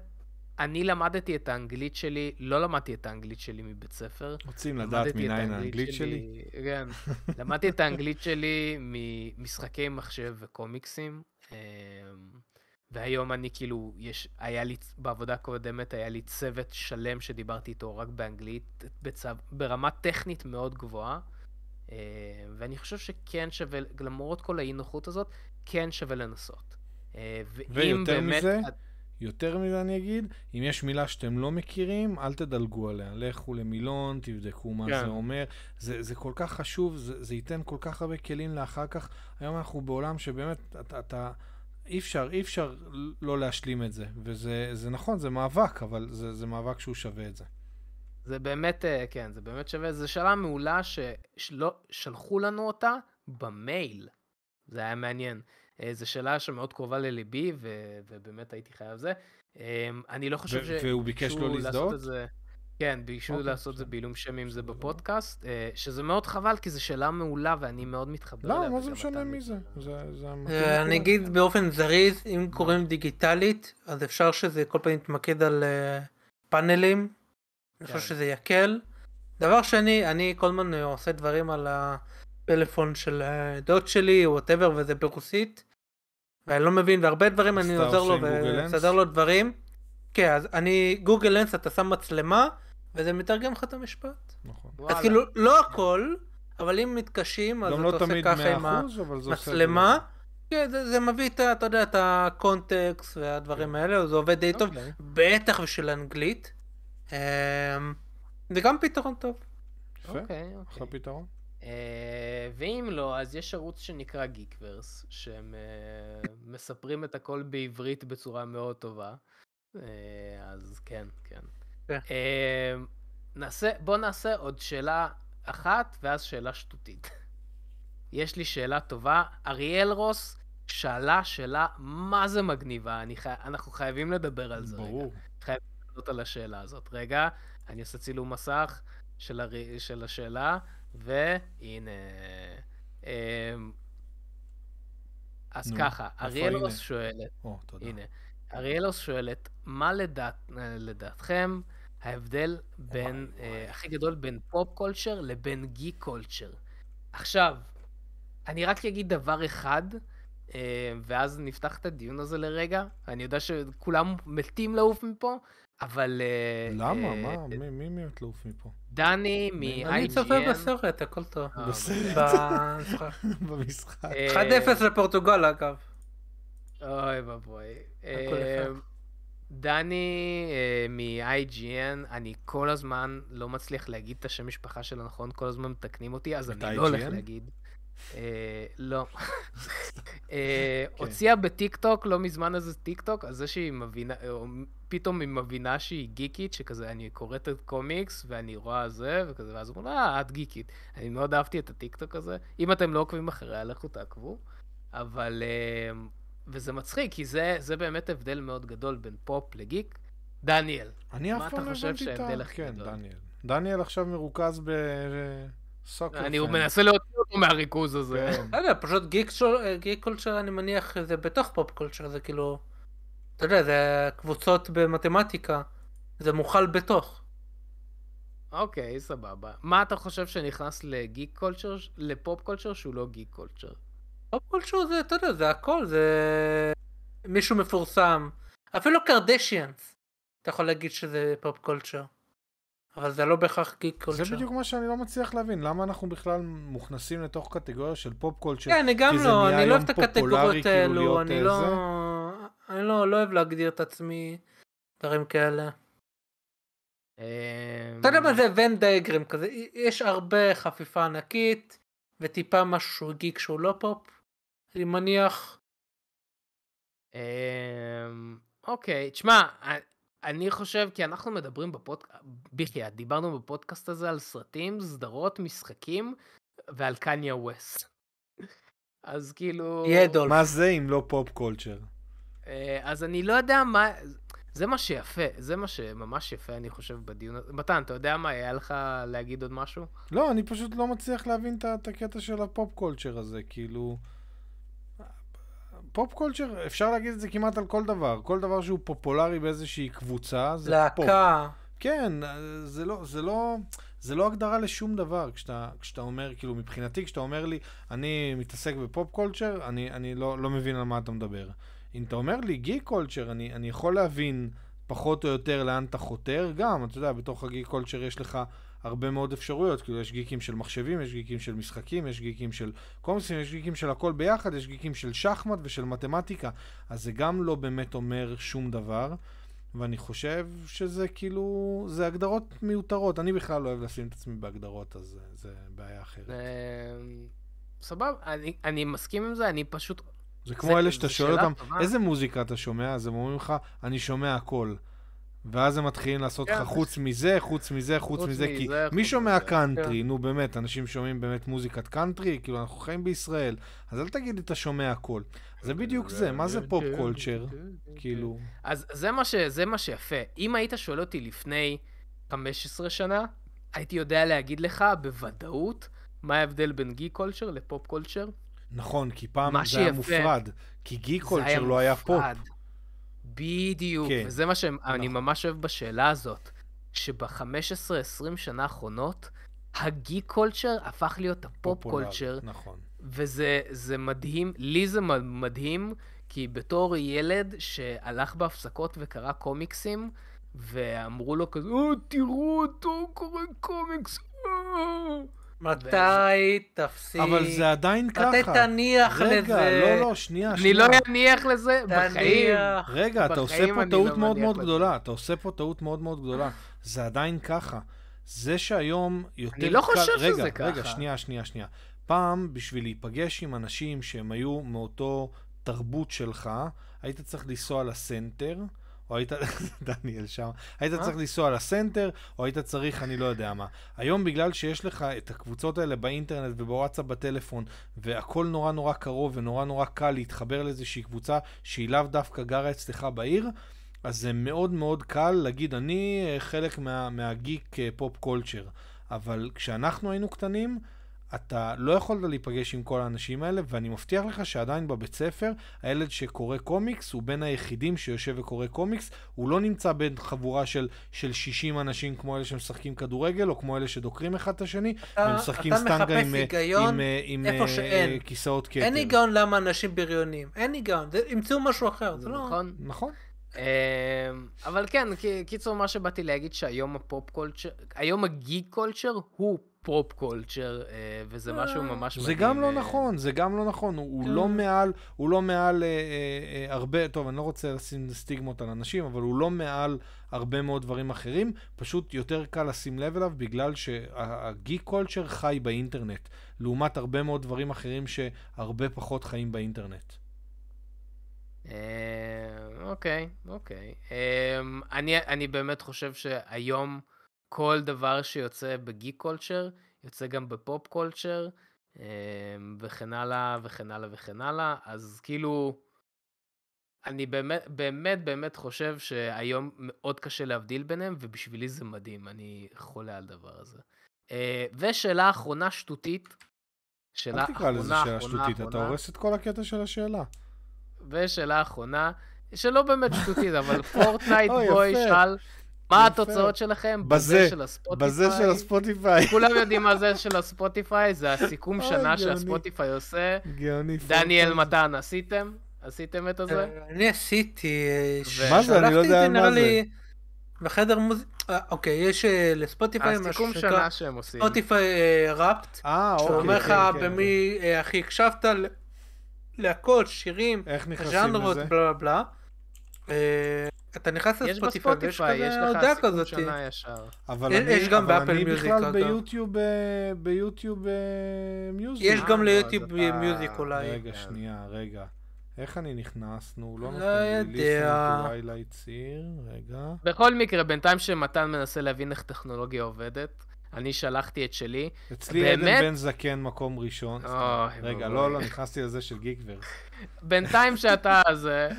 אני למדתי את האנגלית שלי, לא למדתי את האנגלית שלי מבית ספר. רוצים לדעת מניין האנגלית שלי? כן. למדתי את האנגלית שלי ממשחקי מחשב וקומיקסים. אמ, והיום אני כאילו, יש, היה לי, בעבודה הקודמת היה לי צוות שלם שדיברתי איתו רק באנגלית, בצו, ברמה טכנית מאוד גבוהה. אמ, ואני חושב שכן שווה, למרות כל האי נוחות הזאת, כן שווה לנסות. אמ, ויותר באמת... מזה... יותר מזה אני אגיד, אם יש מילה שאתם לא מכירים, אל תדלגו עליה. לכו למילון, תבדקו מה כן. זה אומר. זה, זה כל כך חשוב, זה, זה ייתן כל כך הרבה כלים לאחר כך. היום אנחנו בעולם שבאמת, אתה... אתה אי אפשר, אי אפשר לא להשלים את זה. וזה זה נכון, זה מאבק, אבל זה, זה מאבק שהוא שווה את זה. זה באמת, אה, כן, זה באמת שווה. זו שאלה מעולה ששלחו לנו אותה במייל. זה היה מעניין. אה, זו שאלה שמאוד קרובה לליבי, ו- ובאמת הייתי חייב זה. אמ, אני לא חושב ש... והוא ביקש לא לזדהות? זה... כן, ביקשו okay, אוקיי, לעשות את זה בעילום שם אם זה בפודקאסט, אה, שזה מאוד חבל, כי זו שאלה מעולה ואני מאוד מתחבר לא, אליה. לא, מה זה משנה מי זה? אה, אני אגיד באופן זריז, אם קוראים דיגיטלית, אז אפשר שזה כל פעם יתמקד על פאנלים, אני חושב כן. שזה יקל. דבר שני, אני כל הזמן עושה דברים על ה... פלאפון של אה, דוד שלי, וואטאבר, וזה ברוסית. ואני לא מבין, והרבה דברים אני עוזר לו ומסדר לו דברים. כן, אז אני, גוגל לנס, אתה שם מצלמה, וזה מתרגם לך את המשפט. נכון. אז כאילו, לא הכל, אבל אם מתקשים, אז אתה לא עושה ככה עם המצלמה. כן, זה, זה מביא את, אתה יודע, את הקונטקסט והדברים כן. האלה, זה עובד די טוב, אוקיי. בטח בשביל אנגלית. אמ, זה גם פתרון טוב. יפה, אוקיי, אוקיי. אחלה פתרון. אה, ואם לא, אז יש ערוץ שנקרא Geekverse, שהם אה, מספרים את הכל בעברית בצורה מאוד טובה. אה, אז כן, כן. כן. נעשה, בוא נעשה עוד שאלה אחת, ואז שאלה שטותית. יש לי שאלה טובה. אריאל רוס שאלה שאלה מה זה מגניבה. חי... אנחנו חייבים לדבר על זה ברור. רגע. חייבים לדבר על השאלה הזאת. רגע, אני עושה צילום מסך של, הר... של השאלה. והנה. אמ, אז נו, ככה, אריאלוס שואלת, או, הנה, אריאלוס שואלת, מה לדעת, לדעתכם ההבדל בין, וואי, אה, וואי. Uh, הכי גדול בין פופ קולצ'ר לבין גי קולצ'ר? עכשיו, אני רק אגיד דבר אחד, uh, ואז נפתח את הדיון הזה לרגע, אני יודע שכולם מתים לעוף מפה, אבל... אה, למה? אה, מה? אה, מי מי את מטלוף מפה? דני מ-IGN. אני צופה בסרט, הכל טוב. בסרט? במשחק. 1-0 <laughs> לפורטוגל, אגב. אוי ואבוי. דני מ-IGN, אני כל הזמן לא מצליח להגיד את השם משפחה שלו נכון, כל הזמן מתקנים אותי, אז אני לא הולך להגיד. אה, לא. אה, כן. הוציאה בטיקטוק, לא מזמן איזה טיקטוק, על זה שהיא מבינה, פתאום היא מבינה שהיא גיקית, שכזה אני קוראת את קומיקס ואני רואה זה, וכזה, ואז אומרים, לה, אה, את גיקית. אני מאוד אהבתי את הטיקטוק הזה. אם אתם לא עוקבים אחריה, לכו תעקבו. אבל... וזה מצחיק, כי זה, זה באמת הבדל מאוד גדול בין פופ לגיק. דניאל, מה אתה לא חושב שההבדל הכי את כן, גדול? דניאל. דניאל עכשיו מרוכז ב... אני מנסה להוציא אותו מהריכוז הזה. לא כן. <laughs> יודע, פשוט גיק קולצ'ר אני מניח זה בתוך פופ קולצ'ר זה כאילו, אתה יודע, זה קבוצות במתמטיקה, זה מוכל בתוך. אוקיי, סבבה. מה אתה חושב שנכנס לגיק קולצ'ר, לפופ קולצ'ר שהוא לא גיק קולצ'ר? פופ קולצ'ר זה, אתה יודע, זה הכל, זה מישהו מפורסם. אפילו קרדשיאנס, אתה יכול להגיד שזה פופ קולצ'ר. אבל זה לא בהכרח גיק קולצ'ר. זה בדיוק מה שאני לא מצליח להבין, למה אנחנו בכלל מוכנסים לתוך קטגוריה של פופ קולצ'ר? כן, אני גם לא, לא, כאילו אה, לא, אני לא אוהב את הקטגוריות האלו, אני לא... אני לא, אוהב להגדיר את עצמי דברים כאלה. אמ, אתה יודע מה זה ון דייגרם כזה, יש הרבה חפיפה ענקית וטיפה משהו גיק שהוא לא פופ, אני מניח. אמ, אוקיי, תשמע, אה, אני חושב, כי אנחנו מדברים בפודקאסט, בחייאת, דיברנו בפודקאסט הזה על סרטים, סדרות, משחקים, ועל קניה ווסט. <laughs> אז כאילו... יהיה ידול. מה זה אם לא פופ קולצ'ר? אה, אז אני לא יודע מה... זה מה שיפה, זה מה שממש יפה, אני חושב, בדיון הזה. מתן, אתה יודע מה, היה לך להגיד עוד משהו? לא, אני פשוט לא מצליח להבין את הקטע של הפופ קולצ'ר הזה, כאילו... פופ קולצ'ר, אפשר להגיד את זה כמעט על כל דבר. כל דבר שהוא פופולרי באיזושהי קבוצה, זה להקה. פופ. להקה. כן, זה לא, זה לא, זה לא הגדרה לשום דבר. כשאתה, כשאתה אומר, כאילו, מבחינתי, כשאתה אומר לי, אני מתעסק בפופ קולצ'ר, אני, אני לא, לא מבין על מה אתה מדבר. אם אתה אומר לי גיק קולצ'ר, אני, אני יכול להבין פחות או יותר לאן אתה חותר גם. אתה יודע, בתוך הגיק קולצ'ר יש לך הרבה מאוד אפשרויות, כאילו יש גיקים של מחשבים, יש גיקים של משחקים, יש גיקים של קומסים, יש גיקים של הכל ביחד, יש גיקים של שחמט ושל מתמטיקה, אז זה גם לא באמת אומר שום דבר, ואני חושב שזה כאילו, זה הגדרות מיותרות, אני בכלל לא אוהב לשים את עצמי בהגדרות, אז זה זה בעיה אחרת. סבבה, אני, אני מסכים עם זה, אני פשוט... זה כמו זה, אלה שאתה שואל אותם, טובה. איזה מוזיקה אתה שומע? אז הם אומרים לך, אני שומע הכל. ואז הם מתחילים לעשות לך כן. חוץ מזה, חוץ מזה, חוץ מזה, כי מי שומע קאנטרי, נו באמת, אנשים שומעים באמת מוזיקת קאנטרי, כאילו אנחנו חיים בישראל, אז אל תגיד לי אתה שומע הכל. זה בדיוק זה, מה זה פופ קולצ'ר? כאילו... אז זה מה שיפה. אם היית שואל אותי לפני 15 שנה, הייתי יודע להגיד לך בוודאות מה ההבדל בין גי קולצ'ר לפופ קולצ'ר. נכון, כי פעם זה היה מופרד, כי גי קולצ'ר לא היה פופ. בדיוק, כן. וזה מה שאני נכון. ממש אוהב בשאלה הזאת, שב-15-20 שנה האחרונות, הגיק קולצ'ר הפך להיות הפופ קולצ'ר. נכון. וזה מדהים, לי זה מדהים, כי בתור ילד שהלך בהפסקות וקרא קומיקסים, ואמרו לו כזה, או, אה, תראו אותו קורא קומיקס, או. אה, אה, מתי תפסיק? אבל זה עדיין ככה. מתי תניח רגע, לזה? רגע, לא, לא, שנייה, שנייה. אני לא אניח לזה תניח. בחיים. רגע, אתה עושה פה טעות לא מאוד מאוד גדולה. אתה עושה פה טעות מאוד מאוד גדולה. זה עדיין ככה. זה שהיום יותר... אני לא חושב רגע, שזה רגע, ככה. רגע, שנייה, שנייה, שנייה. פעם, בשביל להיפגש עם אנשים שהם היו מאותו תרבות שלך, היית צריך לנסוע לסנטר. או היית, <laughs> דניאל שם, היית מה? צריך לנסוע לסנטר, או היית צריך, אני לא יודע מה. היום בגלל שיש לך את הקבוצות האלה באינטרנט ובוואטסאפ בטלפון, והכל נורא נורא קרוב ונורא נורא קל להתחבר לאיזושהי קבוצה שהיא לאו דווקא גרה אצלך בעיר, אז זה מאוד מאוד קל להגיד, אני אה, חלק מה, מהגיק פופ אה, קולצ'ר. אבל כשאנחנו היינו קטנים, אתה לא יכולת להיפגש עם כל האנשים האלה, ואני מבטיח לך שעדיין בבית ספר, הילד שקורא קומיקס הוא בין היחידים שיושב וקורא קומיקס, הוא לא נמצא בין חבורה של, של 60 אנשים כמו אלה שמשחקים כדורגל, או כמו אלה שדוקרים אחד את השני, והם משחקים סטנגה עם, אה, עם, אה, עם, עם אה, כיסאות כתר. אין היגיון למה אנשים בריונים, אין היגיון, ימצאו משהו אחר, זה לא... נכון. נכון. אמ, אבל כן, קיצור, מה שבאתי להגיד שהיום הפופ קולצ'ר, היום הגיק קולצ'ר הוא פרופ קולצ'ר, אה, וזה אה. משהו ממש מדהים. זה גם לא אה. נכון, זה גם לא נכון. הוא כן. לא מעל, הוא לא מעל הרבה, טוב, אני לא רוצה לשים סטיגמות על אנשים, אבל הוא לא מעל הרבה מאוד דברים אחרים. פשוט יותר קל לשים לב אליו בגלל שהגיק קולצ'ר חי באינטרנט, לעומת הרבה מאוד דברים אחרים שהרבה פחות חיים באינטרנט. אוקיי, אוקיי. אמ, אני באמת חושב שהיום... כל דבר שיוצא בגיק קולצ'ר, יוצא גם בפופ קולצ'ר, אמ, וכן הלאה וכן הלאה וכן הלאה, אז כאילו, אני באמת באמת באמת חושב שהיום מאוד קשה להבדיל ביניהם, ובשבילי זה מדהים, אני חולה על דבר הזה. אה, ושאלה אחרונה שטותית, שאלה אחרונה, אחרונה, אחרונה. אל תקרא לזה שאלה שטותית, אתה הורס את כל הקטע של השאלה. ושאלה אחרונה, שלא באמת שטותית, אבל פורטנייט <laughs> בוי שאל, מה התוצאות שלכם? בזה של הספוטיפיי. בזה של הספוטיפיי. כולם יודעים מה זה של הספוטיפיי, זה הסיכום אה, שנה שהספוטיפיי עושה. גאוני. דניאל מתן, עשיתם? עשיתם את הזה? אה, אני עשיתי. אה, מה זה? אני לא יודע מה זה. בחדר מוזיק... אוקיי, יש לספוטיפיי משהו הסיכום שנה שהם עושים. ספוטיפיי ראפט. אה, אוקיי. אומר כן, לך כן, כן. במי הכי הקשבת, להכל, שירים, ז'אנרות, בלה בלה. אתה נכנס לספוטיפיי, ויש כזה יש לך סיכום שנה ישר. אבל יש, אני, יש גם אבל באפל מיוזיק. בכלל ביוטיוב, אה, ביוטיוב אה, מיוזיק. יש גם אה, ליוטיוב לא, מיוזיק אולי. רגע, כן. שנייה, רגע. איך אני נכנס? נו, לא, לא נותן לי ליסטר טווילייט רגע. בכל מקרה, בינתיים שמתן מנסה להבין איך טכנולוגיה עובדת, אני שלחתי את שלי. אצלי באמת... עדן בן זקן מקום ראשון. אוי, רגע, לא, לא, נכנסתי לזה של גיקוורס. בינתיים שאתה זה, <laughs>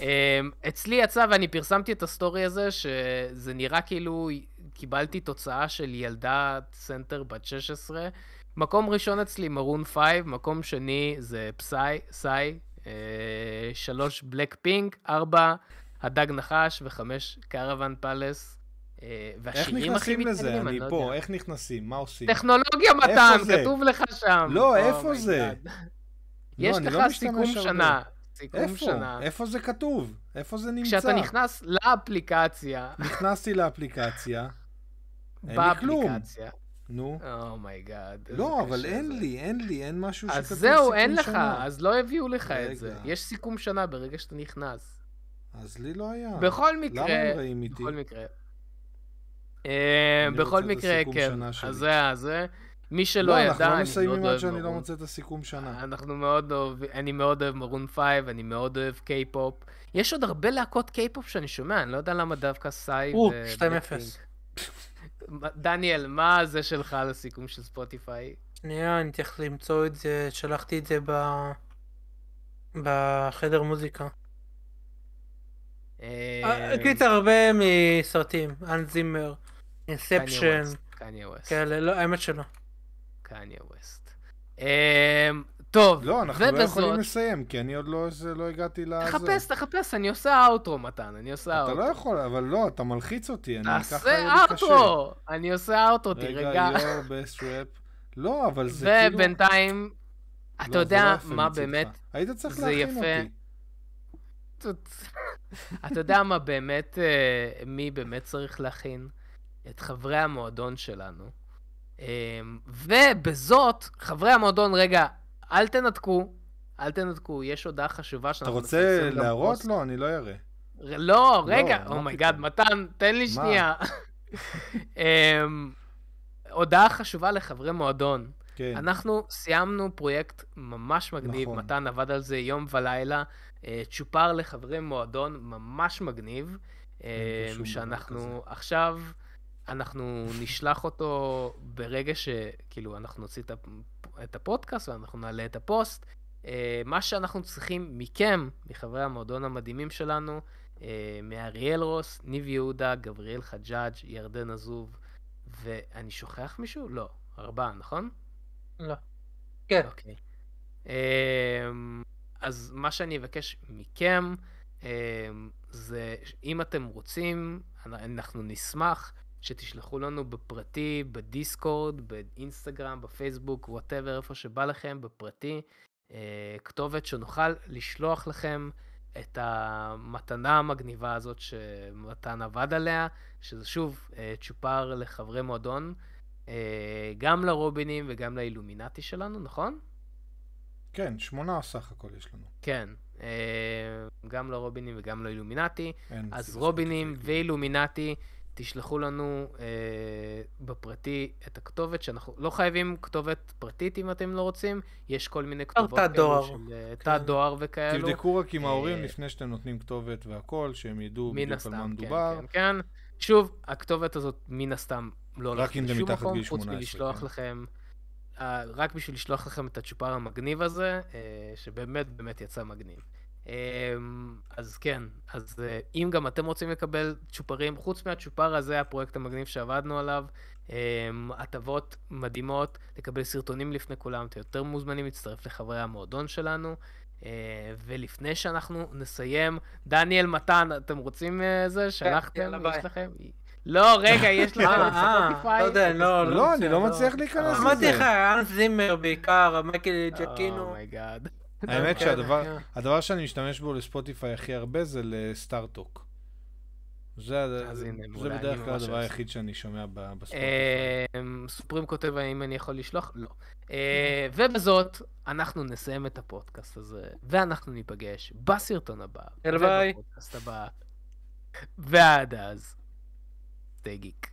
אמ, אצלי יצא, ואני פרסמתי את הסטורי הזה, שזה נראה כאילו קיבלתי תוצאה של ילדה סנטר בת 16. מקום ראשון אצלי מרון 5, מקום שני זה פסאי, סאי, אה, שלוש בלק פינק, ארבע הדג נחש וחמש קרוואן פלס. אה, איך נכנסים לזה? אני לא פה, איך נכנסים? מה עושים? טכנולוגיה מתן, כתוב לך שם. לא, oh איפה זה? לא, יש לך לא סיכום שנה. סיכום איפה? שנה. איפה זה כתוב? איפה זה נמצא? כשאתה נכנס לאפליקציה. נכנסתי לאפליקציה. <laughs> אין לי כלום. נו. אומייגאד. Oh לא, אבל אין זה. לי, אין לי, אין משהו שכתוב סיכום שנה. אז זהו, אין לך, שנה. אז לא הביאו לך רגע. את זה. יש סיכום שנה ברגע שאתה נכנס. אז לי לא היה. בכל מקרה, למה הם רעים איתי? בכל מקרה. אה, בכל מקרה, כן. אז זה אז זה. מי שלא לא, ידע, אנחנו לא מסיימים עד שאני לא מוצא את הסיכום שנה. אנחנו מאוד אוהבים, אני מאוד אוהב מרון פייב, אני מאוד אוהב קיי-פופ. יש עוד הרבה להקות קיי-פופ שאני שומע, אני לא יודע למה דווקא סאי או, 2-0. <laughs> דניאל, מה זה שלך על הסיכום של ספוטיפיי? שנייה, אני צריך למצוא את זה, שלחתי את זה ב... בחדר מוזיקה. הקליט אה, אמ. הרבה מסרטים, אנזימר, אינספשן, כאלה, לא, האמת שלא. קניה ווסט. Um, טוב, לא, אנחנו לא ובזאת... לא יכולים לסיים, כי אני עוד לא, לא הגעתי לזה. תחפש, תחפש, אני עושה אאוטרו, מתן, אני עושה אאוטרו. אתה לא יכול, אבל לא, אתה מלחיץ אותי, אני ככה... תעשה אאוטרו! אני עושה אאוטרו, תירגע. רגע, your בסט ראפ. לא, אבל זה כאילו... ובינתיים, אתה לא, יודע לא מה באמת... היית צריך להכין אותי. <laughs> אתה יודע מה באמת, אה, מי באמת צריך להכין? את חברי המועדון שלנו. אמ, ובזאת, חברי המועדון, רגע, אל תנתקו, אל תנתקו, יש הודעה חשובה שאנחנו... אתה רוצה להראות? לא, אני לא אראה. לא, לא, רגע, לא, oh אומייגאד, מתן, תן לי שנייה. <laughs> אמ, הודעה חשובה לחברי מועדון. כן. אנחנו סיימנו פרויקט ממש מגניב, נכון. מתן עבד על זה יום ולילה, אה, צ'ופר לחברי מועדון ממש מגניב, אמ, שאנחנו עכשיו... אנחנו נשלח אותו ברגע שכאילו אנחנו נוציא את הפודקאסט ואנחנו נעלה את הפוסט. אה, מה שאנחנו צריכים מכם, מחברי המועדון המדהימים שלנו, אה, מאריאל רוס, ניב יהודה, גבריאל חג'אג', ירדן עזוב, ואני שוכח מישהו? לא. ארבעה, נכון? לא. כן. אוקיי. אה, אז מה שאני אבקש מכם, זה אם אתם רוצים, אנחנו נשמח שתשלחו לנו בפרטי, בדיסקורד, באינסטגרם, בפייסבוק, וואטאבר, איפה שבא לכם, בפרטי, אה, כתובת שנוכל לשלוח לכם את המתנה המגניבה הזאת שמתן עבד עליה, שזה שוב אה, צ'ופר לחברי מועדון, אה, גם לרובינים וגם לאילומינטי שלנו, נכון? כן, שמונה סך הכל יש לנו. כן, גם לרובינים וגם לאילומינטי. אז רובינים ואילומינטי. תשלחו לנו אה, בפרטי את הכתובת, שאנחנו לא חייבים כתובת פרטית אם אתם לא רוצים, יש כל מיני כתובות כאלו דואר. של אה, כן. תא דואר וכאלו. תבדקו רק עם אה, ההורים אה... לפני שאתם נותנים כתובת והכל, שהם ידעו בדיוק על מה כן, מדובר. כן, כן, כן. שוב, הכתובת הזאת מן הסתם לא הולכת לשום מקום, חוץ 18, מלשלוח כן. לכם, אה, רק בשביל לשלוח לכם את הצ'ופר המגניב הזה, אה, שבאמת באמת יצא מגניב. אמ, אז כן, אז אה, אם גם אתם רוצים לקבל צ'ופרים, חוץ מהצ'ופר הזה, הפרויקט המגניב שעבדנו עליו, אמ, הטבות מדהימות, לקבל סרטונים לפני כולם, אתם יותר מוזמנים להצטרף לחברי המועדון שלנו. אה, ולפני שאנחנו נסיים, דניאל מתן, אתם רוצים אה, זה? כן, שלחתם? יש לכם? לא, רגע, יש <laughs> לך ספוטיפיי? לא יודע, לא, לא, לא אני לא מצליח להיכנס לזה. אמרתי לך, ארנס זימר בעיקר, מייקל ג'קינו. אומייגאד. Oh האמת שהדבר כן. שאני משתמש בו לספוטיפיי הכי הרבה זה לסטארט-טוק. זה, בדרך כלל הדבר היחיד שאני שומע בספוטיפיי. אמ, סופרים כותב האם אני יכול לשלוח? לא. אה, אוקיי. ובזאת, אנחנו נסיים את הפודקאסט הזה, ואנחנו ניפגש בסרטון הבא. הלוואי. ובפודקאסט הבא. ועד אז, סטייגיק.